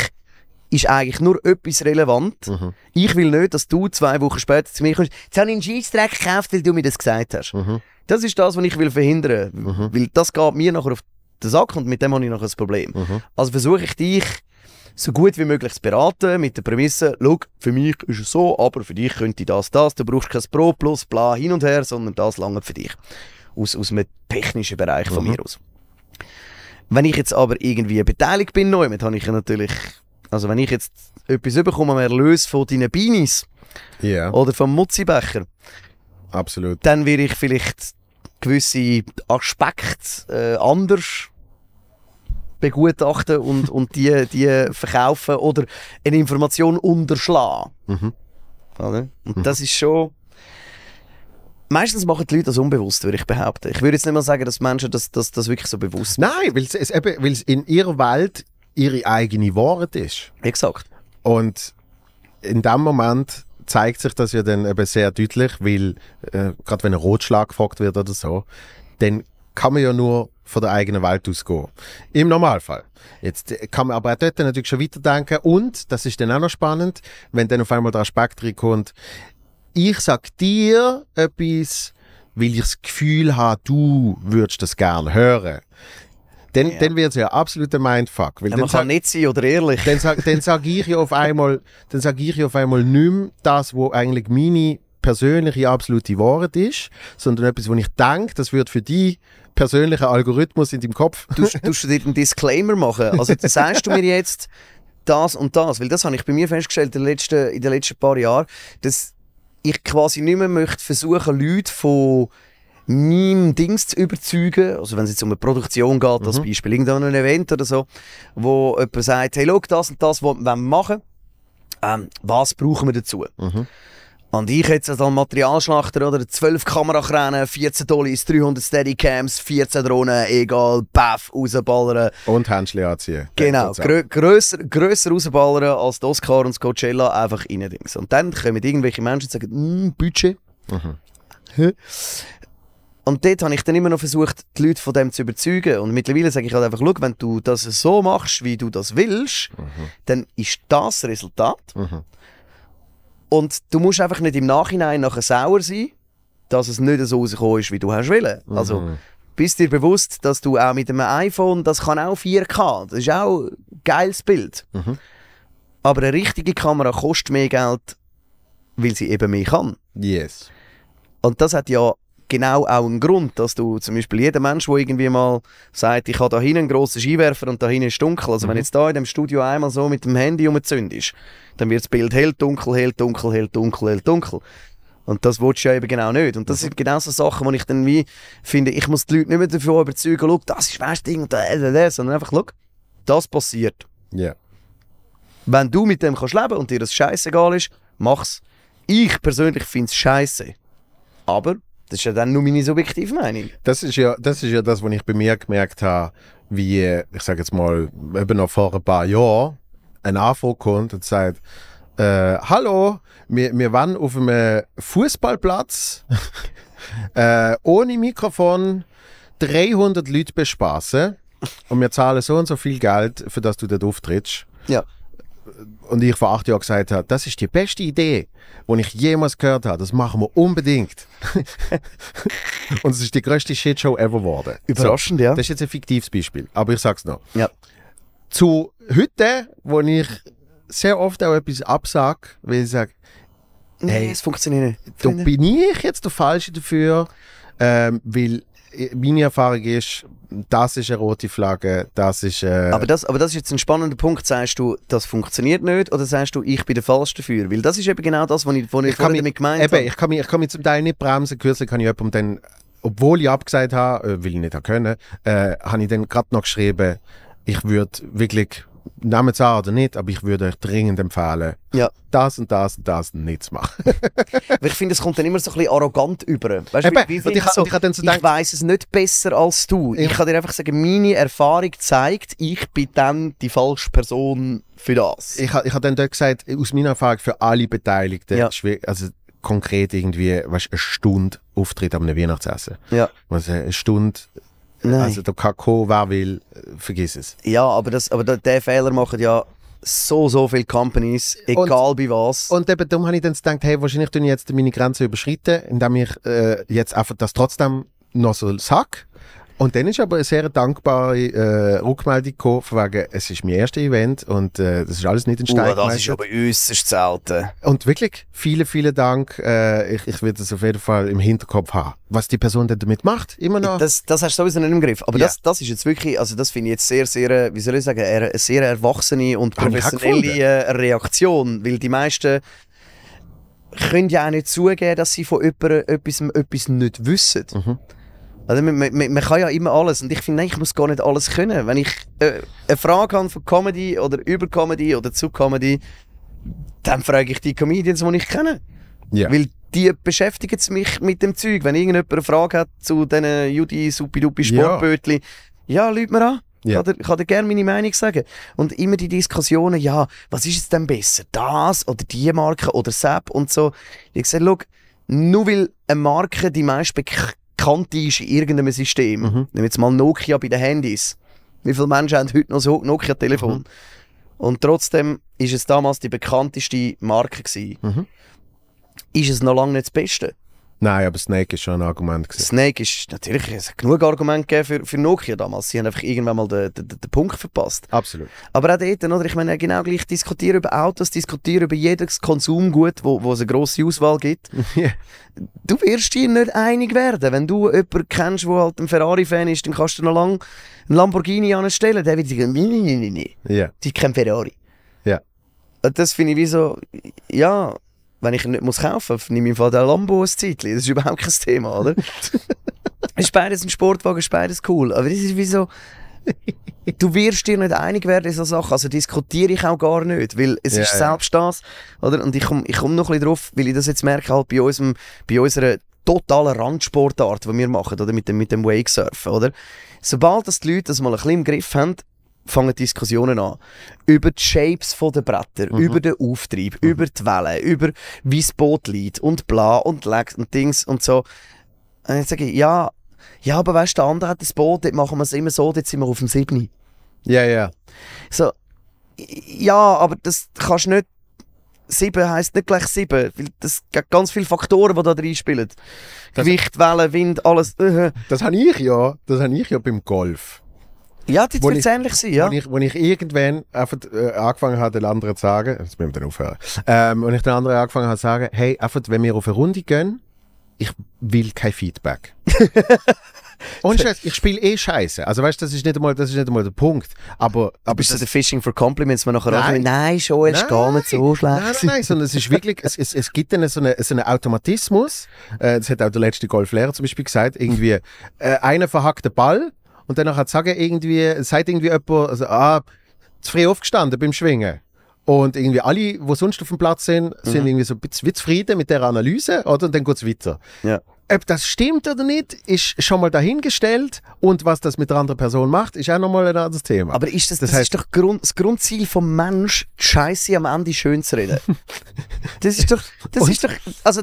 ist eigentlich nur etwas relevant. Mhm. Ich will nicht, dass du zwei Wochen später zu mir kommst. Jetzt habe ich einen Scheissdreck gekauft, weil du mir das gesagt hast. Mhm. Das ist das, was ich will verhindern will. Mhm. Weil das geht mir nachher auf den Sack und mit dem habe ich nachher ein Problem. Mhm. Also versuche ich dich so gut wie möglich zu beraten mit der Prämisse, schau, für mich ist es so, aber für dich könnte das, das, du brauchst kein Pro plus bla hin und her, sondern das lange für dich. Aus, aus einem technischen Bereich von mhm. mir aus. Wenn ich jetzt aber irgendwie beteiligt bin, damit habe ich natürlich, also wenn ich jetzt etwas bekomme am Erlös von deinen Beinis yeah. oder vom Mutzibecher, Absolut. dann werde ich vielleicht gewisse Aspekte äh, anders begutachten und, und die, die verkaufen oder eine Information unterschlagen. Mhm. Und mhm. das ist schon. Meistens machen die Leute das unbewusst, würde ich behaupten. Ich würde jetzt nicht mal sagen, dass Menschen das, das, das wirklich so bewusst machen. Nein, weil es, weil es in ihrer Welt ihre eigene Wahrheit ist. Exakt. Und in dem Moment zeigt sich das ja dann eben sehr deutlich, weil äh, gerade wenn ein Rotschlag gefragt wird oder so, dann kann man ja nur von der eigenen Welt ausgehen. Im Normalfall. Jetzt kann man aber auch dort natürlich schon weiterdenken und, das ist dann auch noch spannend, wenn dann auf einmal der Aspekt reinkommt, ich sag dir etwas, weil ich das Gefühl habe, du würdest das gerne hören. Dann, ja. dann wird es ja absoluter Mindfuck. Weil ja, man kann nicht sein oder ehrlich. Dann sage sag ich ja auf einmal, sag ich ja auf einmal nicht mehr das, was eigentlich meine persönliche absolute Wahrheit ist, sondern etwas, wo ich denke, das würde für dich persönlichen Algorithmus in deinem Kopf. Du musst dir einen Disclaimer machen. Also sagst du mir jetzt das und das, weil das habe ich bei mir festgestellt in den letzten, in den letzten paar Jahren, dass ich quasi nicht mehr möchte versuchen, Leute von meinem Dings zu überzeugen, also wenn es jetzt um eine Produktion geht, mhm. als Beispiel, irgendein Event oder so, wo jemand sagt, hey, schau, das und das wollen wir machen, ähm, was brauchen wir dazu? Mhm. Und ich jetzt als Materialschlachter, oder? 12 Kamerakräne, 14 Dollies, 300 Steadycams, 14 Drohnen, egal, baff, rausballern. Und Händchen anziehen. Genau, grö grösser, grösser rausballern als das Oscar und das Coachella, einfach innerdings. Und dann kommen irgendwelche Menschen und sagen, mm, Budget. Mhm. Und dort habe ich dann immer noch versucht, die Leute von dem zu überzeugen. Und mittlerweile sage ich halt einfach, schau, wenn du das so machst, wie du das willst, mhm. dann ist das Resultat. Mhm. Und du musst einfach nicht im Nachhinein nachher sauer sein, dass es nicht so rausgekommen ist, wie du hast willen. Also, mhm. Also, bist dir bewusst, dass du auch mit einem iPhone, das kann auch 4K, das ist auch ein geiles Bild. Mhm. Aber eine richtige Kamera kostet mehr Geld, weil sie eben mehr kann. Yes. Und das hat ja genau auch ein Grund, dass du zum Beispiel jeder Mensch, der irgendwie mal sagt, ich habe da hinten einen grossen Skiwerfer und da hinten ist dunkel. Also mhm. wenn jetzt da in dem Studio einmal so mit dem Handy umzündest, dann wird das Bild hell, dunkel, hell, dunkel, hell, dunkel, hell, dunkel. Und das willst du ja eben genau nicht. Und das mhm. sind genau so Sachen, wo ich dann wie finde, ich muss die Leute nicht mehr davon überzeugen, schau, das ist das Ding, äh, sondern einfach, schau, das passiert. Ja. Yeah. Wenn du mit dem kannst leben und dir das scheißegal ist, mach's. Ich persönlich finde es scheiße. Aber das ist ja dann nur meine subjektive Meinung. Das ist ja das, ist ja das was ich bei mir gemerkt habe, wie, ich sage jetzt mal, eben noch vor ein paar Jahren ein AFO kommt und sagt, äh, hallo, wir, wir waren auf einem Fußballplatz [laughs] äh, ohne Mikrofon 300 Leute bespaßen und wir zahlen so und so viel Geld, für das du dort auftrittst. Ja und ich vor acht Jahren gesagt habe, das ist die beste Idee, die ich jemals gehört habe. Das machen wir unbedingt. [laughs] und es ist die größte Shitshow ever geworden. Überraschend, so, ja. Das ist jetzt ein fiktives Beispiel, aber ich sag's noch. Ja. Zu heute, wo ich sehr oft auch etwas absage, weil ich sage, nee, hey, es funktioniert nicht. Da bin ich jetzt der Falsche dafür, ähm, weil äh, meine Erfahrung ist, das ist eine rote Flagge, das ist... Äh aber, das, aber das ist jetzt ein spannender Punkt. Sagst du, das funktioniert nicht oder sagst du, ich bin der Falsche dafür? Weil das ist eben genau das, was ich, was ich, ich damit mich, gemeint habe. Ich kann, mich, ich kann mich zum Teil nicht bremsen. Kürzlich kann ich jemandem dann, obwohl ich abgesagt habe, äh, weil ich nicht können, äh, habe ich dann gerade noch geschrieben, ich würde wirklich nehmt es an oder nicht, aber ich würde euch dringend empfehlen, ja. das und das und das nicht zu machen. [laughs] Weil ich finde, es kommt dann immer so ein bisschen arrogant über. Weißt, du, wie, wie ich, so, ich, ich weiß es nicht besser als du. Ich, ich kann dir einfach sagen, meine Erfahrung zeigt, ich bin dann die falsche Person für das. Ich, ich habe dann dort gesagt, aus meiner Erfahrung für alle Beteiligten, ja. also konkret irgendwie weißt, eine Stunde Auftritt am Weihnachtsessen. Ja. Also eine Stunde Nein. Also der Kakao, wer will, äh, vergiss es. Ja, aber, das, aber diesen Fehler machen ja so, so viele Companies, egal und, bei was. Und eben darum habe ich dann gedacht, hey, wahrscheinlich tun ich jetzt meine Grenze überschreiten, indem ich äh, jetzt einfach das trotzdem noch so sage. Und dann ist aber eine sehr dankbare äh, Rückmeldung gekommen, von wegen, es ist mein erstes Event und äh, das ist alles nicht in uh, Stein uh, Das ist aber äußerst selten. Und wirklich, vielen, vielen Dank. Äh, ich, ich werde das auf jeden Fall im Hinterkopf haben. Was die Person dann damit macht, immer noch. Das, das hast du sowieso nicht im Griff. Aber yeah. das, das ist jetzt wirklich, also das finde ich jetzt sehr, sehr, äh, wie soll ich sagen, eine sehr erwachsene und professionelle äh, Reaktion. Weil die meisten können ja auch nicht zugeben, dass sie von jemandem etwas, etwas nicht wissen. Mhm. Also, man, man, man, kann ja immer alles. Und ich finde, nein, ich muss gar nicht alles können. Wenn ich äh, eine Frage habe von Comedy oder über Comedy oder zu Comedy, dann frage ich die Comedians, die ich kenne. Yeah. Weil die beschäftigen mich mit dem Zeug. Wenn irgendjemand eine Frage hat zu diesen Judy, Supidupi, Sportbötli, ja, ja Leute mir an. Ja. Ich kann dir gerne meine Meinung sagen. Und immer die Diskussionen, ja, was ist jetzt denn besser? Das oder die Marke oder Sepp und so. Ich sage, schau, nur weil eine Marke die meist Kante ist in irgendeinem System. Mhm. Nehmen wir jetzt mal Nokia bei den Handys. Wie viele Menschen haben heute noch so Nokia-Telefon? Mhm. Und trotzdem ist es damals die bekannteste Marke. Mhm. Ist es noch lange nicht das Beste? Nein, aber Snake ist schon ein Argument. Gewesen. Snake ist natürlich es hat genug Argumente für, für Nokia damals. Sie haben einfach irgendwann mal den, den, den Punkt verpasst. Absolut. Aber auch dort, oder? ich meine, genau gleich diskutieren über Autos, diskutieren über jedes Konsumgut, wo, wo es eine grosse Auswahl gibt. yeah. [laughs] Du wirst dir nicht einig werden. Wenn du jemanden kennst, der halt ein Ferrari-Fan ist, dann kannst du noch lange einen Lamborghini anstellen. Der wird sagen, nein, nein, nein, nein. Yeah. Die kein Ferrari. Ja. Yeah. Das finde ich wie so, ja wenn ich ihn nicht muss kaufen muss, nehme ich im Fall den Lambo ein Zeitchen. Das ist überhaupt kein Thema, oder? [laughs] ist beides ein Sportwagen, ist beides cool. Aber das ist wie so... [laughs] du wirst dir nicht einig werden in so Sachen. Also diskutiere ich auch gar nicht, weil es ja, ist selbst das. Oder? Und ich komme ich komm noch ein bisschen drauf, weil ich das jetzt merke, halt bei, unserem, bei unserer totalen Randsportart, die wir machen, oder mit dem, mit dem Wakesurfen, oder? Sobald das die Leute das mal ein bisschen im Griff haben, fangen Diskussionen an. Über die Shapes der Bretter, mhm. über den Auftrieb, mhm. über die Wellen, über wie das Boot liegt und bla und legs und Dings und so. Und jetzt sage ich, ja, ja, aber weißt du, der andere hat das Boot, dort machen wir es immer so, dort sind wir auf dem 7. Ja, ja. So, ja, aber das kannst du nicht. 7 heisst nicht gleich 7, weil es gibt ganz viele Faktoren, die da drin spielen. Gewicht, Wellen, Wind, alles. Äh, äh. Das habe ich ja, das habe ich ja beim Golf. Ja, die wird ähnlich sein, ja. Wo ich, wo ich irgendwann einfach äh, angefangen habe, den anderen zu sagen, jetzt müssen wir dann aufhören, ähm, wo ich den anderen angefangen habe zu sagen, hey, einfach, wenn wir auf eine Runde gehen, ich will kein Feedback. Und [laughs] Scheiß, ich spiele eh Scheiße. Also weißt, das ist nicht einmal, das ist nicht einmal der Punkt. Aber, aber bist du der Fishing for Compliments, man nachher nein. auch nein, schon, es ist gar nicht so schlecht. Nein, nein, sondern es ist wirklich, es, es, es gibt dann so einen, so einen Automatismus. Äh, das hat auch der letzte Golflehrer zum Beispiel gesagt, irgendwie äh, einer verhackt den Ball und dann sagen irgendwie, sagt irgendwie jemand, also, ah, zu früh aufgestanden beim Schwingen. Und irgendwie alle, die sonst auf dem Platz sind, sind mhm. irgendwie so ein bisschen zufrieden mit der Analyse, oder? Und dann geht es weiter. Ja. Ob das stimmt oder nicht, ist schon mal dahingestellt. Und was das mit der anderen Person macht, ist auch nochmal ein anderes Thema. Aber ist das, das, das heißt, ist doch Grund, das Grundziel vom Mensch, Scheiße am Ende schön zu reden. [laughs] das ist doch, das ist doch, also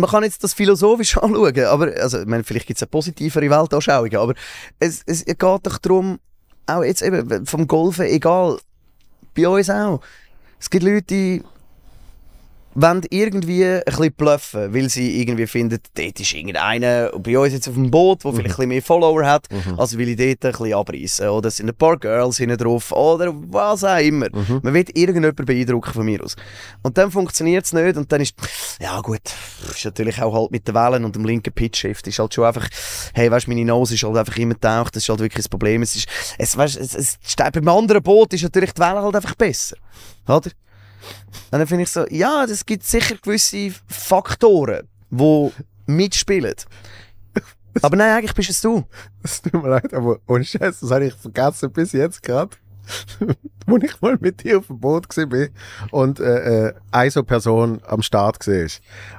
man kann jetzt das philosophisch [laughs] anschauen, aber also, ich meine, vielleicht gibt es eine positivere Weltanschauung, aber es, es geht doch darum, auch jetzt eben vom Golfen, egal, bei uns auch. Es gibt Leute, wollen irgendwie ein bisschen bluffen, weil sie irgendwie finden, dort ist irgendeiner bei uns jetzt auf dem Boot, der mhm. vielleicht ein bisschen mehr Follower hat, mhm. also will ich dort ein bisschen abreißen. Oder es sind ein paar Girls hinten drauf oder was auch immer. Mhm. Man will irgendjemanden beeindrucken von mir aus. Und dann funktioniert es nicht und dann ist, ja gut, ist natürlich auch halt mit den Wellen und dem linken Pitch-Shift, ist halt schon einfach, hey, weißt du, meine Nose ist halt einfach immer taucht, das ist halt wirklich das Problem. Es ist, es, weißt, es, es, beim anderen Boot ist natürlich die Welle halt einfach besser. Oder? dann finde ich so, ja, es gibt sicher gewisse Faktoren, die mitspielen. [laughs] Aber nein, eigentlich bist es du. Es tut mir leid, aber ohne Scheiß, das habe ich vergessen bis jetzt gerade. [laughs] wo ich mal mit dir auf dem Boot war und äh, äh, eine so Person am Start war,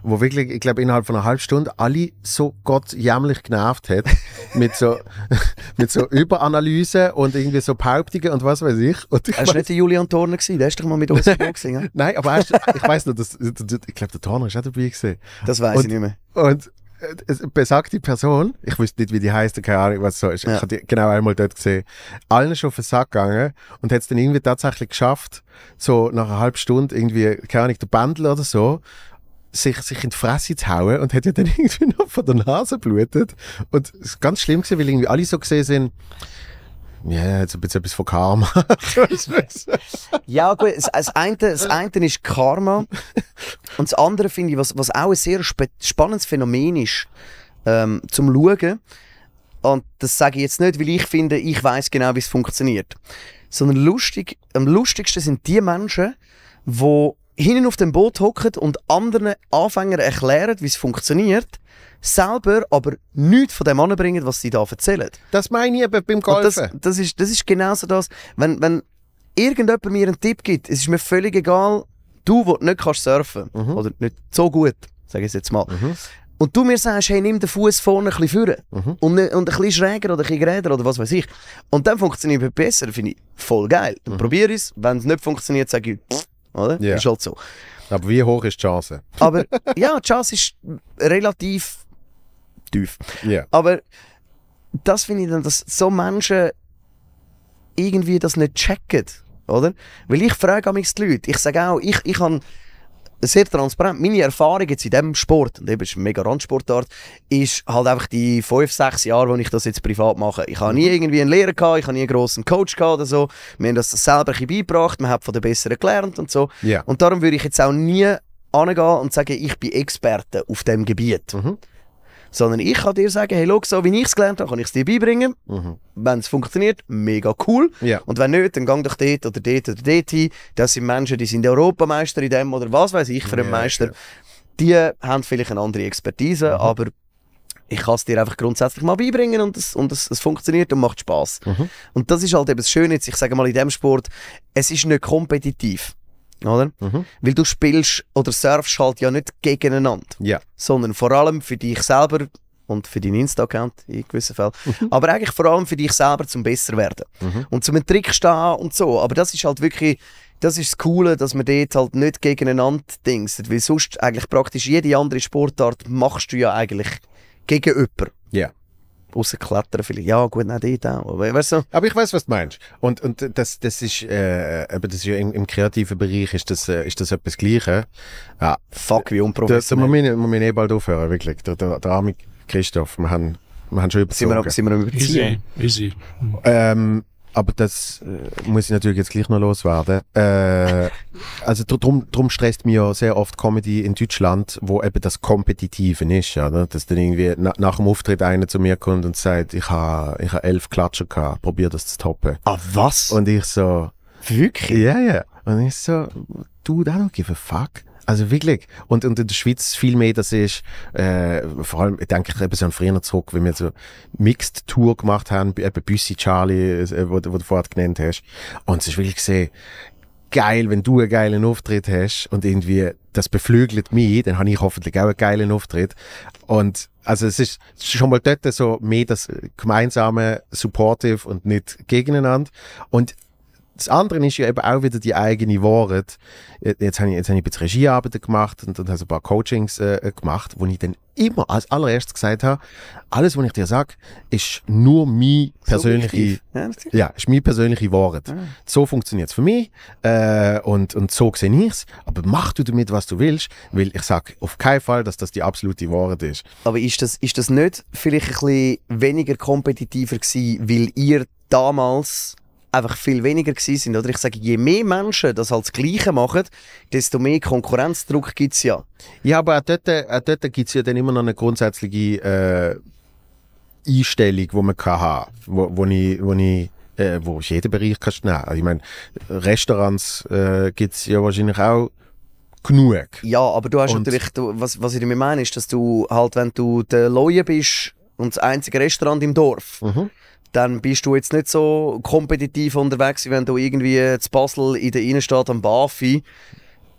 wo wirklich, ich glaube, innerhalb von einer halben Stunde alle so Gott jämmerlich genervt hat [laughs] mit so, [laughs] mit so Überanalyse und irgendwie so Behauptungen und was weiß ich. Und ich Hast du nicht der Julian Turner gewesen? Der ist doch mal mit uns im Boot Nein, aber erst, ich weiß noch, das, ich glaube, der Turner ist auch dabei gewesen. Das weiß ich nicht mehr. Und, äh, besagte Person, ich wüsste nicht, wie die heißt, keine Ahnung, was so ist. Ja. Ich habe die genau einmal dort gesehen. Allen schon auf den Sack gegangen und hat es dann irgendwie tatsächlich geschafft, so nach einer halben Stunde irgendwie, keine Ahnung, der Bändel oder so, sich, sich in die Fresse zu hauen und hat ja dann [laughs] irgendwie noch von der Nase blutet. Und es ist ganz schlimm gewesen, weil irgendwie alle so gesehen sind, ja, jetzt ein bisschen etwas von Karma. [laughs] ja, gut. Das, das, eine, das eine ist Karma. Und das andere finde ich, was, was auch ein sehr spannendes Phänomen ist, ähm, zum Schauen. Und das sage ich jetzt nicht, weil ich finde, ich weiß genau, wie es funktioniert. Sondern lustig, am lustigsten sind die Menschen, die hinten auf dem Boot hocken und anderen Anfängern erklären, wie es funktioniert selber aber nichts von dem anbringen, was sie da erzählen. Das meine ich eben beim Golfen. Das, das, ist, das ist genau so das. Wenn, wenn irgendjemand mir einen Tipp gibt, es ist mir völlig egal, du, der nicht kannst surfen, mhm. oder nicht so gut, sage ich es jetzt mal, mhm. und du mir sagst, hey, nimm den Fuß vorne ein bisschen vorne mhm. und, und ein bisschen schräger oder ein bisschen geräder oder was weiß ich. Und dann funktioniert es besser, finde ich voll geil. Dann mhm. probiere es, wenn es nicht funktioniert, sage ich, oder? Yeah. Ist halt so. Aber wie hoch ist die Chance? Aber ja, die Chance ist relativ tief. Yeah. Aber das finde ich dann, dass so Menschen irgendwie das nicht checken, oder? Weil ich frage mich die Leute, ich sage auch, ich, ich habe sehr transparent, meine Erfahrung jetzt in diesem Sport, und eben ist eine mega Randsportart, ist halt einfach die 5, 6 Jahre, wo ich das jetzt privat mache. Ich habe nie mhm. irgendwie einen Lehrer gehabt, ich habe nie einen grossen Coach gehabt oder so. Wir haben das selber ein beigebracht, man hat von den Besseren gelernt und so. Yeah. Und darum würde ich jetzt auch nie angehen und sagen, ich bin Experte auf dem Gebiet. Mhm. Sondern ich kann dir sagen, hey, schau, so wie ich es gelernt habe, kann ich es dir beibringen. Mhm. Wenn es funktioniert, mega cool. Ja. Und wenn nicht, dann gang doch dort oder dort oder dort hin. Das sind Menschen, die sind Europameister in dem oder was weiß ich für einen ja, Meister. Ja. Die haben vielleicht eine andere Expertise, mhm. aber ich kann es dir einfach grundsätzlich mal beibringen und es, und es, es funktioniert und macht Spaß. Mhm. Und das ist halt eben das Schöne jetzt, ich sage mal in dem Sport, es ist nicht kompetitiv. Oder? Mhm. Weil du spielst oder surfst halt ja nicht gegeneinander, yeah. sondern vor allem für dich selber und für deinen Insta-Account in gewissen Fällen. Mhm. Aber eigentlich vor allem für dich selber zum besser werden mhm. und zum Trick stehen und so. Aber das ist halt wirklich, das ist das Coole, dass man dort halt nicht gegeneinander denkt, weil sonst eigentlich praktisch jede andere Sportart machst du ja eigentlich gegen jemanden. Yeah rausklettern vielleicht. Ja, gut, nicht dort auch. Aber, weißt du? aber ich weiß, was du meinst. Und, und das, das ist, äh, aber das ist ja im, im, kreativen Bereich ist das, äh, ist das etwas Gleiches. Ja. Fuck, wie unprofessionell. Da, da muss man eh bald aufhören, wirklich. Der, der, der arme Christoph, wir haben, wir haben schon überzeugt. Sind wir, sind wir Easy. Easy. Ähm, aber das äh, muss ich natürlich jetzt gleich noch loswerden. Äh, also darum drum stresst mir ja sehr oft Comedy in Deutschland, wo eben das Kompetitive ist, ja, ne? dass dann irgendwie na, nach dem Auftritt einer zu mir kommt und sagt, ich habe ich ha elf Klatscher gehabt, probier das zu toppen. Ah, was? Und ich so... Wirklich? Ja, yeah, ja. Yeah. Und ich so, dude, I don't give a fuck. Also wirklich. Und, und in der Schweiz viel mehr, das ist, äh, vor allem, ich denke ich eben so an früher zurück, wenn wir so Mixed Tour gemacht haben, eben Büssi Charlie, äh, wo, wo du vorher genannt hast. Und es ist wirklich gesehen, geil, wenn du einen geilen Auftritt hast und irgendwie das beflügelt mich, dann habe ich hoffentlich auch einen geilen Auftritt. Und also es ist schon mal dort so mehr das gemeinsame Supportive und nicht gegeneinander. Und das andere ist ja eben auch wieder die eigene Wahrheit. Jetzt habe ich, jetzt habe ich ein bisschen Regiearbeiten gemacht und dann habe ich ein paar Coachings äh, gemacht, wo ich dann immer als allererstes gesagt habe, alles, was ich dir sage, ist nur meine persönliche, so ja, ist meine persönliche Wahrheit. Ah. So funktioniert es für mich äh, und, und so sehe ich es. Aber mach du damit, was du willst, weil ich sage auf keinen Fall, dass das die absolute Wahrheit ist. Aber ist das, ist das nicht vielleicht ein bisschen weniger kompetitiver gewesen, weil ihr damals einfach viel weniger sind. Oder ich sage, je mehr Menschen das als Gleiche machen, desto mehr Konkurrenzdruck gibt es ja. Ja, aber auch dort, dort gibt es ja dann immer noch eine grundsätzliche äh, Einstellung, die man kann haben wo, wo ich, wo ich äh, wo ich jeden Bereich kannst nehmen. Also ich meine, Restaurants äh, gibt es ja wahrscheinlich auch genug. Ja, aber du hast und natürlich, du, was, was ich damit meine, ist, dass du halt, wenn du der Leue bist und das einzige Restaurant im Dorf, mhm dann bist du jetzt nicht so kompetitiv unterwegs, wie wenn du irgendwie zu Basel in der Innenstadt am Bafi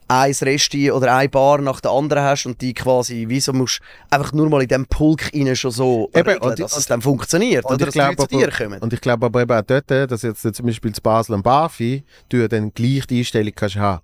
ein Resti oder ein Bar nach der anderen hast und die quasi, wieso musst einfach nur mal in diesem Pulk rein schon so eben, regeln, und, dass und, es dann funktioniert und oder ich glaube, zu dir Und ich glaube aber eben auch dort, dass jetzt zum Beispiel zu Basel am Bafi, du dann gleich die Einstellung kannst haben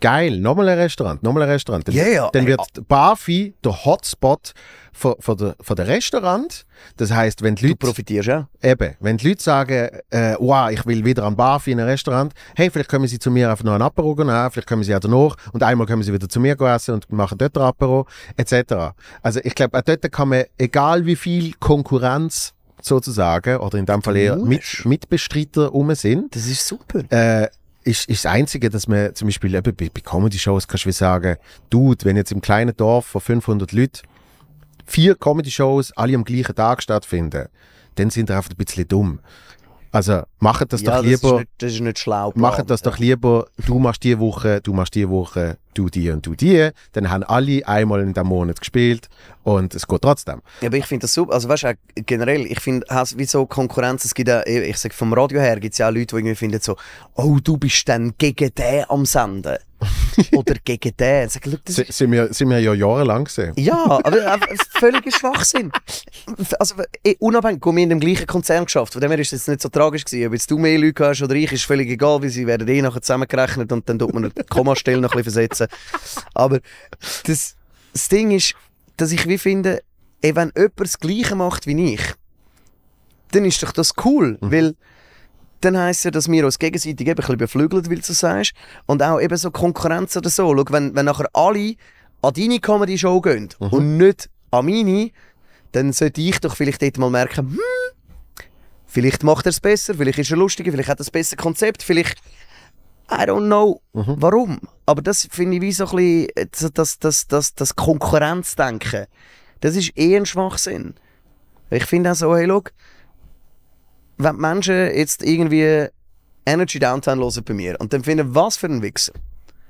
geil, nochmal ein Restaurant, nochmal ein Restaurant. Dann, yeah, dann wird Barfi der Hotspot von, von, der, von der Restaurant. Das heißt, wenn die Leute. Du profitierst, ja? Eben. Wenn die Leute sagen, äh, wow, ich will wieder an Barfi in ein Restaurant, hey, vielleicht kommen sie zu mir auf noch ein Apero nehmen, äh, vielleicht kommen sie auch danach und einmal können sie wieder zu mir essen und machen dort ein Apero, etc. Also ich glaube, auch dort kann man, egal wie viel Konkurrenz sozusagen, oder in dem Fall eher Mit, Mitbestreiter rum sind. Das ist super. Äh, ist, ist das Einzige, dass man zum Beispiel eben bei, bei Comedy-Shows kannst du sagen, Dude, wenn jetzt im kleinen Dorf von 500 Leuten vier Comedy-Shows alle am gleichen Tag stattfinden, dann sind die einfach ein bisschen dumm. Also macht das ja, doch lieber. Das ist nicht, nicht schlau. Macht das ja. doch lieber, du machst die Woche, du machst die Woche, du die und du die. Dann haben alle einmal in diesem Monat gespielt und es geht trotzdem. Ja, aber ich finde das super. Also weißt du, generell, ich finde, wie so Konkurrenz, es gibt ja, ich sage vom Radio her, gibt es ja auch Leute, die irgendwie finden so, oh, du bist dann gegen den am Senden. [laughs] oder gegen den. Sag, look, das sind, wir, sind wir ja jahrelang gesehen. Ja, aber äh, völliger Schwachsinn. Also, äh, unabhängig, komm, wir in dem gleichen Konzern geschafft. Von dem her ist es nicht so tragisch gewesen. Ob jetzt du mehr Leute hast oder ich, ist völlig egal, weil sie werden eh nachher zusammengerechnet und dann tut man die Kommastelle noch ein bisschen versetzen. Aber das, das Ding ist, dass ich wie finde, ey, eh, wenn jemand das Gleiche macht wie ich, dann ist doch das cool, mhm. weil dann heisst es ja, dass wir uns gegenseitig eben ein bisschen beflügeln, weil du sagst. Und auch eben so Konkurrenz oder so. Schau, wenn, wenn nachher alle an deine Comedy-Show gehen mhm. und nicht an meine, dann sollte ich doch vielleicht dort mal merken, hm, vielleicht macht er es besser, vielleicht ist er lustiger, vielleicht hat er ein besseres Konzept, vielleicht I don't know mhm. warum. Aber das finde ich wie so ein bisschen das, das, das, das Konkurrenzdenken. Das ist eh ein Schwachsinn. Ich finde auch so, hey, schau, wenn die Menschen jetzt irgendwie Energy Downtown hören bei mir und dann finden, was für ein Wichser.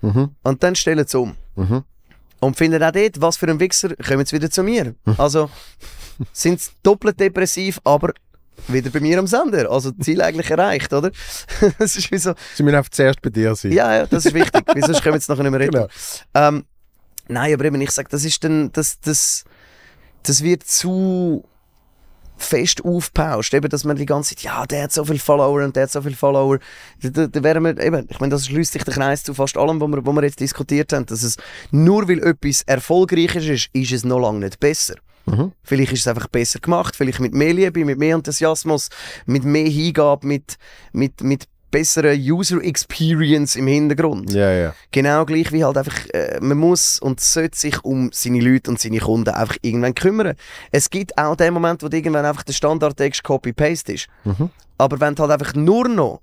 Mhm. Und dann stellen sie um. Mhm. Und finden auch dort, was für ein Wichser, kommen sie wieder zu mir. Mhm. Also sind sie doppelt depressiv, aber wieder bei mir am Sender. Also Ziel eigentlich erreicht, oder? [laughs] das ist wie so. Sie müssen einfach zuerst bei dir sein. Ja, ja, das ist wichtig. Wieso kommen jetzt noch nicht mehr reden? Genau. Ähm, nein, aber eben, ich sage, das ist dann, das, das, das wird zu fest aufpauscht, eben, dass man die ganze Zeit, ja, der hat so viele Follower und der hat so viele Follower, da, wären wir, eben, ich meine, das schließt sich der Kreis zu fast allem, was wir, was wir jetzt diskutiert haben, dass es nur weil etwas erfolgreich ist, ist es noch lange nicht besser. Mhm. Vielleicht ist es einfach besser gemacht, vielleicht mit mehr Liebe, mit mehr Enthusiasmus, mit mehr Hingabe, mit, mit, mit bessere User Experience im Hintergrund. Ja, ja. Genau gleich wie halt einfach, äh, man muss und sollte sich um seine Leute und seine Kunden einfach irgendwann kümmern. Es gibt auch den Moment, wo du irgendwann einfach der Standardtext Copy-Paste ist. Mhm. Aber wenn du halt einfach nur noch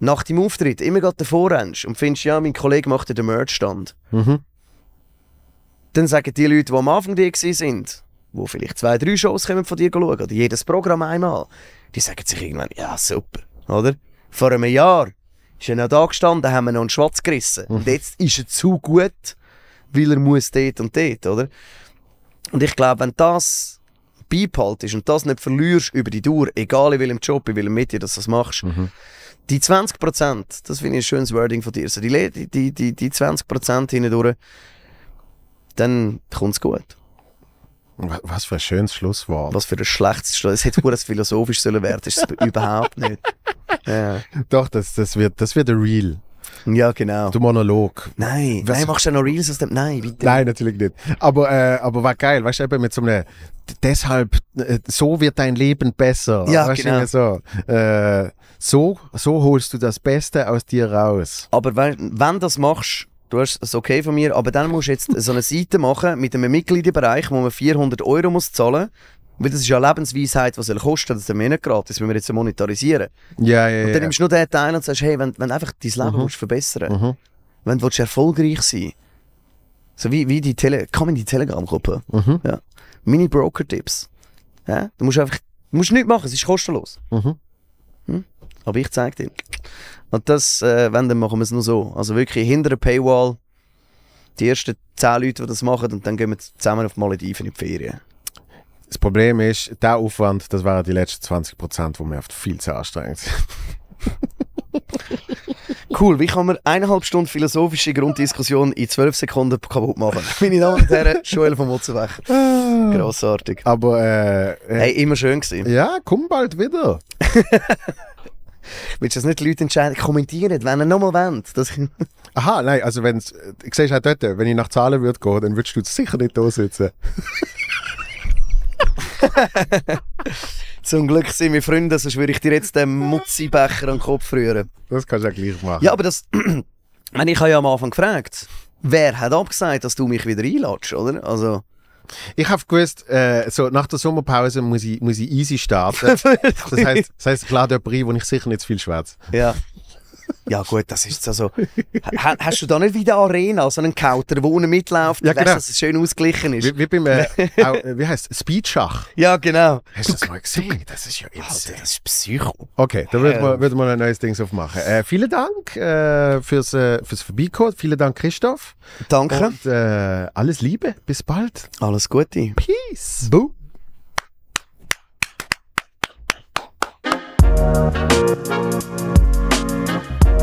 nach dem Auftritt immer gerade davor rennst und findest, ja, mein Kollege macht ja den Merch-Stand, mhm. dann sagen die Leute, die am Anfang dir sind, wo vielleicht zwei, drei Shows kommen von dir schauen oder jedes Programm einmal, die sagen sich irgendwann, ja, super, oder? Vor einem Jahr ist er noch da gestanden, haben wir noch einen Schwatz gerissen. Mhm. Und jetzt ist er zu gut, weil er muss dort und dort, oder? Und ich glaube, wenn das beibehaltest und das nicht verlierst über die Dauer, egal in welchem Job, in welchem Medium, dass du das machst, mhm. die 20%, das finde ich ein schönes Wording von dir, also die, die, die, die 20% hindurch, dann kommt es gut. Was für ein schönes Schlusswort. Was für ein schlechtes Schlusswort. Es hätte nur ein philosophisch sollen werden, ist es [laughs] überhaupt nicht doch, das, das, wird, das wird real. Ja, genau. Du Monolog. Nein, Was? nein, machst du ja noch Reels aus dem... Nein, bitte. Nein, natürlich nicht. Aber, äh, aber war geil, weißt du, mit so einem... Deshalb, äh, so wird dein Leben besser. Ja, weißt genau. So, äh, so, so holst du das Beste aus dir raus. Aber wenn, wenn das machst, du hast es okay von mir, aber dann musst du jetzt so eine Seite machen mit einem Mitgliederbereich, wo man 400 Euro muss zahlen muss weil das ist ja Lebensweisheit, was soll kosten, das ist mir nicht gratis, wenn wir jetzt monetarisieren. Ja, ja, ja. Und dann nimmst du nur den Teil und sagst, hey, wenn, wenn einfach dein Leben mhm. willst verbessern mhm. wenn du erfolgreich sein so wie, wie die Tele komm in die Telegram-Gruppe. Mhm. Ja. Mini-Broker-Tipps. Ja? Du musst einfach, musst nichts machen, es ist kostenlos. Mhm. Hm? Aber ich zeig dir. Und das, äh, wenn, dann machen wir es nur so. Also wirklich hinter der Paywall, die ersten 10 Leute, die das machen, und dann gehen wir zusammen auf Malediven in die Ferien. Das Problem ist, der Aufwand, das wären die letzten 20 Prozent, wo mir oft viel zu anstrengend sind. [laughs] Cool, wie kann man eineinhalb Stunden philosophische Grunddiskussion in zwölf Sekunden kaputt machen? [laughs] Meine Damen und Herren, Joel von Mutzenbach. Ah. Grossartig. Aber, äh, äh, Hey, immer schön gewesen. Ja, komm bald wieder. [laughs] Willst du das nicht die Leute entscheiden? Kommentieren, wenn ihr nochmal wollt. Das Aha, nein, also wenn es... Ich äh, sehe auch dort, wenn ich nach Zahlen würde gehen, dann würdest du sicher nicht da sitzen. [laughs] Zum Glück sind wir Freunde, sonst würde ich dir jetzt den Mutzibecher an den Kopf rühren. Das kannst du ja gleich machen. Ja, aber das. [clears throat] ich habe ja am Anfang gefragt, wer hat abgesagt, dass du mich wieder einladest, oder? Also. Ich habe gewusst, äh, so nach der Sommerpause muss ich, muss ich easy starten. [laughs] das heißt, das heißt klar der Brie, wo ich sicher nicht zu viel schwätze. Ja. Ja gut, das ist also... Ha, hast du da nicht wieder Arena, so einen Kauter, wo unten mitläuft, ja, genau. dass es schön ausgeglichen ist? Wie, wie beim, äh, äh wie heißt es, Speedschach? Ja, genau. Hast du das mal gesehen? Das ist ja insane. das ist Psycho. Okay, da wird man, wird man ein neues Ding aufmachen. Äh, vielen Dank äh, fürs, äh, fürs Vorbeikommen. Vielen Dank, Christoph. Danke. Und äh, alles Liebe. Bis bald. Alles Gute. Peace. Boo. Thank you.